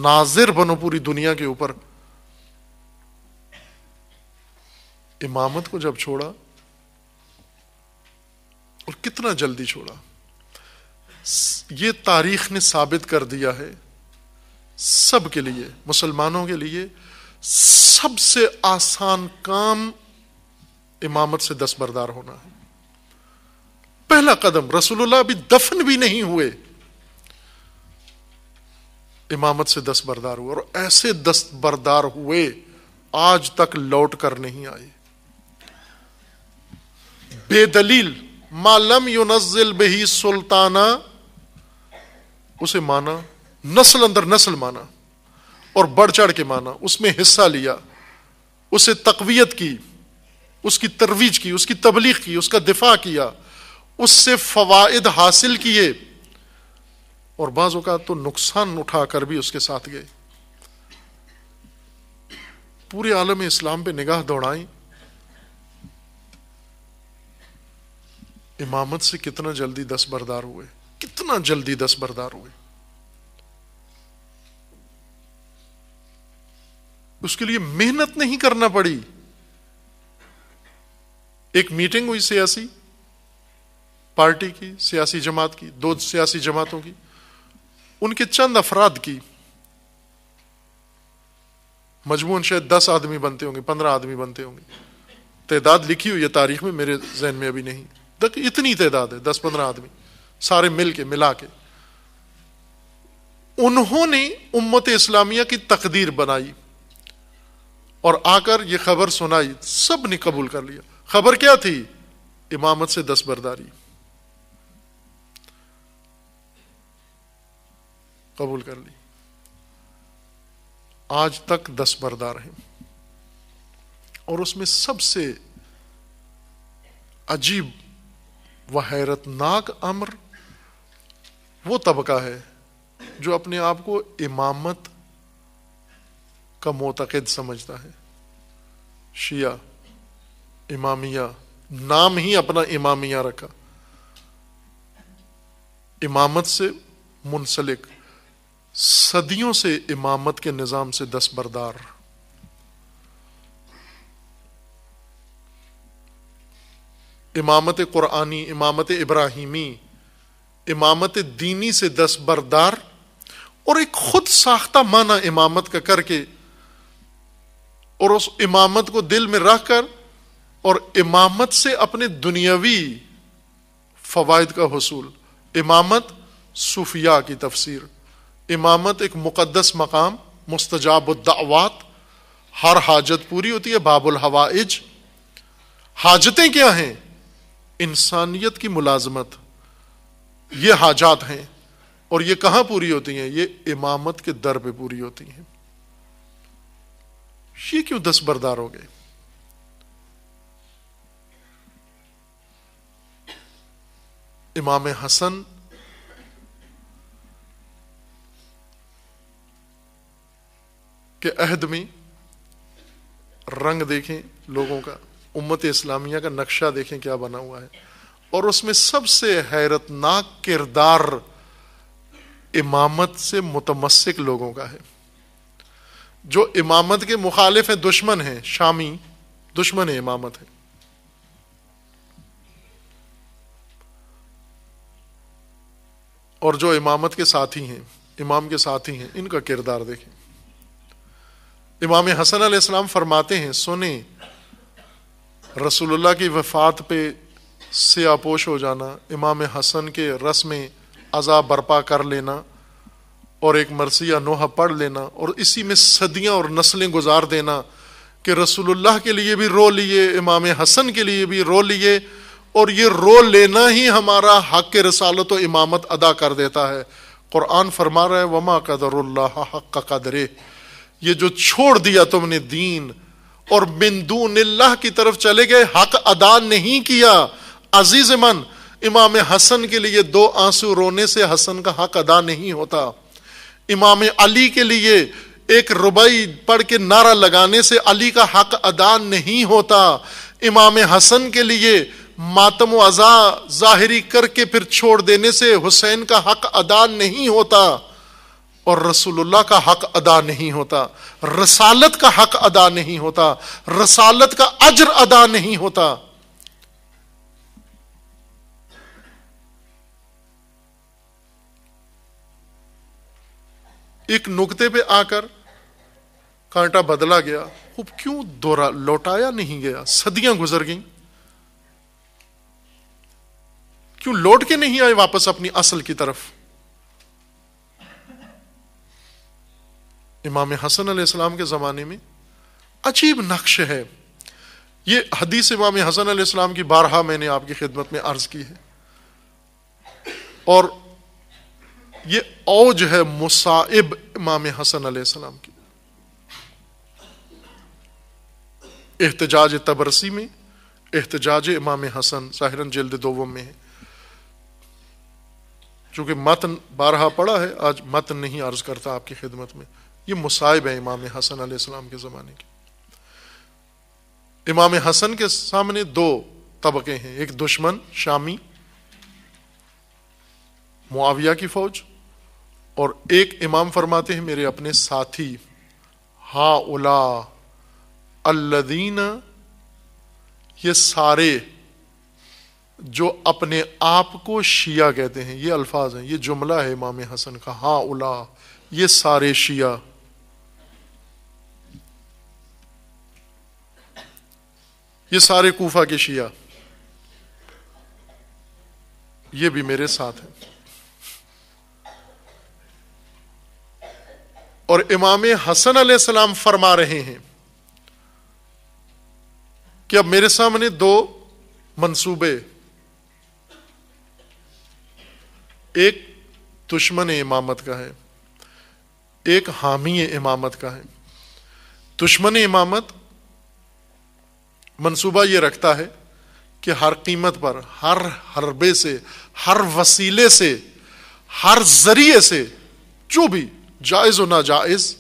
नाजिर बनो पूरी दुनिया के ऊपर इमामत को जब छोड़ा और कितना जल्दी छोड़ा ये तारीख ने साबित कर दिया है सब के लिए मुसलमानों के लिए सबसे आसान काम इमामत से बरदार होना है पहला कदम रसूलुल्लाह अभी दफन भी नहीं हुए इमामत से दस्तबरदार हुए और ऐसे दस्तबरदार हुए आज तक लौट कर नहीं आए बेदलील मालम युनजिल बही सुल्ताना उसे माना नस्ल अंदर नस्ल माना और बढ़ चढ़ के माना उसमें हिस्सा लिया उसे तकवीत की उसकी तरवीज की उसकी तबलीग की उसका दिफा किया उससे फवायद हासिल किए और बाज़ों का तो नुकसान उठाकर भी उसके साथ गए पूरे आलम इस्लाम पे निगाह दौड़ाई इमामत से कितना जल्दी दस बरदार हुए कितना जल्दी दस बरदार हुए उसके लिए मेहनत नहीं करना पड़ी एक मीटिंग हुई सियासी पार्टी की सियासी जमात की दो सियासी जमातों की उनके चंद अफराद की मजमून शायद दस आदमी बनते होंगे पंद्रह आदमी बनते होंगे तदाद लिखी हुई है तारीख में मेरे जहन में अभी नहीं तक इतनी तदाद है दस पंद्रह आदमी सारे मिल के मिला के उन्होंने उम्मत इस्लामिया की तकदीर बनाई और आकर यह खबर सुनाई सब ने कबूल कर लिया खबर क्या थी इमामत से दस बरदारी कबूल कर ली आज तक दस बरदार हैं और उसमें सबसे अजीब व हैरतनाक अमर वो तबका है जो अपने आप को इमामत का मोतकद समझता है शिया इमामिया नाम ही अपना इमामिया रखा इमामत से मुंसलिक सदियों से इमामत के निज़ाम से दस्तबरदार इमामत कुरानी इमामत इब्राहिमी इमामत दीनी से दस्तबरदार और एक खुद साख्ता माना इमामत का करके और उस इमामत को दिल में रख कर और इमामत से अपने दुनियावी फ़वाद का हसूल इमामत सूफिया की तफसीर इमामत एक मुकदस मकाम मुस्तजाबुद्दावात हर हाजत पूरी होती है बाबुल हवाइज हाजतें क्या हैं इंसानियत की मुलाजमत ये हाजात हैं और ये कहाँ पूरी होती हैं ये इमामत के दर पर पूरी होती हैं ये क्यों दस्तबरदार हो गए इमाम हसन के अहद में रंग देखें लोगों का उम्मत इस्लामिया का नक्शा देखें क्या बना हुआ है और उसमें सबसे हैरतनाक किरदार इमामत से मुतमसिक लोगों का है जो इमामत के मुखालिफ हैं दुश्मन हैं शामी दुश्मन है इमामत है और जो इमामत के साथी हैं इमाम के साथी हैं इनका किरदार देखें इमाम हसन आसमाम फरमाते हैं सुने रसूलुल्लाह की वफात पे से आपोश हो जाना इमाम हसन के रस में अज़ा बर्पा कर लेना और एक मरसिया नोहा पढ़ लेना और इसी में सदियाँ और नस्लें गुजार देना कि रसूलुल्लाह के लिए भी रो लिए इमाम हसन के लिए भी रो लिए और ये रो लेना ही हमारा हक के रसालत और इमामत अदा कर देता है क़ुरान फरमा रहा है वमा कदर हक का कदर ये जो छोड़ दिया तुमने दीन और बिंदून की तरफ चले गए हक अदा नहीं किया अजीज मन इमाम हसन के लिए दो आंसू रोने से हसन का हक अदा नहीं होता इमाम अली के लिए एक रुबई पढ़ के नारा लगाने से अली का हक अदा नहीं होता इमाम हसन के लिए मातम अजा जाहरी करके फिर छोड़ देने से हुसैन का हक अदा नहीं होता और रसूलुल्लाह का हक अदा नहीं होता रसालत का हक अदा नहीं होता रसालत का अजर अदा नहीं होता एक नुकते पे आकर कांटा बदला गया खूब क्यों दोरा लौटाया नहीं गया सदियां गुजर गई क्यों लौट के नहीं आए वापस अपनी असल की तरफ इमाम हसन आसमाम के ज़माने में अजीब नक्श है ये हदीस इमाम हसन आसमाम की बारहा मैंने आपकी खिदमत में अर्ज़ की है और ये औज है मुसाइब इमाम हसन आसमाम की एहतजाज तबरसी में एहतजाज इमाम हसन साहिरन जल्द दोवम में है चूंकि मतन बारहा पड़ा है आज मतन नहीं अर्ज करता आपकी खिदमत में ये मुसाहिब है इमाम हसन आसमाम के ज़माने के इमाम हसन के सामने दो तबके हैं एक दुश्मन शामी मुआविया की फौज और एक इमाम फरमाते हैं मेरे अपने साथी हा उला अल्लदीन ये सारे जो अपने आप को शिया कहते हैं ये अल्फाज हैं ये जुमला है इमाम हसन का हा उला ये सारे शिया ये सारे कोफा के शिया ये भी मेरे साथ हैं और इमाम हसन सलाम फरमा रहे हैं कि अब मेरे सामने दो मंसूबे एक दुश्मन इमामत का है एक हामी इमामत का है दुश्मन इमामत मनसूबा ये रखता है कि हर कीमत पर हर हरबे से हर वसीले से हर जरिए से जो भी जायज व नाजायज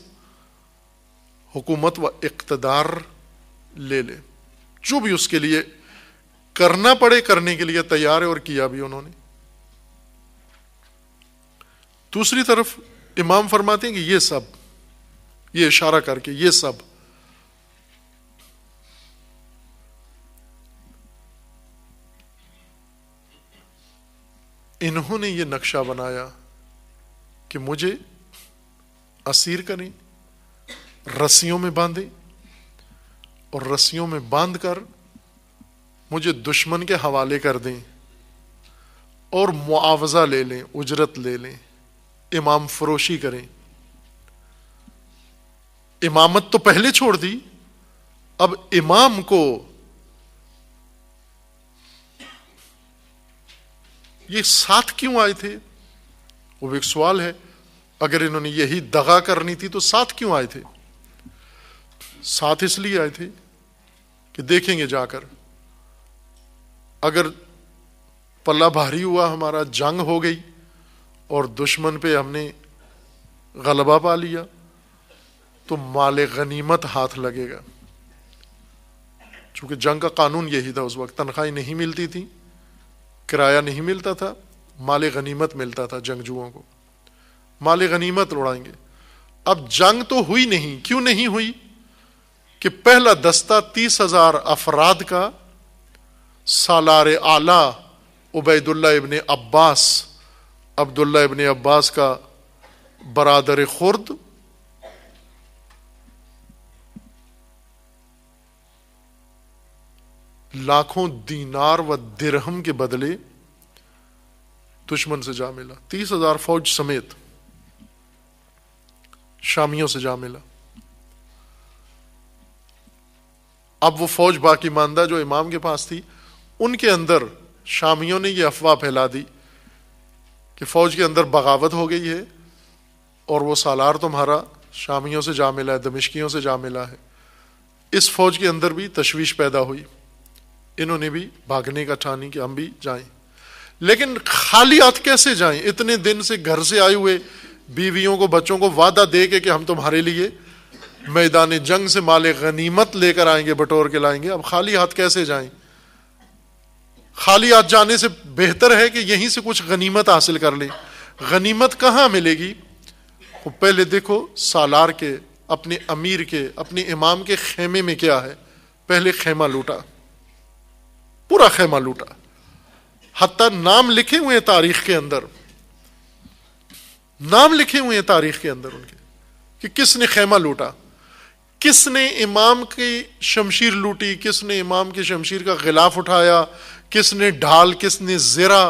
हुकूमत व इकतदार ले ले जो भी उसके लिए करना पड़े करने के लिए तैयार है और किया भी उन्होंने दूसरी तरफ इमाम फरमाते हैं कि ये सब ये इशारा करके ये सब इन्होंने ये नक्शा बनाया कि मुझे असीर करें रस्सियों में बांधे और रस्सियों में बांध कर मुझे दुश्मन के हवाले कर दें और मुआवजा ले लें उजरत ले लें इमाम फरोशी करें इमामत तो पहले छोड़ दी अब इमाम को ये साथ क्यों आए थे वो एक सवाल है अगर इन्होंने यही दगा करनी थी तो साथ क्यों आए थे साथ इसलिए आए थे कि देखेंगे जाकर अगर पल्ला भारी हुआ हमारा जंग हो गई और दुश्मन पे हमने गलबा पा लिया तो माल गनीमत हाथ लगेगा चूंकि जंग का कानून यही था उस वक्त तनख्वाही नहीं मिलती थी किराया नहीं मिलता था माल गनीमत मिलता था जंगजुओं को माल गनीमत उड़ाएंगे अब जंग तो हुई नहीं क्यों नहीं हुई कि पहला दस्ता तीस हजार अफराद का सालार आला उबैदुल्ला इबन अब्बास अब्दुल्ला इबन अब्बास का बरदर खुर्द लाखों दीनार व दिरहम के बदले दुश्मन से जा मिला तीस हजार फौज समेत शामियों से जा मिला अब वो फौज बाकी मानदा जो इमाम के पास थी उनके अंदर शामियों ने ये अफवाह फैला दी कि फौज के अंदर बगावत हो गई है और वो सालार तुम्हारा शामियों से जा मिला है दमिश्कियों से जा मिला है इस फौज के अंदर भी तशवीश पैदा हुई इन्होंने भी भागने का ठानी कि हम भी जाएं लेकिन खाली हाथ कैसे जाएं इतने दिन से घर से आए हुए बीवियों को बच्चों को वादा दे के कि हम तुम्हारे लिए मैदान जंग से माले गनीमत लेकर आएंगे बटोर के लाएंगे अब खाली हाथ कैसे जाएं खाली हाथ जाने से बेहतर है कि यहीं से कुछ गनीमत हासिल कर लें गनीमत कहाँ मिलेगी वो पहले देखो सालार के अपने अमीर के अपने इमाम के खेमे में क्या है पहले खेमा लूटा पूरा खेमा लूटा हती नाम लिखे हुए हैं तारीख के अंदर नाम लिखे हुए हैं तारीख के अंदर उनके कि किसने खेमा लूटा किसने इमाम की शमशीर लूटी किसने इमाम के शमशीर का गिलाफ उठाया किसने ढाल किसने जेरा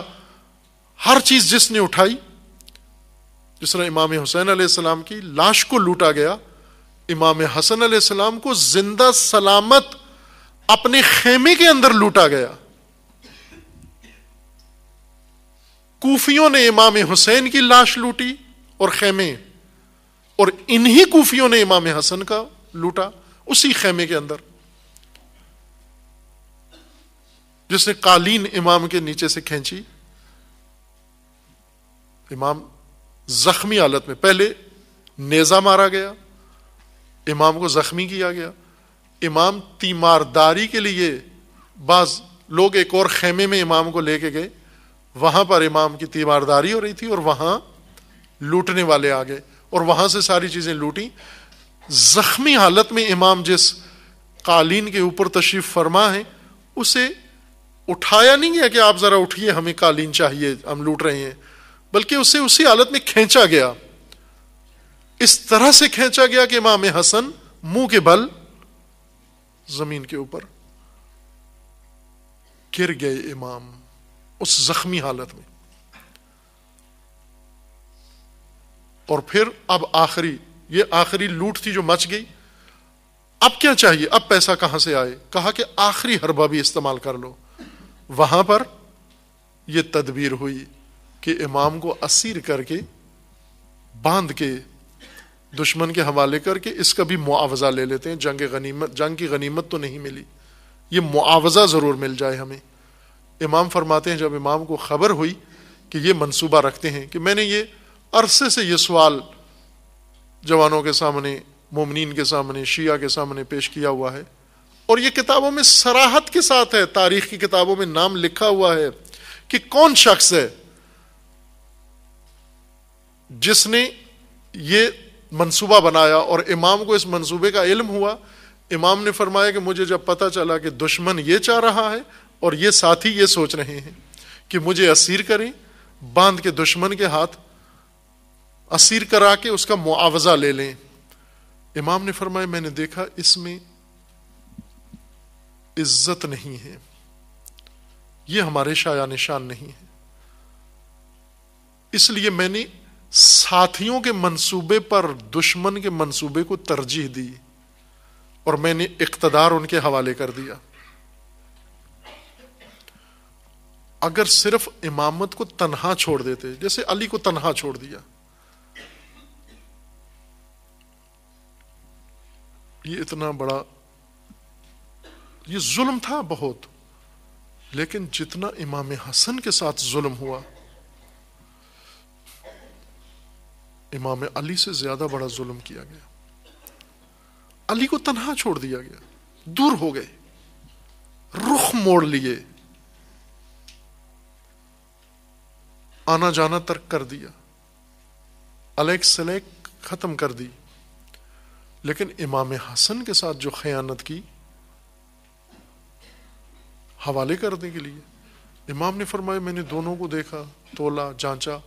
हर चीज जिसने उठाई जिस तरह इमाम हुसैन सलाम की लाश को लूटा गया इमाम हसन सलाम को जिंदा सलामत अपने खेमे के अंदर लूटा गया कूफियों ने इमाम हुसैन की लाश लूटी और खेमे और इन्हीं कूफियों ने इमाम हसन का लूटा उसी खेमे के अंदर जिसने कालीन इमाम के नीचे से खींची इमाम जख्मी हालत में पहले नेजा मारा गया इमाम को जख्मी किया गया इमाम तीमारदारी के लिए बाज लोग एक और खेमे में इमाम को लेके गए वहां पर इमाम की तीमारदारी हो रही थी और वहां लूटने वाले आ गए और वहां से सारी चीजें लूटी जख्मी हालत में इमाम जिस कालीन के ऊपर तशरीफ फरमा है उसे उठाया नहीं गया कि आप जरा उठिए हमें कालीन चाहिए हम लूट रहे हैं बल्कि उसे उसी हालत में खींचा गया इस तरह से खींचा गया कि इमाम हसन मुंह के बल जमीन के ऊपर गिर गए इमाम उस जख्मी हालत में और फिर अब आखिरी ये आखिरी लूट थी जो मच गई अब क्या चाहिए अब पैसा कहां से आए कहा कि आखिरी हरबा भी इस्तेमाल कर लो वहां पर यह तदबीर हुई कि इमाम को असीर करके बांध के दुश्मन के हवाले करके इसका भी मुआवजा ले लेते हैं जंग गनीमत जंग की गनीमत तो नहीं मिली ये मुआवजा ज़रूर मिल जाए हमें इमाम फरमाते हैं जब इमाम को ख़बर हुई कि ये मनसूबा रखते हैं कि मैंने ये अरसे से ये सवाल जवानों के सामने मुमनिन के सामने शिया के सामने पेश किया हुआ है और ये किताबों में सराहत के साथ है तारीख की किताबों में नाम लिखा हुआ है कि कौन शख्स है जिसने ये मनसूबा बनाया और इमाम को इस मनसूबे का इल्म हुआ इमाम ने फरमाया कि मुझे जब पता चला कि दुश्मन ये चाह रहा है और ये साथी ये सोच रहे हैं कि मुझे असीर करें बांध के दुश्मन के हाथ असीर करा के उसका मुआवजा ले लें इमाम ने फरमाया मैंने देखा इसमें इज्जत नहीं है ये हमारे शाया निशान नहीं है इसलिए मैंने साथियों के मंसूबे पर दुश्मन के मंसूबे को तरजीह दी और मैंने इकतदार उनके हवाले कर दिया अगर सिर्फ इमामत को तनहा छोड़ देते जैसे अली को तनहा छोड़ दिया ये इतना बड़ा ये जुल्म था बहुत लेकिन जितना इमाम हसन के साथ जुल्म हुआ इमाम अली से ज़्यादा बड़ा जुल्म किया गया अली को तनहा छोड़ दिया गया दूर हो गए रुख मोड़ लिए आना जाना तर्क कर दिया अलेक सलेक ख़त्म कर दी लेकिन इमाम हसन के साथ जो खयानत की हवाले करने के लिए इमाम ने फरमाया मैंने दोनों को देखा तोला जांचा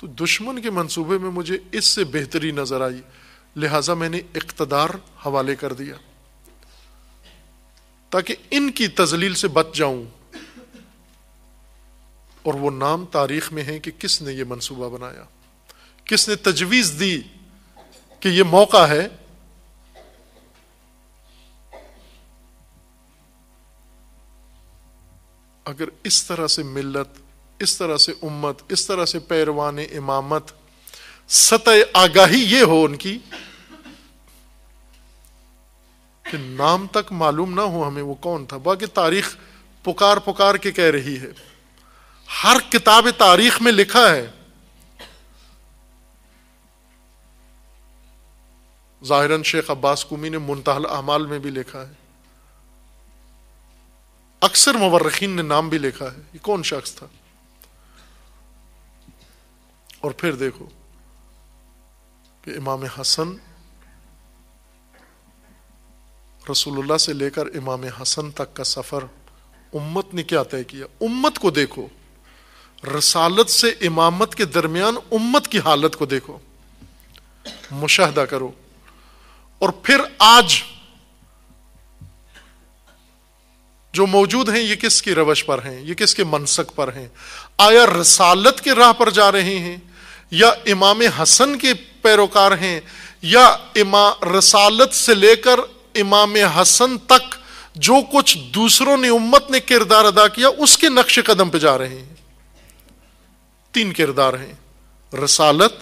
तो दुश्मन के मंसूबे में मुझे इससे बेहतरी नजर आई लिहाजा मैंने इकतदार हवाले कर दिया ताकि इनकी तजलील से बच जाऊं और वो नाम तारीख में है कि किसने ये मंसूबा बनाया किसने तजवीज दी कि ये मौका है अगर इस तरह से मिल्लत इस तरह से उम्मत इस तरह से पैरवान इमामत सतह आगाही ये हो उनकी कि नाम तक मालूम ना हो हमें वो कौन था बाकी तारीख पुकार पुकार के कह रही है हर किताब तारीख में लिखा है जाहिरन शेख अब्बास कुमी ने मुंतहल अमाल में भी लिखा है अक्सर मवर्रखीन ने नाम भी लिखा है ये कौन शख्स था और फिर देखो कि इमाम हसन रसूलुल्लाह से लेकर इमाम हसन तक का सफ़र उम्मत ने क्या तय किया उम्मत को देखो रसालत से इमामत के दरमियान उम्मत की हालत को देखो मुशाहदा करो और फिर आज जो मौजूद हैं ये किसकी रवश पर हैं ये किसके मनसक पर हैं आया रसालत के राह पर जा रहे हैं या इमाम हसन के पैरोकार हैं या इमा रसालत से लेकर इमाम हसन तक जो कुछ दूसरों ने उम्मत ने किरदार अदा किया उसके नक्श कदम पे जा रहे हैं तीन किरदार हैं रसालत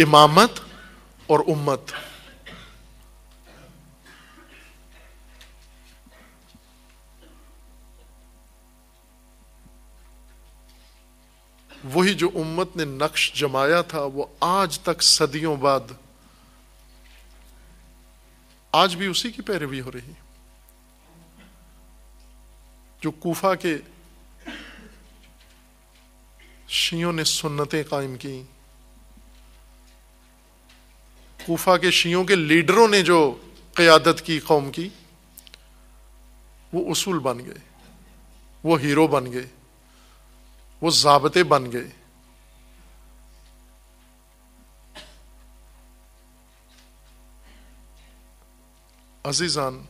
इमामत और उम्मत वही जो उम्मत ने नक्श जमाया था वो आज तक सदियों बाद आज भी उसी की पैरवी हो रही जो कूफा के शियों ने सुन्नतें कायम की कूफा के शियों के लीडरों ने जो क्यादत की कौम की वो उसूल बन गए वो हीरो बन गए वो जाबते बन गए अजीजान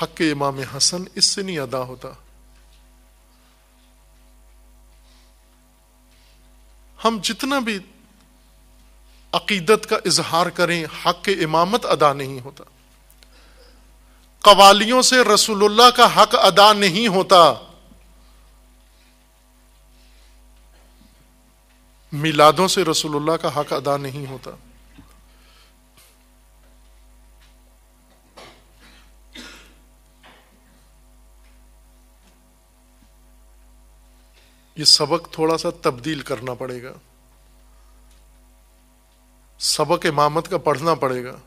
हक इमाम हसन इससे नहीं अदा होता हम जितना भी अकीदत का इजहार करें हक इमामत अदा नहीं होता कवालियों से रसूलुल्लाह का हक अदा नहीं होता मिलादों से रसूलुल्लाह का हक अदा नहीं होता ये सबक थोड़ा सा तब्दील करना पड़ेगा सबक इमामत का पढ़ना पड़ेगा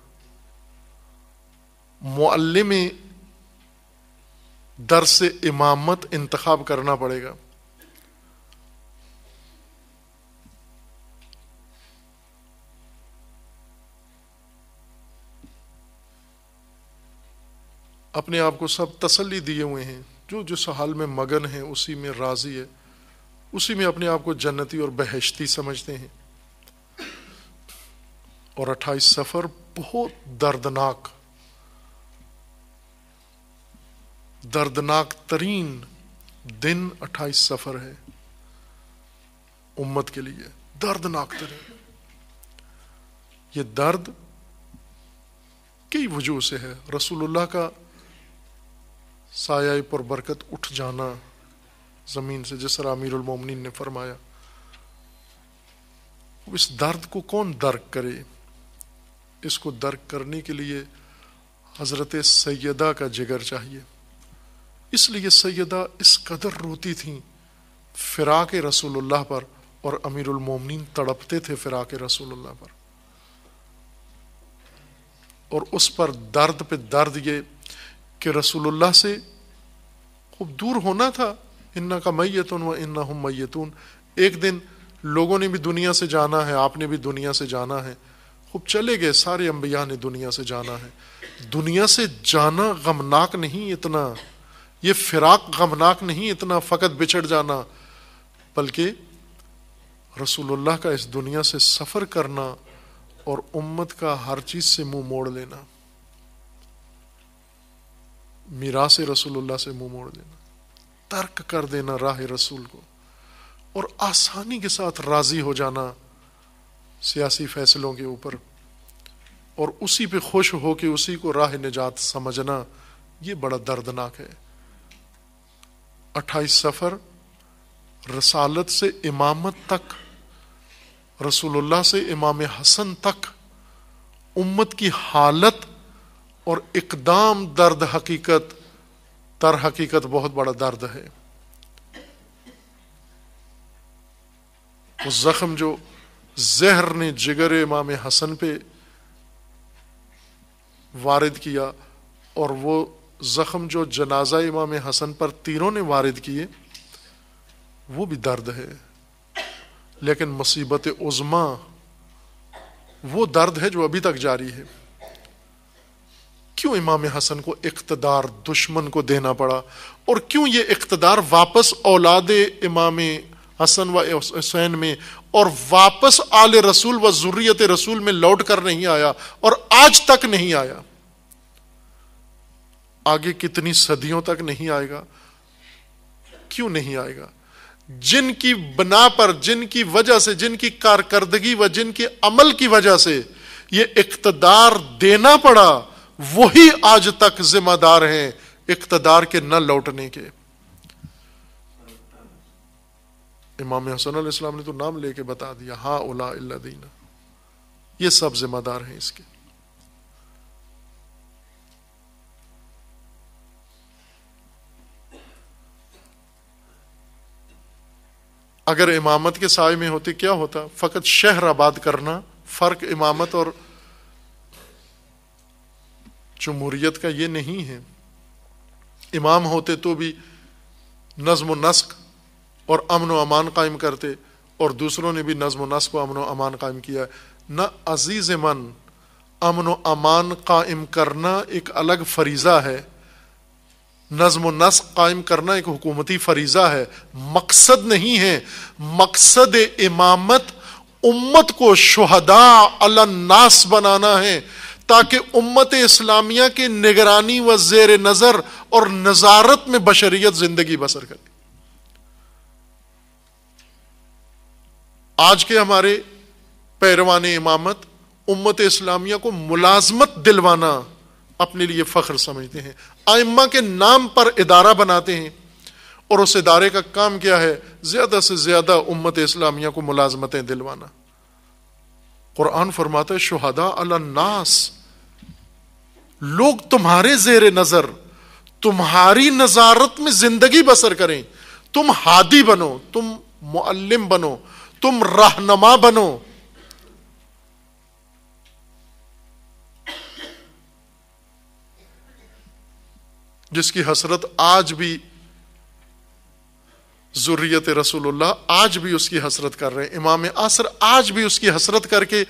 मुअल्लिम दर से इमामत इंतखब करना पड़ेगा अपने आप को सब तसल्ली दिए हुए हैं जो जिस हाल में मगन है उसी में राजी है उसी में अपने आप को जन्नती और बहशती समझते हैं और अट्ठाईस सफ़र बहुत दर्दनाक दर्दनाक तरीन दिन अट्ठाईस सफ़र है उम्मत के लिए दर्दनाक तरीन ये दर्द कई वजूह से है रसूलुल्लाह का साया पर बरकत उठ जाना ज़मीन से जिस तरह अमीरमिन ने फरमाया इस दर्द को कौन दर्क करे इसको दर्क करने के लिए हज़रत सैदा का जिगर चाहिए इसलिए सैदा इस कदर रोती थी फ़िराक रसूलुल्लाह पर और अमीर अमीरमिन तड़पते थे फ़िराक रसूलुल्लाह पर और उस पर दर्द पे दर्द ये कि रसूलुल्लाह से खूब दूर होना था इन्ना का मैतून व इन्ना हम मैतून एक दिन लोगों ने भी दुनिया से जाना है आपने भी दुनिया से जाना है खूब चले गए सारे अम्बिया ने दुनिया से जाना है दुनिया से जाना गमनाक नहीं इतना ये फिराक गमनाक नहीं इतना फ़कत बिछड़ जाना बल्कि रसूलुल्लाह का इस दुनिया से सफ़र करना और उम्मत का हर चीज़ से मुंह मोड़ लेना मीरा से रसूलुल्लाह से मुंह मोड़ देना तर्क कर देना राह रसूल को और आसानी के साथ राजी हो जाना सियासी फैसलों के ऊपर और उसी पे खुश हो के उसी को राह निजात समझना ये बड़ा दर्दनाक है अट्ठाईस सफ़र रसालत से इमामत तक रसूलुल्लाह से इमाम हसन तक उम्मत की हालत और इकदाम दर्द हकीकत तर हकीकत बहुत बड़ा दर्द है वो जख्म जो जहर ने जिगर इमाम हसन पे वारिद किया और वो जख्म जो जनाजा इमाम हसन पर तीरों ने वारिद किए वो भी दर्द है लेकिन मुसीबत उज़मा वो दर्द है जो अभी तक जारी है क्यों इमाम हसन को इकतदार दुश्मन को देना पड़ा और क्यों ये इकतदार वापस औलाद इमाम हसन व हुसैन में और वापस आल रसूल व ज़ुर्रियत रसूल में लौट कर नहीं आया और आज तक नहीं आया आगे कितनी सदियों तक नहीं आएगा क्यों नहीं आएगा जिनकी बना पर जिनकी वजह से जिनकी कारकर्दगी व जिनके अमल की वजह से ये इकतदार देना पड़ा वही आज तक जिम्मेदार हैं इकतदार के न लौटने के इमाम हसन इस्लाम ने तो नाम लेके बता दिया हा उला दीना ये सब जिम्मेदार हैं इसके अगर इमामत के साय में होते क्या होता फ़कत शहर आबाद करना फ़र्क इमामत और जमहूरीत का ये नहीं है इमाम होते तो भी नज्म नस्क और अमन व अमान कायम करते और दूसरों ने भी नज्म नस्क व अमन व अमान कायम किया न अजीज़ मन अमन व अमान कायम करना एक अलग फरीज़ा है नज्म नस्क कायम करना एक हुकूमती फरीज़ा है मकसद नहीं है मकसद इमामत उम्मत को शहदा अलनास बनाना है ताकि उम्मत इस्लामिया की निगरानी व जेर नज़र और नज़ारत में बशरियत ज़िंदगी बसर करे आज के हमारे पैरवान इमामत उम्मत इस्लामिया को मुलाजमत दिलवाना अपने लिए फ़ख्र समझते हैं आइम्मा के नाम पर इदारा बनाते हैं और उस इदारे का काम क्या है ज़्यादा से ज़्यादा उम्मत इस्लामिया को मुलाजमतें दिलवाना कुरान फरमाता है शुहदा अलन्नास लोग तुम्हारे जेर नजर तुम्हारी नजारत में जिंदगी बसर करें तुम हादी बनो तुम मुअल्लिम बनो तुम रहनमा बनो जिसकी हसरत आज भी ज़ुर्रियत रसूलुल्लाह आज भी उसकी हसरत कर रहे हैं इमाम आसर आज भी उसकी हसरत करके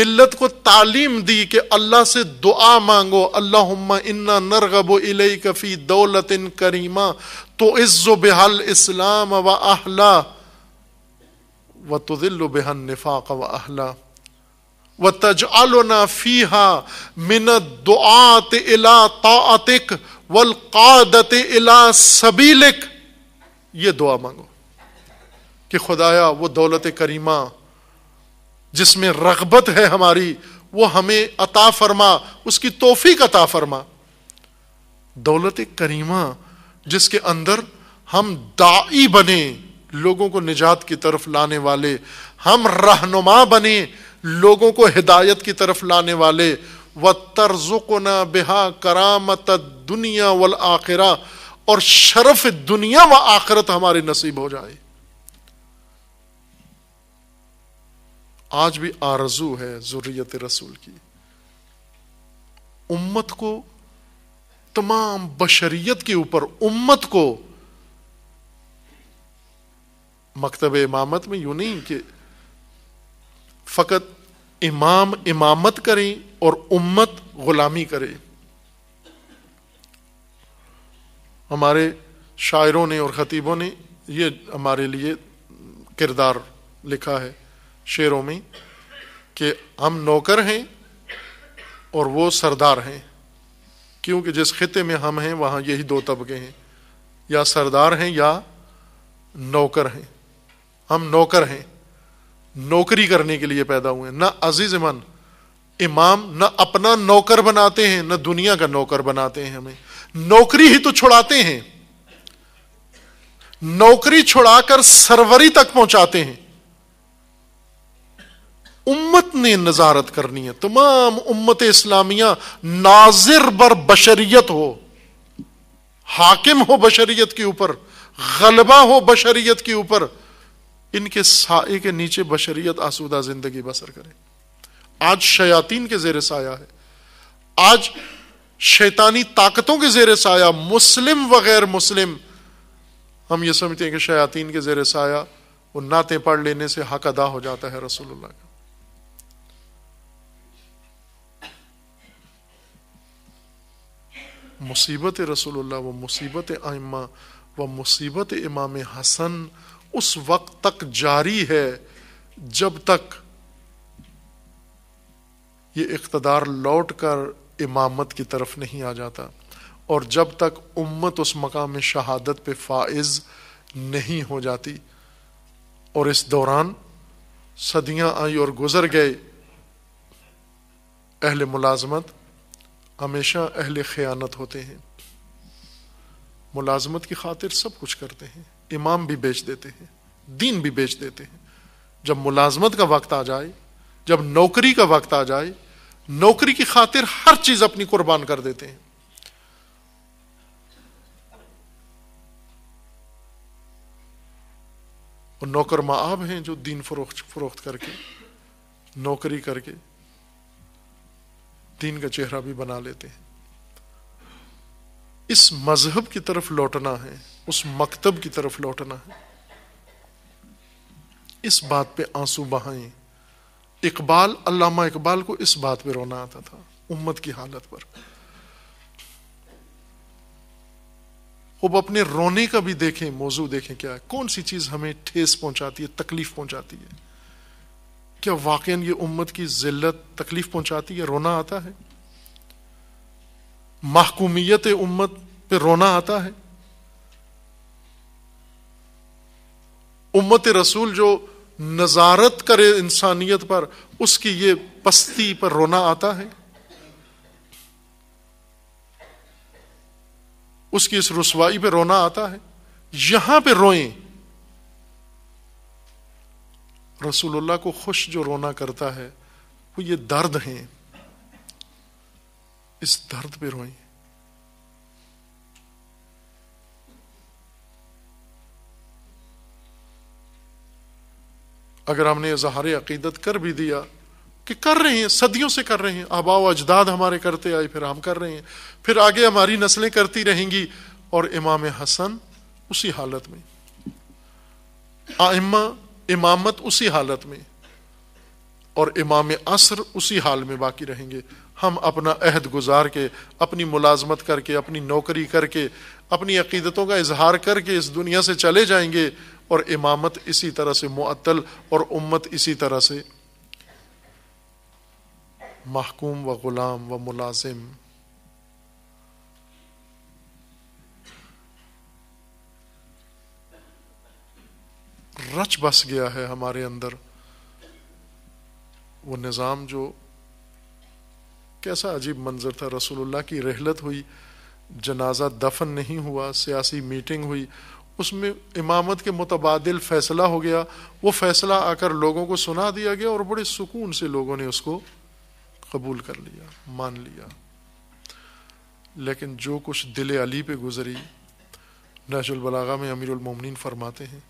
मिल्लत को तालीम दी कि अल्लाह से दुआ मांगो अल्ला इन्ना नरगब इलई कफ़ी दौलत इन करीमा तो इज़्ज़ो बेहल इस्लाम व अहला व तुदिल्लु बेहन निफाक व अहला व तजअलना फ़ीहा मिन दुआत इला ताअतिक वल क़ादत इला सबीलिक ये दुआ मांगो कि खुदाया वो दौलत करीमा जिसमें रगबत है हमारी वो हमें अता फरमा उसकी तोफीक अता फरमा दौलत करीमा जिसके अंदर हम दाई बने लोगों को निजात की तरफ लाने वाले हम रहनुमा बने लोगों को हिदायत की तरफ लाने वाले व तर्जुक न बेहा करामत दुनिया वल आखिरा और शरफ दुनिया व आखरत हमारे नसीब हो जाए आज भी आरजू है जुर्रियत रसूल की उम्मत को तमाम बशरियत के ऊपर उम्मत को मकतब इमामत में यूं नहीं कि फ़कत इमाम इमामत करें और उम्मत गुलामी करें हमारे शायरों ने और ख़तीबों ने ये हमारे लिए किरदार लिखा है शेरों में कि हम नौकर हैं और वो सरदार हैं क्योंकि जिस खिते में हम हैं वहाँ यही दो तबके हैं या सरदार हैं या नौकर हैं हम नौकर हैं नौकरी करने के लिए पैदा हुए हैं ना अजीज मन इमाम ना अपना नौकर बनाते हैं ना दुनिया का नौकर बनाते हैं हमें नौकरी ही तो छुड़ाते हैं नौकरी छुड़ाकर सरवरी तक पहुंचाते हैं उम्मत ने नजारत करनी है तमाम उम्मत इस्लामिया नाजिर बर बशरियत हो हाकिम हो बशरियत के ऊपर गलबा हो बशरियत के ऊपर इनके साए के नीचे बशरियत आसूदा जिंदगी बसर करे आज शयातीन के जेर साया है आज शैतानी ताकतों के जेर साया मुस्लिम व मुस्लिम हम ये समझते हैं कि शयातीन के जेर साया वो नाते पढ़ लेने से हक अदा हो जाता है रसूलुल्लाह का मुसीबत रसूलुल्लाह व मुसीबत आइमा व मुसीबत इमाम हसन उस वक्त तक जारी है जब तक ये इकतदार लौट कर इमामत की तरफ नहीं आ जाता और जब तक उम्मत उस मकाम शहादत पे फाइज नहीं हो जाती और इस दौरान सदियां आई और गुजर गए अहल मुलाजमत हमेशा अहल ख़यानत होते हैं मुलाजमत की खातिर सब कुछ करते हैं इमाम भी बेच देते हैं दीन भी बेच देते हैं जब मुलाजमत का वक्त आ जाए जब नौकरी का वक्त आ जाए नौकरी की खातिर हर चीज अपनी कुर्बान कर देते हैं और नौकर आप हैं जो दीन फरोख्त फरोख्त करके नौकरी करके दीन का चेहरा भी बना लेते हैं इस मजहब की तरफ लौटना है उस मकतब की तरफ लौटना है इस बात पे आंसू बहाएं इकबाल अल्लामा इकबाल को इस बात पर रोना आता था उम्मत की हालत पर अब अपने रोने का भी देखें मौजू देखें क्या है कौन सी चीज हमें ठेस पहुंचाती है तकलीफ पहुंचाती है क्या वाकई ये उम्मत की जिल्लत तकलीफ पहुंचाती है रोना आता है महकूमियत उम्मत पे रोना आता है उम्मत रसूल जो नज़ारत करे इंसानियत पर उसकी ये पस्ती पर रोना आता है उसकी इस रसवाई पर रोना आता है यहां पर रोए रसूलुल्लाह को खुश जो रोना करता है वो ये दर्द है इस दर्द पे रोएं अगर हमने इजहार अकीदत कर भी दिया कि कर रहे हैं सदियों से कर रहे हैं आबाव अजदाद हमारे करते आए फिर हम कर रहे हैं फिर आगे हमारी नस्लें करती रहेंगी और इमाम हसन उसी हालत में आइम्मा इमामत उसी हालत में और इमाम असर उसी हाल में बाकी रहेंगे हम अपना अहद गुजार के अपनी मुलाजमत करके अपनी नौकरी करके अपनी अकीदतों का इजहार करके इस दुनिया से चले जाएंगे और इमामत इसी तरह से मुअत्तल और उम्मत इसी तरह से महकूम व गुलाम व मुलाजिम रच बस गया है हमारे अंदर वो निज़ाम जो कैसा अजीब मंजर था रसूलुल्लाह की रहलत हुई जनाजा दफन नहीं हुआ सियासी मीटिंग हुई उसमें इमामत के मुतबाद फैसला हो गया वो फैसला आकर लोगों को सुना दिया गया और बड़े सुकून से लोगों ने उसको कबूल कर लिया मान लिया लेकिन जो कुछ दिल अली पे गुजरी नशुलबलागा में अमीर उलमन फरमाते हैं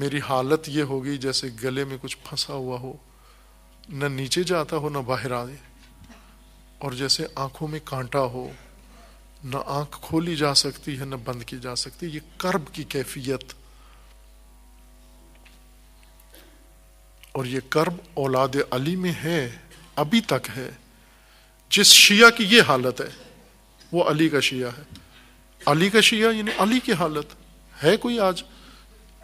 मेरी हालत यह होगी जैसे गले में कुछ फंसा हुआ हो न नीचे जाता हो न बाहर आए और जैसे आंखों में कांटा हो न आंख खोली जा सकती है न बंद की जा सकती है ये कर्ब की कैफियत और ये कर्ब औलाद अली में है अभी तक है जिस शिया की ये हालत है वो अली का शिया है अली का शिया यानी अली की हालत है कोई आज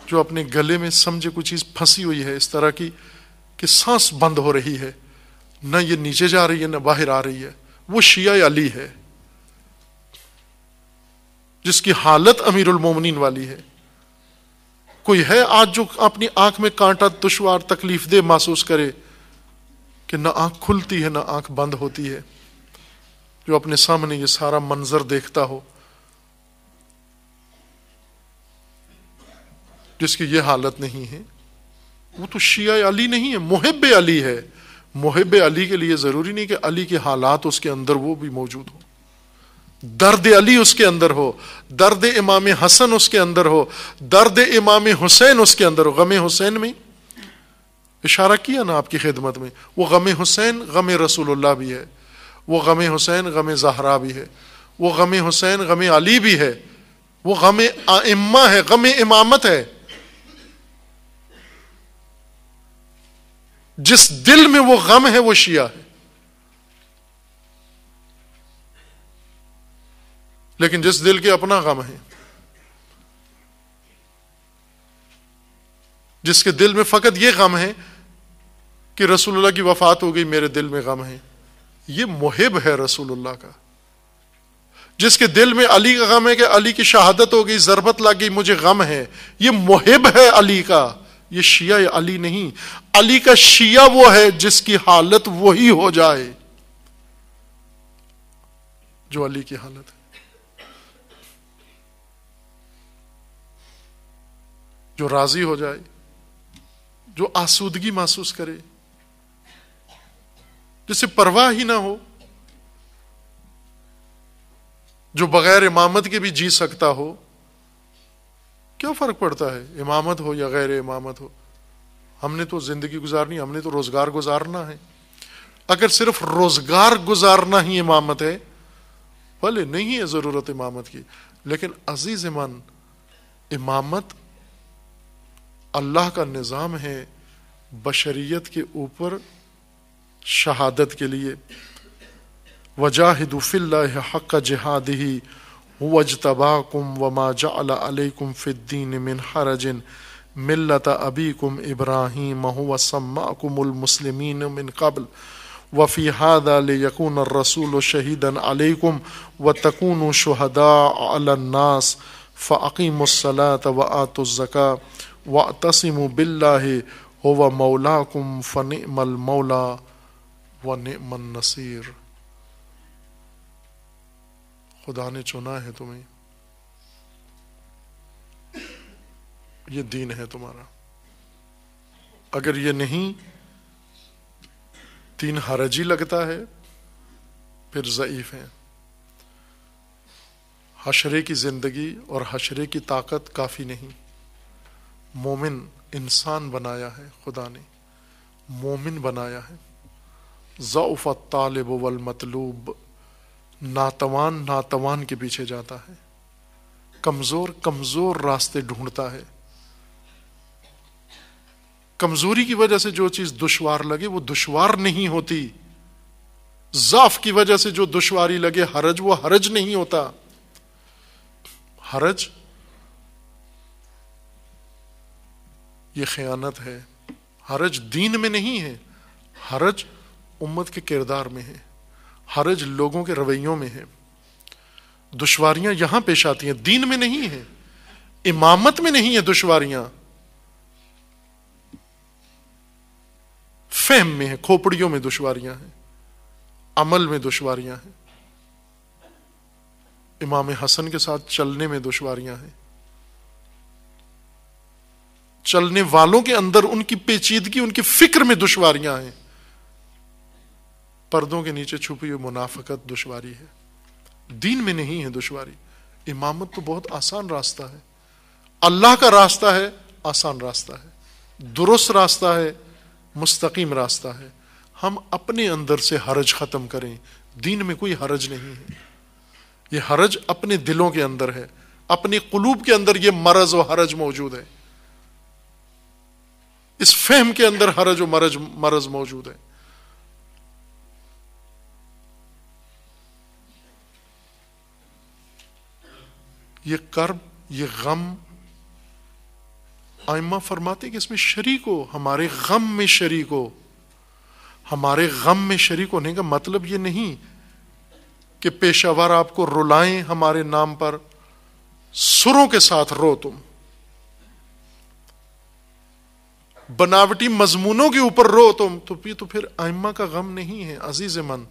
जो अपने गले में समझे कोई चीज़ फंसी हुई है इस तरह की कि सांस बंद हो रही है न ये नीचे जा रही है न बाहर आ रही है वो शिया अली है जिसकी हालत अमीरुल मोमिनीन वाली है कोई है आज जो अपनी आंख में कांटा दुशवार तकलीफ दे महसूस करे कि ना आंख खुलती है ना आंख बंद होती है जो अपने सामने ये सारा मंजर देखता हो जिसकी ये हालत नहीं है वो तो शिया अली नहीं है मुहब अली है मुहब अली के लिए ज़रूरी नहीं कि अली के हालात उसके अंदर वो भी मौजूद हो दर्द अली उसके अंदर हो दर्द इमाम हसन उसके अंदर हो दर्द इमाम हुसैन उसके अंदर हो गम हुसैन में इशारा किया ना आपकी खिदमत में वो गम हुसैन गम रसूलुल्लाह भी है वो गम हुसैन गम जहरा भी है वो गम हुसैन गम अली भी है वो गम आइम्मा है गम इमामत है जिस दिल में वो गम है वो शिया है लेकिन जिस दिल के अपना गम है जिसके दिल में फ़कत ये गम है कि रसूलुल्लाह की वफ़ात हो गई मेरे दिल में गम है ये मुहिब है रसूलुल्लाह का जिसके दिल में अली का गम है कि अली की शहादत हो गई ज़रबत लग गई मुझे गम है ये मुहिब है अली का ये शिया या अली नहीं अली का शिया वो है जिसकी हालत वही हो जाए जो अली की हालत है जो राजी हो जाए जो आसूदगी महसूस करे जिसे परवाह ही ना हो जो बगैर इमामत के भी जी सकता हो क्या फर्क पड़ता है इमामत हो या गैर इमामत हो हमने तो जिंदगी गुजारनी हमने तो रोजगार गुजारना है अगर सिर्फ रोजगार गुजारना ही इमामत है भले नहीं है जरूरत इमामत की लेकिन अजीज इमान इमामत अल्लाह का निज़ाम है बशरीत के ऊपर शहादत के लिए वजाहिदुफिल्ला हक जहाद ही वजतबाकुम वमा जलकुम फ़िद्दीन मिन हरजिन मिलत अबीकुम इब्राहीम वसम्माकुमसलमिन मिन कबल वफ़ी हादून रसूल शहीदन अलैकुम व तकून शहदा अलन्नास फ़ीमसलात व आतुज़क़ा व तसिम बिल्ला होवा मौला कुम फ़नमल मौला व नमन नसीर खुदा ने चुना है तुम्हें ये दीन है तुम्हारा अगर ये नहीं तीन हरजी लगता है फिर ज़यीफ़ हैं हशरे की ज़िंदगी और हशरे की ताकत काफ़ी नहीं मोमिन इंसान बनाया है खुदा ने मोमिन बनाया है ज़फ़ तालब वल मतलूब नातवान नातवान के पीछे जाता है कमज़ोर कमज़ोर रास्ते ढूंढता है कमज़ोरी की वजह से जो चीज़ दुशवार लगे वो दुशवार नहीं होती ज़ाफ़ की वजह से जो दुशवारी लगे हरज वो हरज नहीं होता हरज ये खयानत है हरज दीन में नहीं है हरज उम्मत के किरदार में है हरज लोगों के रवैयों में है दुश्वारियां यहां पेश आती हैं दीन में नहीं है इमामत में नहीं है दुश्वारियां फेम में है खोपड़ियों में दुश्वारियां हैं अमल में दुश्वारियां हैं इमाम हसन के साथ चलने में दुश्वारियां हैं चलने वालों के अंदर उनकी पेचीदगी उनकी फिक्र में दुश्वारियां हैं पर्दों के नीचे छुपी हुई मुनाफकत दुश्वारी है दीन में नहीं है दुश्वारी इमामत तो बहुत आसान रास्ता है अल्लाह का रास्ता है आसान रास्ता है दुरुस्त रास्ता है मुस्तकीम रास्ता है हम अपने अंदर से हरज ख़त्म करें दीन में कोई हरज नहीं है ये हरज अपने दिलों के अंदर है अपने कुलूब के अंदर ये मरज व हरज मौजूद है इस फहम के अंदर हरज और मरज मरज मौजूद है ये कर्ब ये गम आयमा फरमाते कि इसमें शरीक हो हमारे गम में शरीक हो हमारे गम में शरीक होने का मतलब ये नहीं कि पेशावर आपको रुलाएं हमारे नाम पर सुरों के साथ रो तुम बनावटी मजमूनों के ऊपर रो तुम तो ये तो, तो फिर आइम्मा का गम नहीं है अजीज मन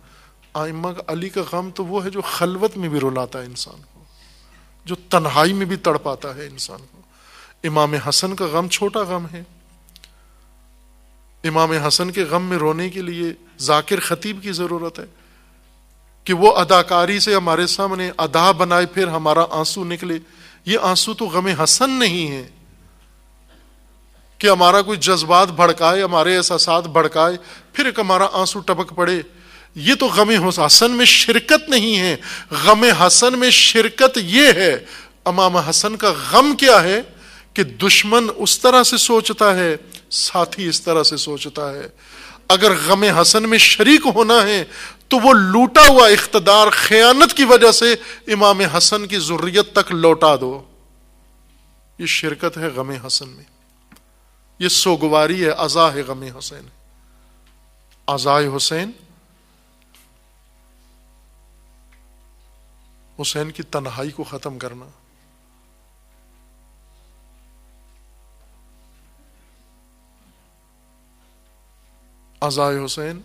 आइमा का अली का गम तो वो है जो खलवत में भी रुलाता है इंसान को जो तन्हाई में भी तड़पाता है इंसान को इमाम हसन का गम छोटा गम है इमाम हसन के गम में रोने के लिए जाकिर खतीब की ज़रूरत है कि वो अदाकारी से हमारे सामने अदा बनाए फिर हमारा आंसू निकले ये आंसू तो गम हसन नहीं है कि हमारा कोई जज्बात भड़काए हमारे एहसास भड़काए फिर एक हमारा आंसू टपक पड़े ये तो गम हसन में शिरकत नहीं है गम हसन में शिरकत ये है अमाम हसन का गम क्या है कि दुश्मन उस तरह से सोचता है साथी इस तरह से सोचता है अगर गम हसन में शरीक होना है तो वो लूटा हुआ इकतदार खयानत की वजह से इमाम हसन की जरूरीत तक लौटा दो ये शिरकत है गम हसन में ये सोगवारी है अजाह गमे हुसैन अजाय हुसैन हुसैन की तनहाई को ख़त्म करना अजाय हुसैन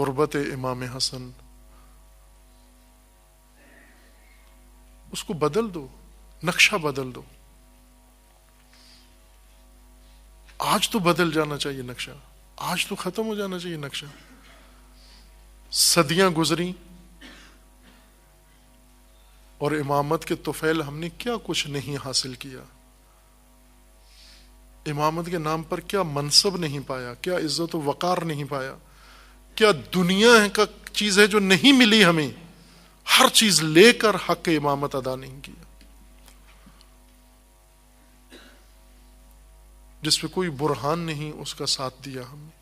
गुर्बत इमाम हसन उसको बदल दो नक्शा बदल दो आज तो बदल जाना चाहिए नक्शा आज तो खत्म हो जाना चाहिए नक्शा सदियां गुजरी और इमामत के तुफैल हमने क्या कुछ नहीं हासिल किया इमामत के नाम पर क्या मनसब नहीं पाया क्या इज्जत वकार नहीं पाया क्या दुनिया है का चीज है जो नहीं मिली हमें हर चीज लेकर हक इमामत अदा नहीं किया जिसमें कोई बुरहान नहीं उसका साथ दिया हमने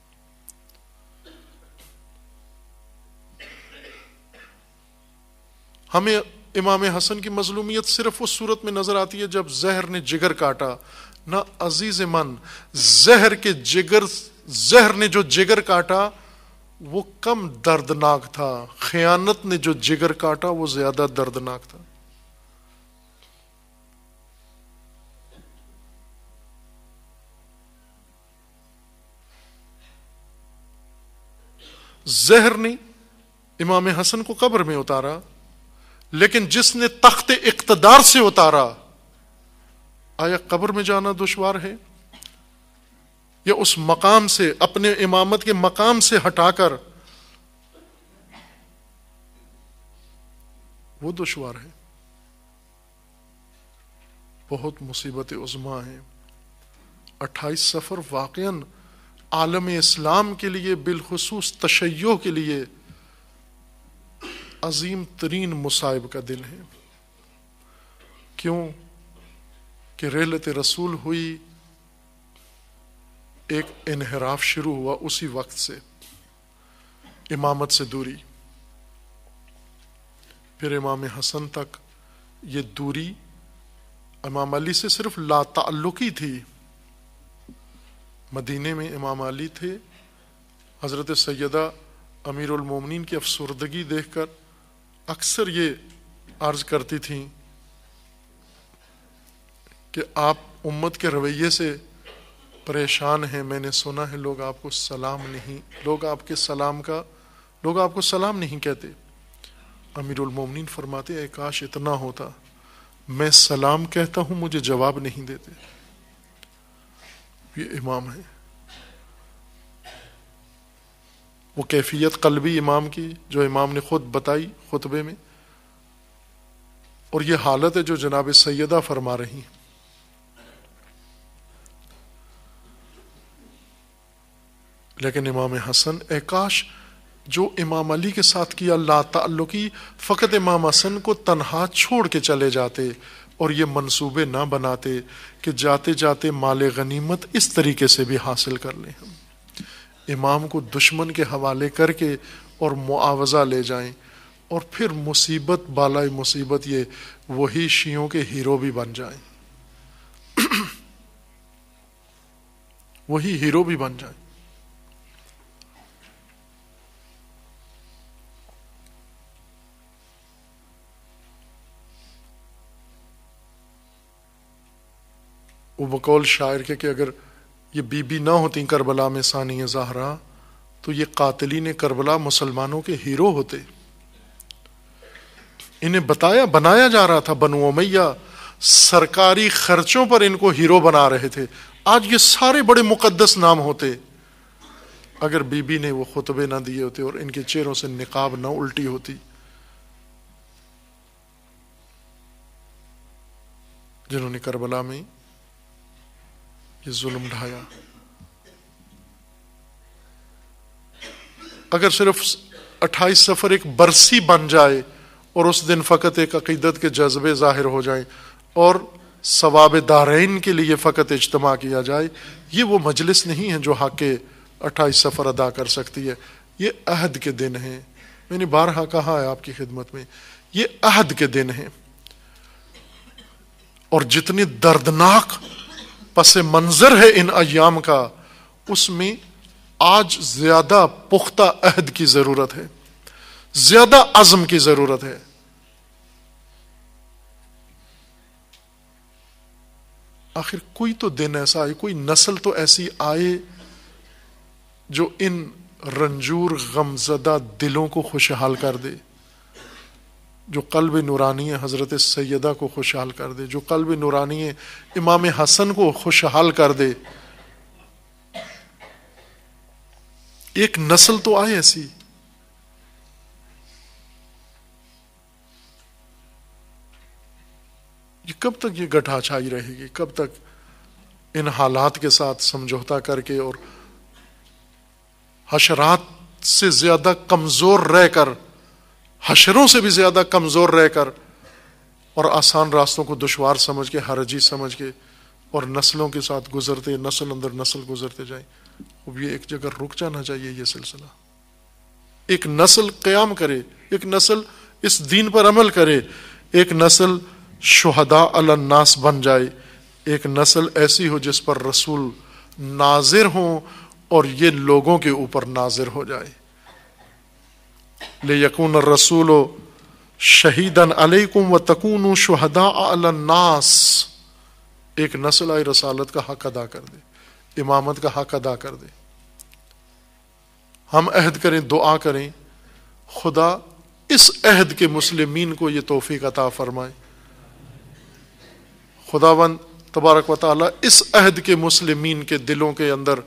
हमें इमाम हसन की मजलूमियत सिर्फ उस सूरत में नजर आती है जब जहर ने जिगर काटा ना अजीज मन जहर के जिगर जहर ने जो जिगर काटा वो कम दर्दनाक था खयानत ने जो जिगर काटा वो ज्यादा दर्दनाक था जहर नहीं इमाम हसन को कब्र में उतारा लेकिन जिसने तख्त इकतदार से उतारा आया कब्र में जाना दुशवार है या उस मकाम से अपने इमामत के मकाम से हटाकर वो दुशवार है बहुत मुसीबत उजमा है अट्ठाईस सफर वाकया आलम इस्लाम के लिए बिलखसूस तशैयों के लिए अजीम तरीन मुसाइब का दिन है क्यों कि रेलत रसूल हुई एक इनहराफ शुरू हुआ उसी वक्त से इमामत से दूरी फिर इमाम हसन तक ये दूरी इमाम अली से सिर्फ ला थी मदीने में इमाम अली थे हज़रत सैदा अमीरमिन की अफसरदगी देख कर अक्सर ये अर्ज़ करती थी कि आप उम्मत के रवैये से परेशान हैं मैंने सुना है लोग आपको सलाम नहीं लोग आपके सलाम का लोग आपको सलाम नहीं कहते अमीरमन फरमाते काश इतना होता मैं सलाम कहता हूँ मुझे जवाब नहीं देते ये इमाम है वो कैफियत कलबी इमाम की जो इमाम ने खुद बताई खुतबे में और ये हालत है जो जनाब सैदा फरमा रही हैं लेकिन इमाम हसन एकाश जो इमाम अली के साथ किया ला तल्लुकी फ़कत इमाम हसन को तनहा छोड़ के चले जाते और ये मंसूबे ना बनाते कि जाते जाते माल गनीमत इस तरीके से भी हासिल कर लें हम इमाम को दुश्मन के हवाले करके और मुआवजा ले जाएं और फिर मुसीबत बालाई मुसीबत ये वही शियों के हीरो भी बन जाएं वही हीरो भी बन जाएं वो बकौल शायर के कि अगर ये बीबी ना होती करबला में सानिय जहरा तो ये कातली ने करबला मुसलमानों के हीरो होते इन्हें बताया बनाया जा रहा था बनु मैया सरकारी खर्चों पर इनको हीरो बना रहे थे आज ये सारे बड़े मुकदस नाम होते अगर बीबी ने वो खुतबे ना दिए होते और इनके चेहरों से निकाब ना उल्टी होती जिन्होंने करबला में ये जुल्म ढाया अगर सिर्फ अट्ठाईस सफ़र एक बरसी बन जाए और उस दिन फ़कत एक अकीदत के जज्बे ज़ाहिर हो जाए और सवाब दारैन के लिए फ़कत इजतमा किया जाए ये वो मजलिस नहीं है जो हाके अट्ठाईस सफ़र अदा कर सकती है ये अहद के दिन हैं मैंने बारहा कहा है आपकी खिदमत में ये अहद के दिन हैं और जितने दर्दनाक पस मंजर है इन अयाम का उसमें आज ज्यादा पुख्ता अहद की जरूरत है ज्यादा आजम की जरूरत है आखिर कोई तो दिन ऐसा आए कोई नस्ल तो ऐसी आए जो इन रंजूर गमजदा दिलों को खुशहाल कर दे जो कल कल्ब नूरानी हज़रत सैदा को खुशहाल कर दे जो कल कल्ब नूरानी इमाम हसन को खुशहाल कर दे एक नस्ल तो आए ऐसी ये कब तक ये गठाछाई रहेगी कब तक इन हालात के साथ समझौता करके और हशरात से ज्यादा कमजोर रहकर हशरों से भी ज्यादा कमजोर रहकर और आसान रास्तों को दुशवार समझ के हर हरजी समझ के और नस्लों के साथ गुजरते नस्ल अंदर नस्ल गुजरते जाए अब ये एक जगह रुक जाना चाहिए ये सिलसिला एक नस्ल क्याम करे एक नस्ल इस दीन पर अमल करे एक नस्ल शहदा अलन्नास बन जाए एक नस्ल ऐसी हो जिस पर रसूल नाजिर हों और ये लोगों के ऊपर नाजिर हो जाए ले यकून रसूल शहीदन अलैकुम व तकून शहदा अलन्नास एक नस्ल आई रसालत का हक अदा कर दे इमामत का हक अदा कर दे हम अहद करें दुआ करें खुदा इस अहद के मुसलमीन को ये तोफ़ी अता फरमाए खुदावंद तबारक वाली इस अहद के मुसलमीन के दिलों के अंदर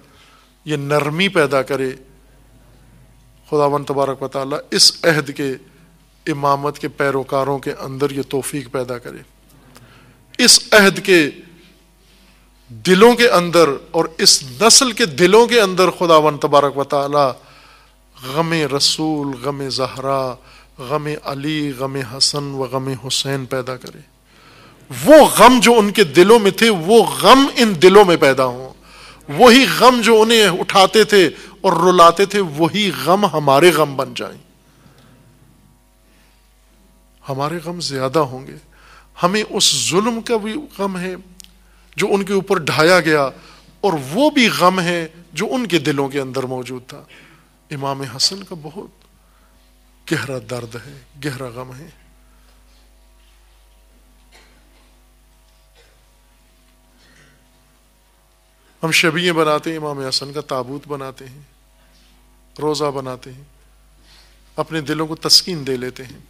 ये नरमी पैदा करे खुदावन तबारक वाली इस अहद के इमामत के पैरोकारों के अंदर ये तोफीक पैदा करे इस अहद के दिलों के अंदर और इस नस्ल के दिलों के अंदर खुदावन तबारक वाली गम रसूल गम जहरा गम अली गम हसन व गम हुसैन पैदा करे वो गम जो उनके दिलों में थे वो गम इन दिलों में पैदा हों वही गम जो उन्हें उठाते थे और रुलाते थे वही गम हमारे गम बन जाए हमारे गम ज्यादा होंगे हमें उस जुल्म का भी गम है जो उनके ऊपर ढाया गया और वो भी गम है जो उनके दिलों के अंदर मौजूद था इमाम हसन का बहुत गहरा दर्द है गहरा गम है हम शबीए बनाते हैं इमाम हसन का ताबूत बनाते हैं रोज़ा बनाते हैं अपने दिलों को तस्कीन दे लेते हैं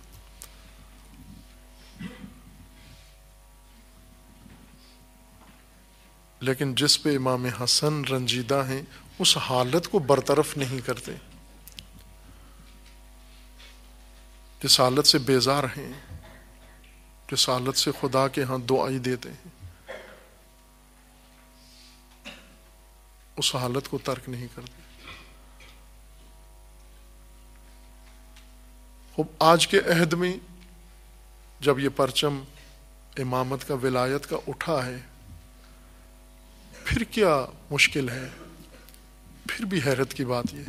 लेकिन जिस पे इमाम हसन रंजीदा हैं उस हालत को बरतरफ नहीं करते जिस हालत से बेजार हैं जिस हालत से खुदा के हाथ दुआई देते हैं उस हालत को तर्क नहीं करते खूब आज के अहद में जब ये परचम इमामत का विलायत का उठा है फिर क्या मुश्किल है फिर भी हैरत की बात ये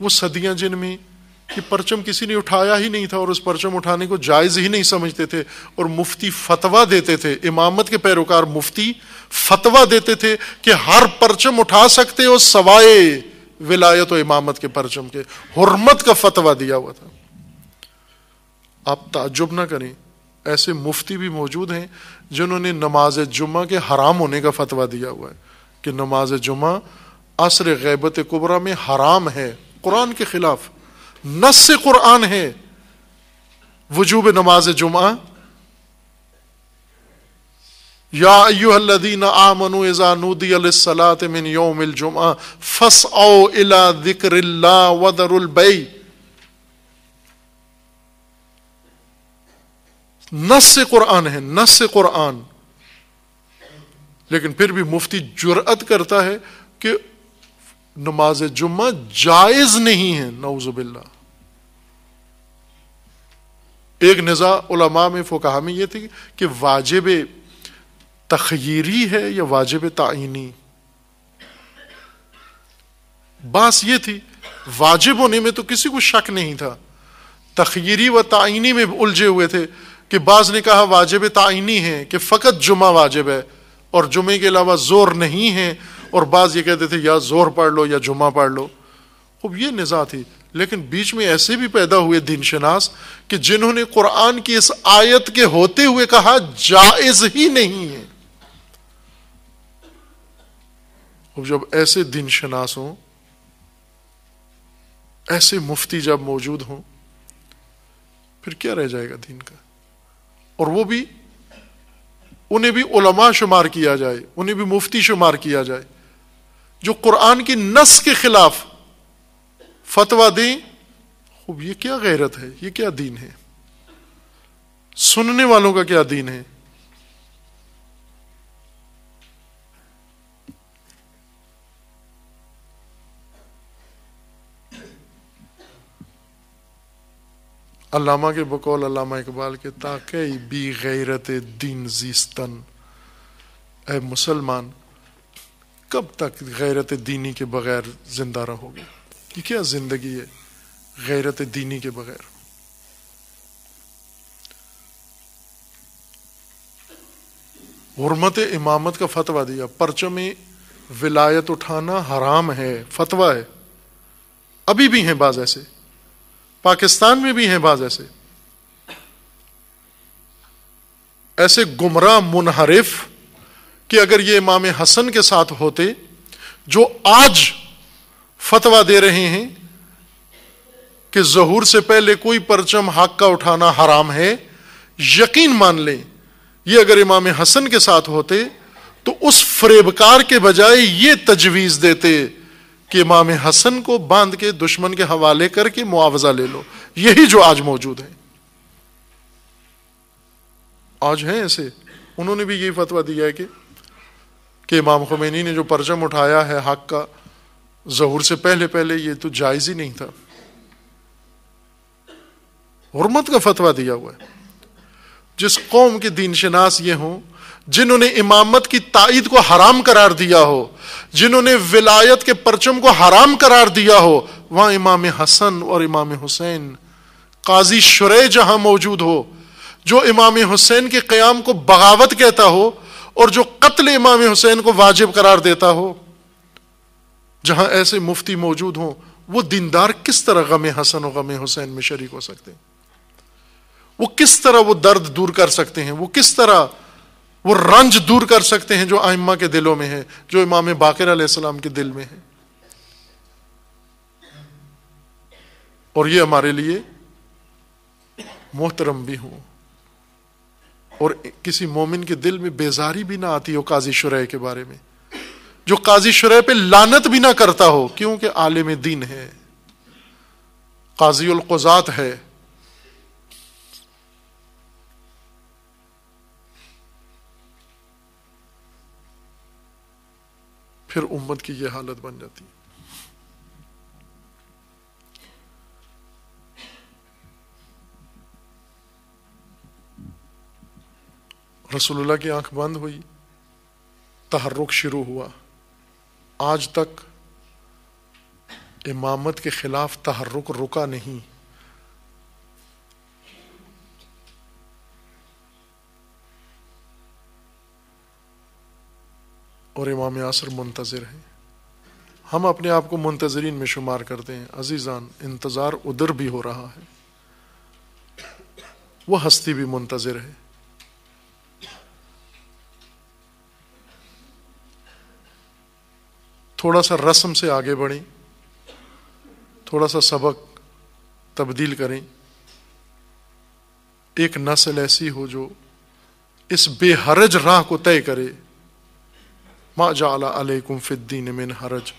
वो सदियां में कि परचम किसी ने उठाया ही नहीं था और उस परचम उठाने को जायज़ ही नहीं समझते थे और मुफ्ती फतवा देते थे इमामत के पैरोकार मुफ्ती फतवा देते थे कि हर परचम उठा सकते हो सवाए विलायत और इमामत के परचम के हरमत का फतवा दिया हुआ था आप ताजुब ना करें ऐसे मुफ्ती भी मौजूद हैं जिन्होंने नमाज जुम्मा के हराम होने का फतवा दिया हुआ है कि नमाज जुम्मा असर गैबत कुबरा में हराम है कुरान के खिलाफ नस कुरान है वजूब नमाज जुम्मा यादीन आमनु फस ओ इला नस कुरान है नस कुरान लेकिन फिर भी मुफ्ती जुरअत करता है कि नमाज जुम्मा जायज नहीं है नौजुबिल्ला एक निज़ा उलमा में फ़ोकहा में यह थी कि वाजिब तखीरी है या वाजिब तयनी बास ये थी वाजिब होने में तो किसी को शक नहीं था तखीरी व तयनी में उलझे हुए थे कि बाज़ ने कहा वाजिब तयनी है कि फ़कत जुमा वाजिब है और जुमे के अलावा ज़ोर नहीं है और बाज़ ये कहते थे या ज़ोर पढ़ लो या जुमा पढ़ लो अब ये निज़ा थी लेकिन बीच में ऐसे भी पैदा हुए दिन शनास कि जिन्होंने कुरान की इस आयत के होते हुए कहा जायज ही नहीं है अब जब ऐसे दिन शनास हो ऐसे मुफ्ती जब मौजूद हो फिर क्या रह जाएगा दिन का और वो भी उन्हें भी उलमा शुमार किया जाए उन्हें भी मुफ्ती शुमार किया जाए जो कुरान की नस के खिलाफ फतवा दें खूब ये क्या गैरत है यह क्या दीन है सुनने वालों का क्या दीन है अलामा के बकौल अलामा इकबाल के ताके बी गैरत दीन जीस्तन ए मुसलमान कब तक गैरत दीनी के बगैर जिंदा रहोगे ये क्या जिंदगी है गैरत दीनी के बगैर हरमत इमामत का फतवा दिया परचम विलायत उठाना हराम है फतवा है अभी भी हैं बाज ऐसे पाकिस्तान में भी हैं बाज ऐसे ऐसे गुमराह मुनहरिफ कि अगर ये इमाम हसन के साथ होते जो आज फतवा दे रहे हैं कि जहूर से पहले कोई परचम हक का उठाना हराम है यकीन मान लें ये अगर इमाम हसन के साथ होते तो उस फरेबकार के बजाय ये तजवीज देते कि इमाम हसन को बांध के दुश्मन के हवाले करके मुआवजा ले लो यही जो आज मौजूद है आज है ऐसे उन्होंने भी यही फतवा दिया है कि, कि इमाम खुमैनी ने जो परचम उठाया है हक का जहूर से पहले पहले ये तो जायज़ ही नहीं था हरमत का फतवा दिया हुआ है जिस कौम के दीन शनास ये हों जिन्होंने इमामत की ताइद को हराम करार दिया हो जिन्होंने विलायत के परचम को हराम करार दिया हो वहां इमाम हसन और इमाम हुसैन काजी शुरे जहां मौजूद हो जो इमाम हुसैन के क्याम को बगावत कहता हो और जो कत्ल इमाम हुसैन को वाजिब करार देता हो जहां ऐसे मुफ्ती मौजूद हो वो दीनदार किस तरह गम हसन और गम हुसैन में शरीक हो सकते हैं वो किस तरह वो दर्द दूर कर सकते हैं वो किस तरह वो रंज दूर कर सकते हैं जो आइम्मा के दिलों में है जो इमाम बाकर सलाम के दिल में है और ये हमारे लिए मोहतरम भी हो और किसी मोमिन के दिल में बेजारी भी ना आती हो काजी शुरह के बारे में जो काजी शुरह पे लानत भी ना करता हो क्योंकि आलिम दीन है काजी उलकोजात है फिर उम्मत की यह हालत बन जाती है रसोल्ला की आंख बंद हुई तहर्रुक शुरू हुआ आज तक इमामत के खिलाफ तहरुक रुका नहीं और इमाम आसर मुंतज़र हैं हम अपने आप को मुंतज़रीन में शुमार करते हैं अजीज़ान इंतज़ार उधर भी हो रहा है वह हस्ती भी मुंतज़र है थोड़ा सा रस्म से आगे बढ़ें थोड़ा सा सबक तब्दील करें एक नस्ल ऐसी हो जो इस बेहरज राह को तय करे मा जाकुम फ़िद्दीन मिन हरज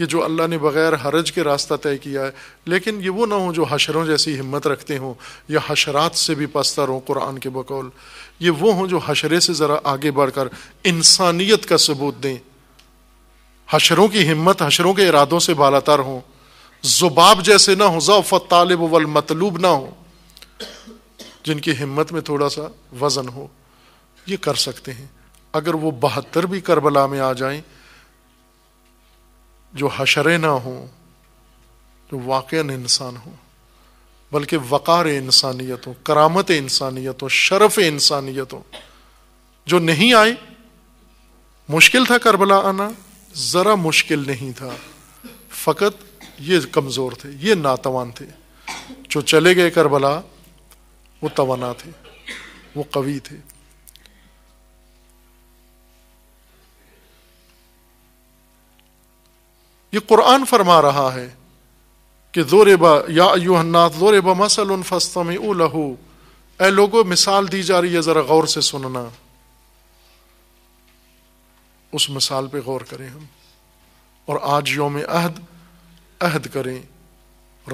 ये जो अल्लाह ने बग़ैर हरज के रास्ता तय किया है लेकिन ये वो ना हो जो हशरों जैसी हिम्मत रखते हों या हशरात से भी पस्तर हों कुरान के बकौल ये वो हों जो हशरे से ज़रा आगे बढ़ कर इंसानियत का सबूत दें हशरों की हिम्मत हशरों के इरादों से बालातर हों जुबाब जैसे ना हो ज़फ़ तालब वल मतलूब ना हो जिनकी हिम्मत में थोड़ा सा वज़न हो ये कर सकते हैं अगर वो बहत्तर भी करबला में आ जाए जो हशरे ना हो जो वाक़ इंसान हो बल्कि वक़ार इंसानियत हो करामत इंसानियत हो शरफ़ इंसानियत हो जो नहीं आए मुश्किल था करबला आना ज़रा मुश्किल नहीं था फ़कत ये कमज़ोर थे ये नातवान थे जो चले गए करबला वो तवाना थे वो कवि थे ये कुरान फरमा रहा है कि जोरेबा या यूहन्नाथ जोरेबा मसल फस्तम लहू ए लोगो मिसाल दी जा रही है ज़रा गौर से सुनना उस मिसाल पर गौर करें हम और आज योम अहद अहद करें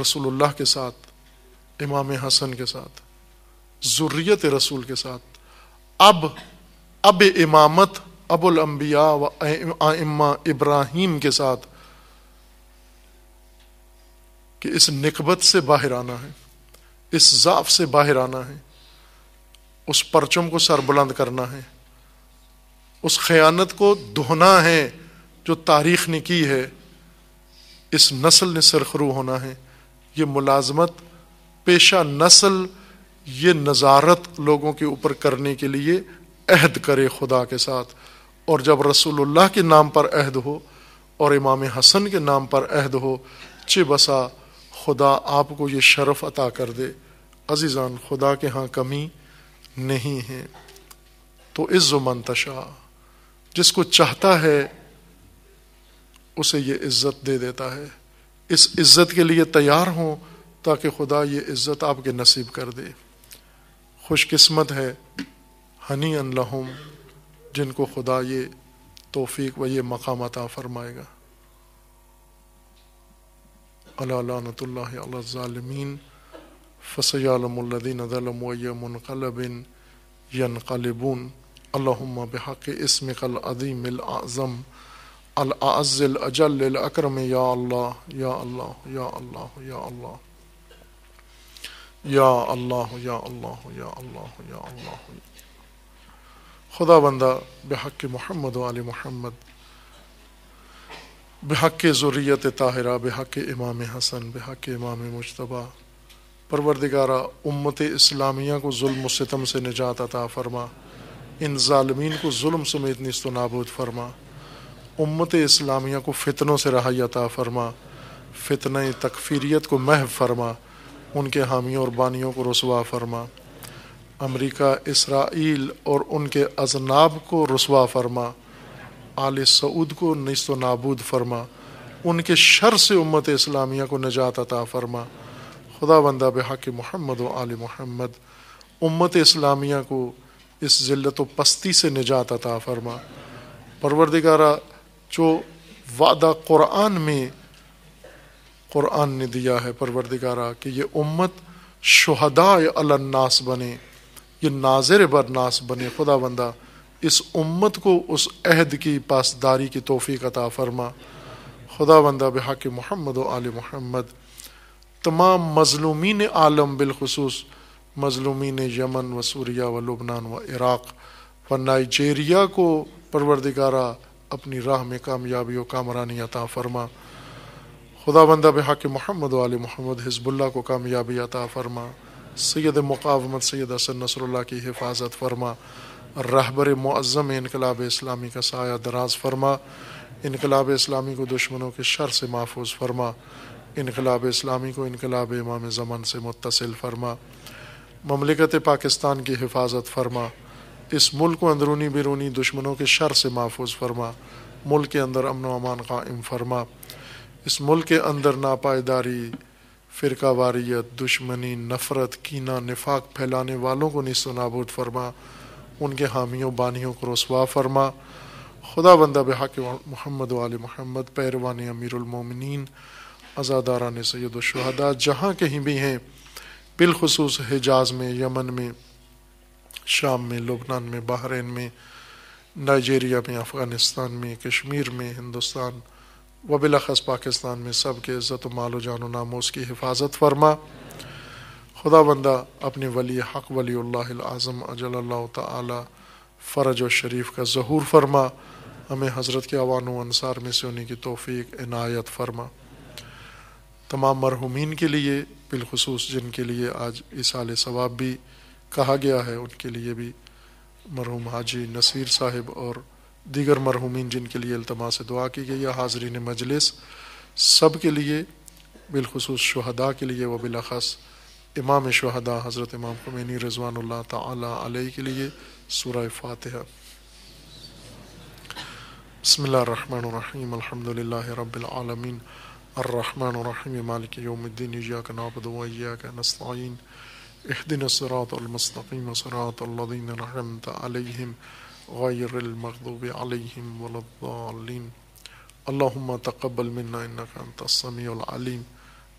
रसूलुल्लाह के साथ इमाम हसन के साथ ज़ुर्रियत रसूल के साथ अब अब इमामत अबुल अंबिया व आइम्मा इब्राहिम के साथ कि इस निकबत से बाहर आना है इस जाफ से बाहर आना है उस परचम को सरबुलंद करना है उस खयानत को दोहना है जो तारीख ने की है इस नस्ल ने सरखरू होना है ये मुलाजमत पेशा नस्ल ये नज़ारत लोगों के ऊपर करने के लिए अहद करे खुदा के साथ और जब रसूलुल्लाह के नाम पर अहद हो और इमाम हसन के नाम पर अहद हो चे बसा खुदा आपको ये शरफ़ अता कर दे अजीज़ान खुदा के यहाँ कमी नहीं है तो इज़्ज़ मंतशा जिसको चाहता है उसे ये इज़्ज़त दे देता है इस इज़्ज़त के लिए तैयार हों ताकि खुदा ये इज़्ज़त आपके नसीब कर दे खुशकस्मत है हनी अन लहुम जिनको खुदा ये तोफ़ी व ये मकाम अता फ़रमाएगा ala lanatullahi ala zalimin فسيعلم الذين ظلموا أي منقلب ينقلبون اللهم بحق اسمك العظيم الأعظم الأعز الأجل الأكرم يا الله يا الله يا الله يا الله या अल्लाह या अल्लाह या अल्लाह या अल्लाह खुदा बंदा बेहक मोहम्मद वाली मोहम्मद बहक ज़ुर्रियत ताहरा बहक इमाम हसन बहक इमाम मुशतबा परवरदिगारा उम्मत इस्लामिया को जुल्म सितम से निजात अता फ़रमा इन ालमीन को जुल्म समेत नस्त नाबूद फरमा उम्मत इस्लामिया को फितनों से रहाई अता फ़रमा फितन तकफीरीत को महव फरमा उनके हामियों और बानियों को रसवा फरमा अमरीका इसराइल और उनके अजनाब को रसवा फरमा आल सऊद को नस्त तो नाबूद फरमा उनके शर से उम्मत इस्लामिया को नजात अता फरमा खुदा बंदा बहक महमद आल महमद उम्मत इस्लामिया को इस ज़िल्त व पस्ती से निजात अता फरमा परवरदिगारा जो वादा क़ुरान में क़ुरान ने दिया है परवरदिगारा कि यह उम्मत शहदा अलन्नास बने ये नाजर बरनास बने खुदा बंदा इस उम्मत को उस अहद की पासदारी की तोहफी का ताफ़रमा खुदा बंदा बहक महमद आल महमद तमाम मजलूमिन आलम बिलखसूस ने यमन व सूरिया व लुबनान व इराक़ व नाइजेरिया को परवरदिगारा अपनी राह में कामयाबी व कामरानी अता फ़रमा खुदा बंदा बहक महमद आल महमद हिजबुल्ला को कामयाबी अता फ़रमा सैद मुकावमत सैद हसन नसरुल्ला की हिफाजत फरमा रहबर मज़म इनकलाब इस्लामी का साया दराज फरमा इनकलाब इस्लामी को दुश्मनों के शर से महफूज फरमा इनकलाब इस्लामी को इनकलाब इमाम ज़मन से मुतसिल फरमा ममलिकत पाकिस्तान की हिफाजत फरमा इस मुल्क को अंदरूनी बिरूनी दुश्मनों के शर से महफूज फरमा मुल्क के अंदर अमन अमान कायम फरमा इस मुल्क के अंदर नापायदारी फ़िरका वारियत दुश्मनी नफ़रत कीना निफाक फैलाने वालों को नस्त नाबूद फरमा उनके हामियों बानियों को रसवा फरमा खुदा बंदा बहाक मोहम्मद वाल मोहम्मद पैरवान अमीरमिन आज़ादारान सैद शहदा जहाँ कहीं भी हैं बिलखसूस हिजाज में यमन में शाम में लबनान में बहरीन में नाइजेरिया में अफ़गानिस्तान में कश्मीर में हिंदुस्तान व बिलखस पाकिस्तान में सब के इज़्ज़त मालो जानो नामोस की हिफाजत फरमा खुदा बंदा अपने वली हक वली अज़म अजल ताला फ़रज शरीफ का ज़हूर फरमा हमें हज़रत के अवान अनसार में से होने की तोफ़ी इनायत फरमा तमाम मरहूमिन के लिए बिलखसूस जिनके लिए आज इसाल सवाब भी कहा गया है उनके लिए भी मरहूम हाजी नसीर साहिब और दीगर मरहूमिन जिनके लिए अल्तमास दुआ की गई है हाजरीन मजलिस सब के लिए बिलखसूस शुहदा के लिए बिलख़स इमाम शहदा हज़रत इमाम खमैनी रजवान तै के लिए सूर फातह बसमीम अल्हम्दुलिल्लाह रब्बिलआलमीन अर्रहमान अर्रहीम मालिक यौमुद्दीन इय्याक नअबुदु व इय्याक नस्ताईन इहदिना सिरातल मुस्तकीम सिरातल लज़ीना अनअमत अलैहिम गैरिल मग़दूबि अलैहिम वलद्दालीन अल्लाहुम्मा तक़ब्बल मिन्ना इन्नका अंतस समीउल अलीम